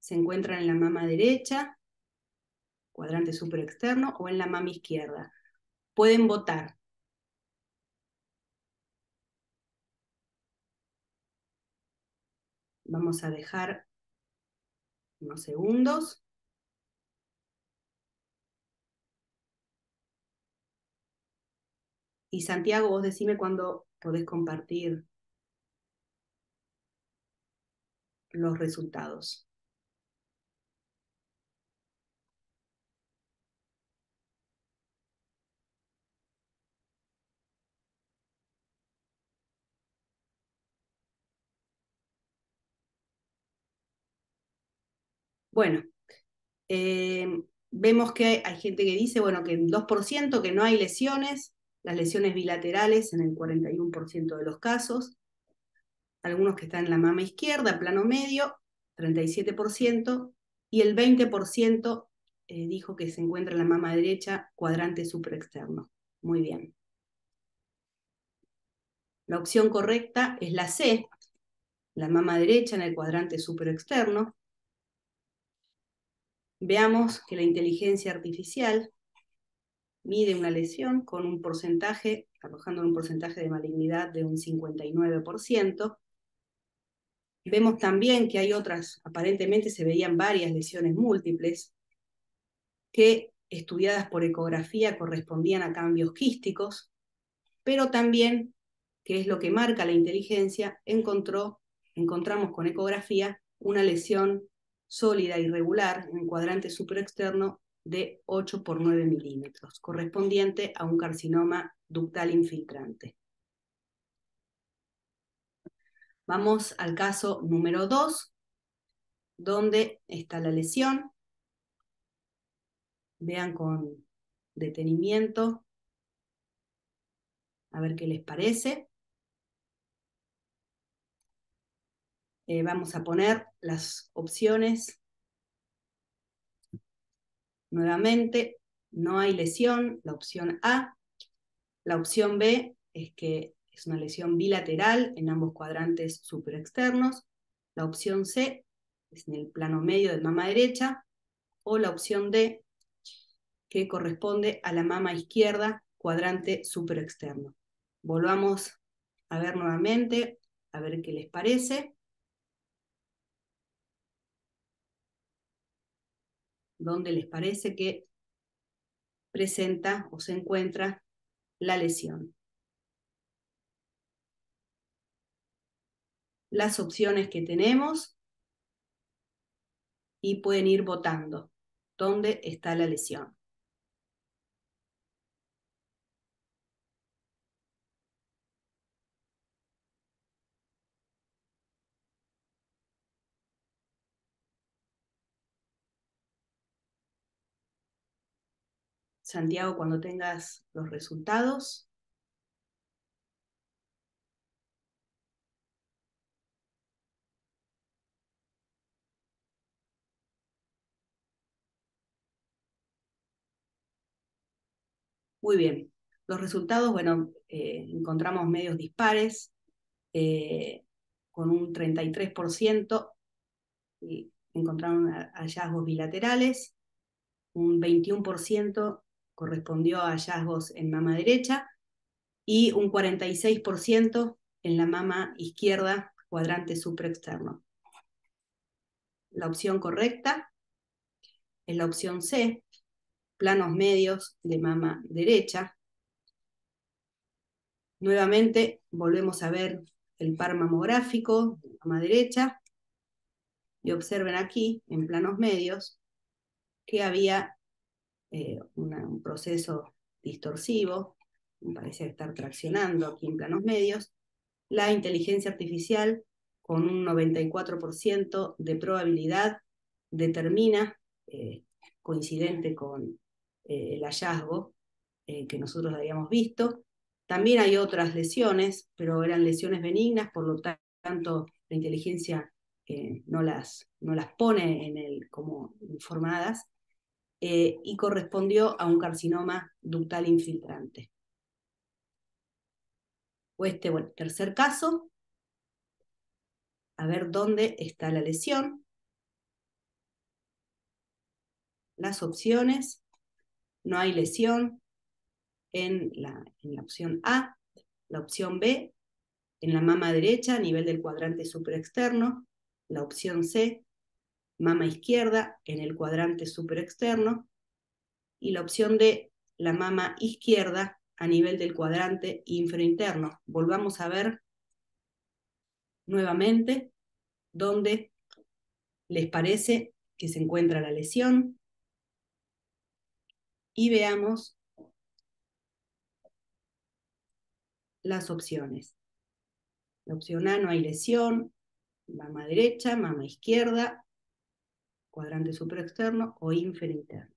Speaker 4: se encuentran en la mama derecha, cuadrante superexterno, o en la mama izquierda. Pueden votar vamos a dejar unos segundos. Y Santiago, vos decime cuándo podés compartir los resultados. Bueno, em, vemos que hay, gente que dice, bueno, que en 2%, que no hay lesiones, las lesiones bilaterales en el 41% de los casos, algunos que están en la mama izquierda, plano medio, 37%, y el 20% eh, dijo que se encuentra en la mama derecha, cuadrante superexterno. Muy bien. La opción correcta es la C, la mama derecha en el cuadrante superexterno, veamos que la inteligencia artificial mide una lesión con un porcentaje, arrojando un porcentaje de malignidad de un 59%. Vemos también que hay otras, aparentemente se veían varias lesiones múltiples, que estudiadas por ecografía correspondían a cambios quísticos, pero también, que es lo que marca la inteligencia, encontró, encontramos con ecografía una lesión sólida y regular en cuadrante superexterno de 8 por 9 milímetros, correspondiente a un carcinoma ductal infiltrante. Vamos al caso número 2, donde está la lesión. Vean con detenimiento, a ver qué les parece. Eh, vamos a poner las opciones. Nuevamente, no hay lesión, la opción A. La opción B es que es una lesión bilateral en ambos cuadrantes superexternos. La opción C es en el plano medio de mama derecha. O la opción D, que corresponde a la mama izquierda, cuadrante superexterno. Volvamos a ver nuevamente, a ver qué les parece. donde les parece que presenta o se encuentra la lesión. Las opciones que tenemos y pueden ir votando dónde está la lesión. Santiago, cuando tengas los resultados. Muy bien. Los resultados, bueno, eh, encontramos medios dispares, eh, con un 33%, y encontraron hallazgos bilaterales, un 21% correspondió a hallazgos en mama derecha y un 46% en la mama izquierda, cuadrante supraexterno. La opción correcta es la opción C, planos medios de mama derecha. Nuevamente volvemos a ver el par mamográfico de mama derecha y observen aquí en planos medios que había eh, un proceso distorsivo, parece estar traccionando aquí en planos medios, la inteligencia artificial con un 94% de probabilidad determina, eh, coincidente con eh, el hallazgo que nosotros habíamos visto. También hay otras lesiones, pero eran lesiones benignas, por lo tanto la inteligencia no, las, no las pone en el, como informadas eh, y correspondió a un carcinoma ductal infiltrante. este, tercer caso, a ver dónde está la lesión, las opciones, no hay lesión en la, en la opción A, la opción B, en la mama derecha a nivel del cuadrante supraexterno, la opción C, mama izquierda en el cuadrante superexterno y la opción de la mama izquierda a nivel del cuadrante infrainterno. Volvamos a ver nuevamente dónde les parece que se encuentra la lesión y veamos las opciones. La opción A no hay lesión, mama derecha, mama izquierda, cuadrante supraexterno o interno.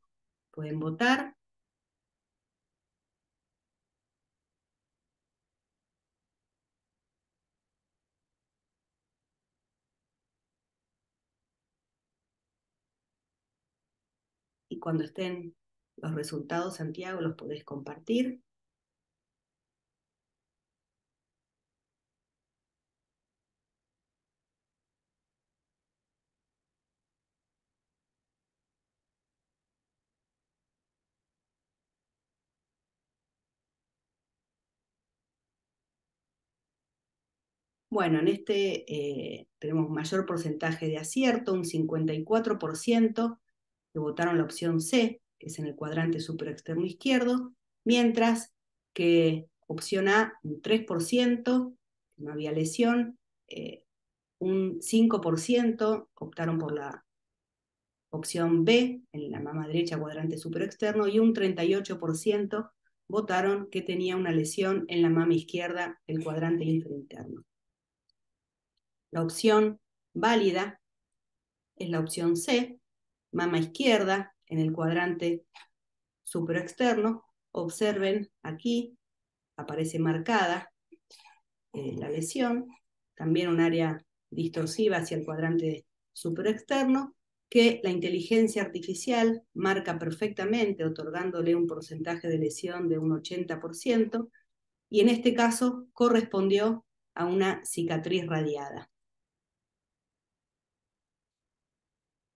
Speaker 4: Pueden votar. Y cuando estén los resultados, Santiago, los podés compartir. Bueno, en este eh, tenemos mayor porcentaje de acierto, un 54% que votaron la opción C, que es en el cuadrante superexterno izquierdo, mientras que opción A, un 3%, no había lesión, eh, un 5% optaron por la opción B, en la mama derecha cuadrante superexterno, y un 38% votaron que tenía una lesión en la mama izquierda, el cuadrante interno. La opción válida es la opción C, mama izquierda en el cuadrante superexterno. Observen aquí, aparece marcada eh, la lesión, también un área distorsiva hacia el cuadrante superexterno, que la inteligencia artificial marca perfectamente, otorgándole un porcentaje de lesión de un 80%, y en este caso correspondió a una cicatriz radiada.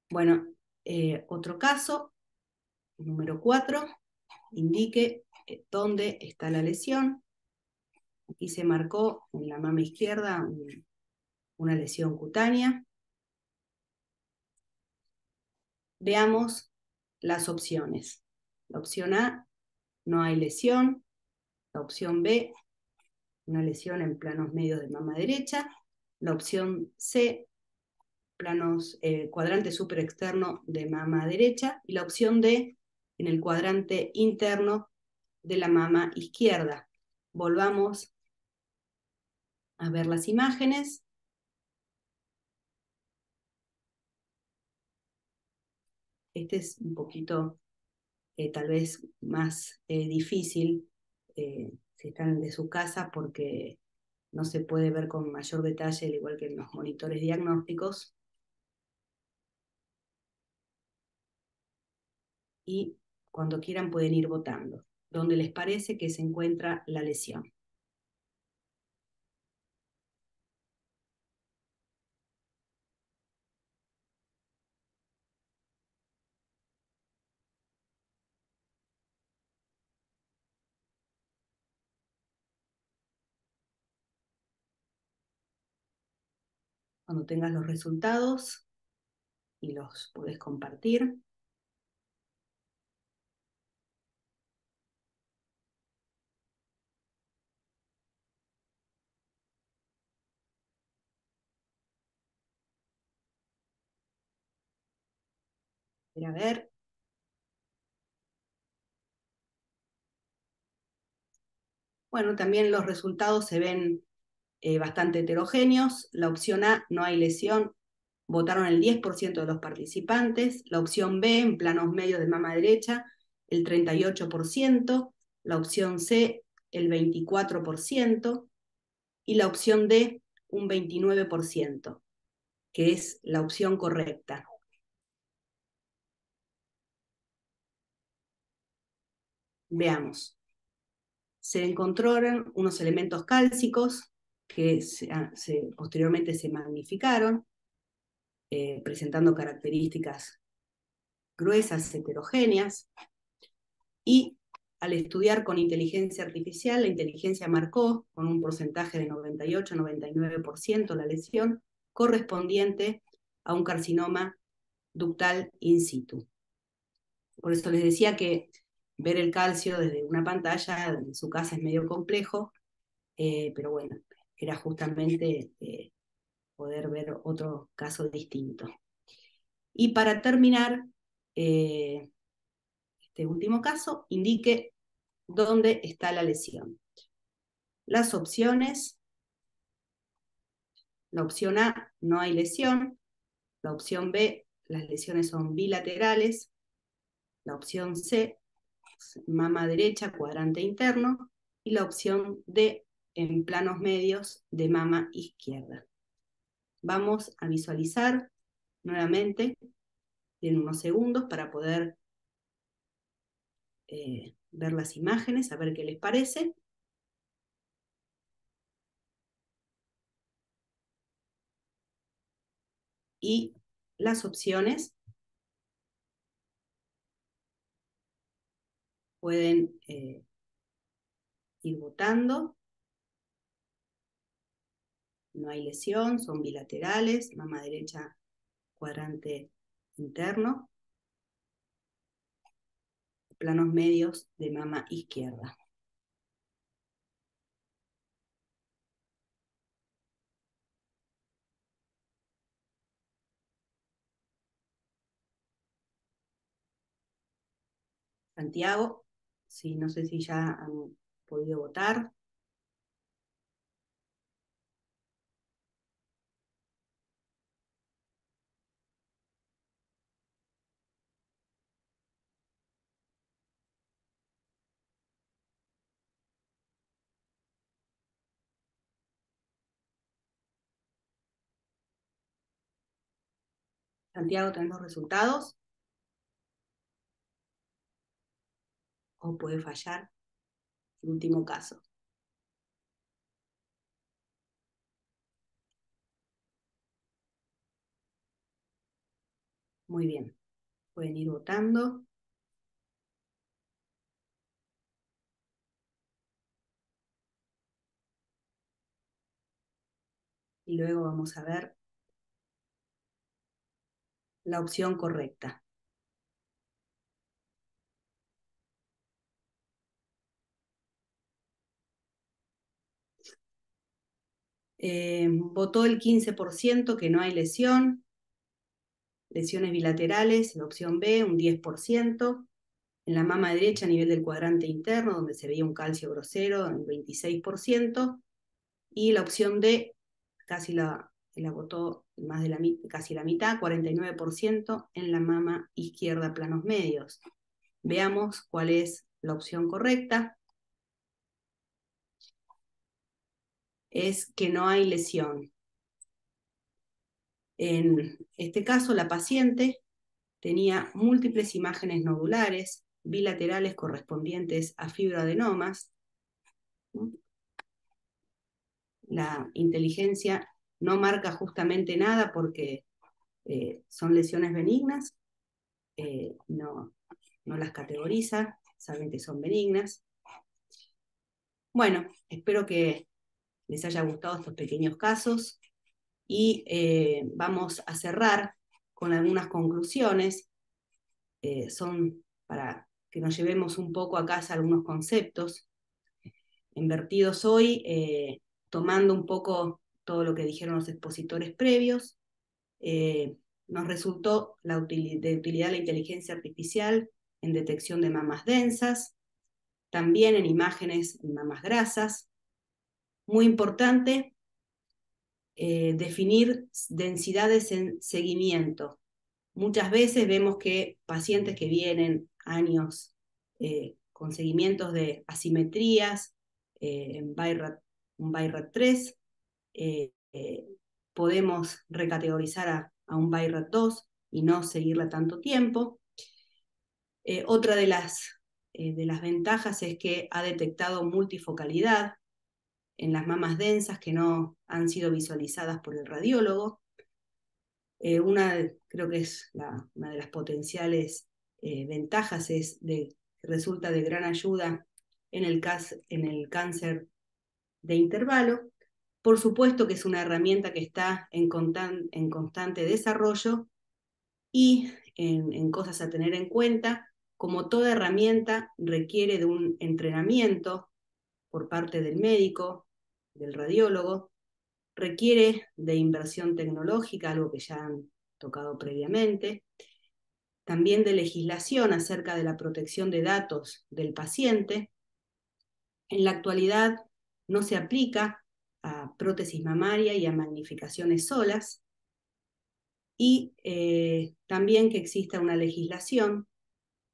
Speaker 4: Bueno, eh, otro caso, número 4, indique eh, dónde está la lesión. Aquí se marcó en la mama izquierda una lesión cutánea. Veamos las opciones. La opción A, no hay lesión. La opción B, una lesión en planos medios de mama derecha. La opción C, planos eh, cuadrante superexterno de mama derecha y la opción D en el cuadrante interno de la mama izquierda. Volvamos a ver las imágenes. Este es un poquito, eh, tal vez, más eh, difícil eh, si están de su casa porque no se puede ver con mayor detalle, al igual que en los monitores diagnósticos. y cuando quieran pueden ir votando, donde les parece que se encuentra la lesión. Cuando tengas los resultados y los puedes compartir. a ver. Bueno, también los resultados se ven eh, bastante heterogéneos. La opción A, no hay lesión, votaron el 10% de los participantes. La opción B, en planos medios de mama derecha, el 38%. La opción C, el 24%. Y la opción D, un 29%, que es la opción correcta. Veamos. Se encontraron unos elementos cálcicos que ah, posteriormente se magnificaron, eh, presentando características gruesas, heterogéneas, y al estudiar con inteligencia artificial, la inteligencia marcó con un porcentaje de 98-99% la lesión correspondiente a un carcinoma ductal in situ. Por eso les decía que ver el calcio desde una pantalla en su casa es medio complejo, eh, pero bueno, era justamente eh, poder ver otro caso distinto. Y para terminar, eh, este último caso, indique dónde está la lesión. Las opciones, la opción A, no hay lesión, la opción B, las lesiones son bilaterales, la opción C, mama derecha, cuadrante interno, y la opción de en planos medios de mama izquierda. Vamos a visualizar nuevamente en unos segundos para poder eh, ver las imágenes, a ver qué les parece. Y las opciones pueden eh, ir votando. No hay lesión, son bilaterales, mama derecha, cuadrante interno, planos medios de mama izquierda. Santiago, Sí, no sé si ya han podido votar. Santiago, tenemos resultados? o puede fallar, en último caso. Muy bien, pueden ir votando. Y luego vamos a ver la opción correcta. Eh, votó el 15% que no hay lesión, lesiones bilaterales en opción B, un 10%, en la mama derecha a nivel del cuadrante interno, donde se veía un calcio grosero, un 26%, y la opción D, casi la, la votó más de casi la mitad, 49%, en la mama izquierda, planos medios. Veamos cuál es la opción correcta. es que no hay lesión. En este caso, la paciente tenía múltiples imágenes nodulares bilaterales correspondientes a fibroadenomas. La inteligencia no marca justamente nada porque eh, son lesiones benignas, eh, no, no las categoriza, saben que son benignas. Bueno, espero que les haya gustado estos pequeños casos y eh, vamos a cerrar con algunas conclusiones. Eh, son para que nos llevemos un poco a casa algunos conceptos invertidos hoy, eh, tomando un poco todo lo que dijeron los expositores previos. nos resultó la utilidad de utilidad la inteligencia artificial en detección de mamas densas, también en imágenes de mamas grasas, muy importante, eh, definir densidades en seguimiento. Muchas veces vemos que pacientes que vienen años eh, con seguimientos de asimetrías eh, en un BIRAT 3, podemos recategorizar a, un BIRAT 2 y no seguirla tanto tiempo. otra de las, de las ventajas es que ha detectado multifocalidad, en las mamas densas que no han sido visualizadas por el radiólogo. Eh, una, creo que es una de las potenciales eh, ventajas es de, resulta de gran ayuda en el, en el cáncer de intervalo. Por supuesto que es una herramienta que está en, constante desarrollo y en cosas a tener en cuenta. Como toda herramienta requiere de un entrenamiento por parte del médico, del radiólogo, requiere de inversión tecnológica, algo que ya han tocado previamente, también de legislación acerca de la protección de datos del paciente. En la actualidad no se aplica a prótesis mamaria y a magnificaciones solas, y eh, también que exista una legislación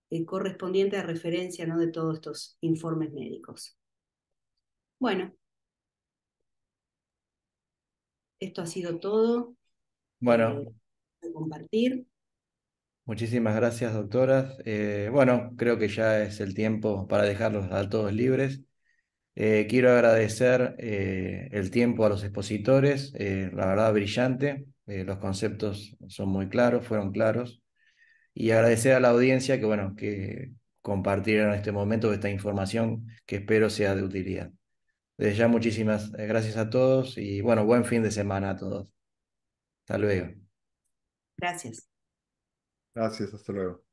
Speaker 4: eh, correspondiente a referencia ¿no? de todos estos informes médicos. Bueno, esto ha sido todo. Bueno. Eh, compartir.
Speaker 1: Muchísimas gracias, doctoras. Eh, bueno, creo que ya es el tiempo para dejarlos a todos libres. Eh, quiero agradecer el tiempo a los expositores, la verdad brillante, los conceptos son muy claros, fueron claros, y agradecer a la audiencia que, bueno, que compartieron en este momento esta información que espero sea de utilidad ya muchísimas eh, gracias a todos y bueno, buen fin de semana a todos.
Speaker 2: Hasta luego. Gracias. Gracias, hasta luego.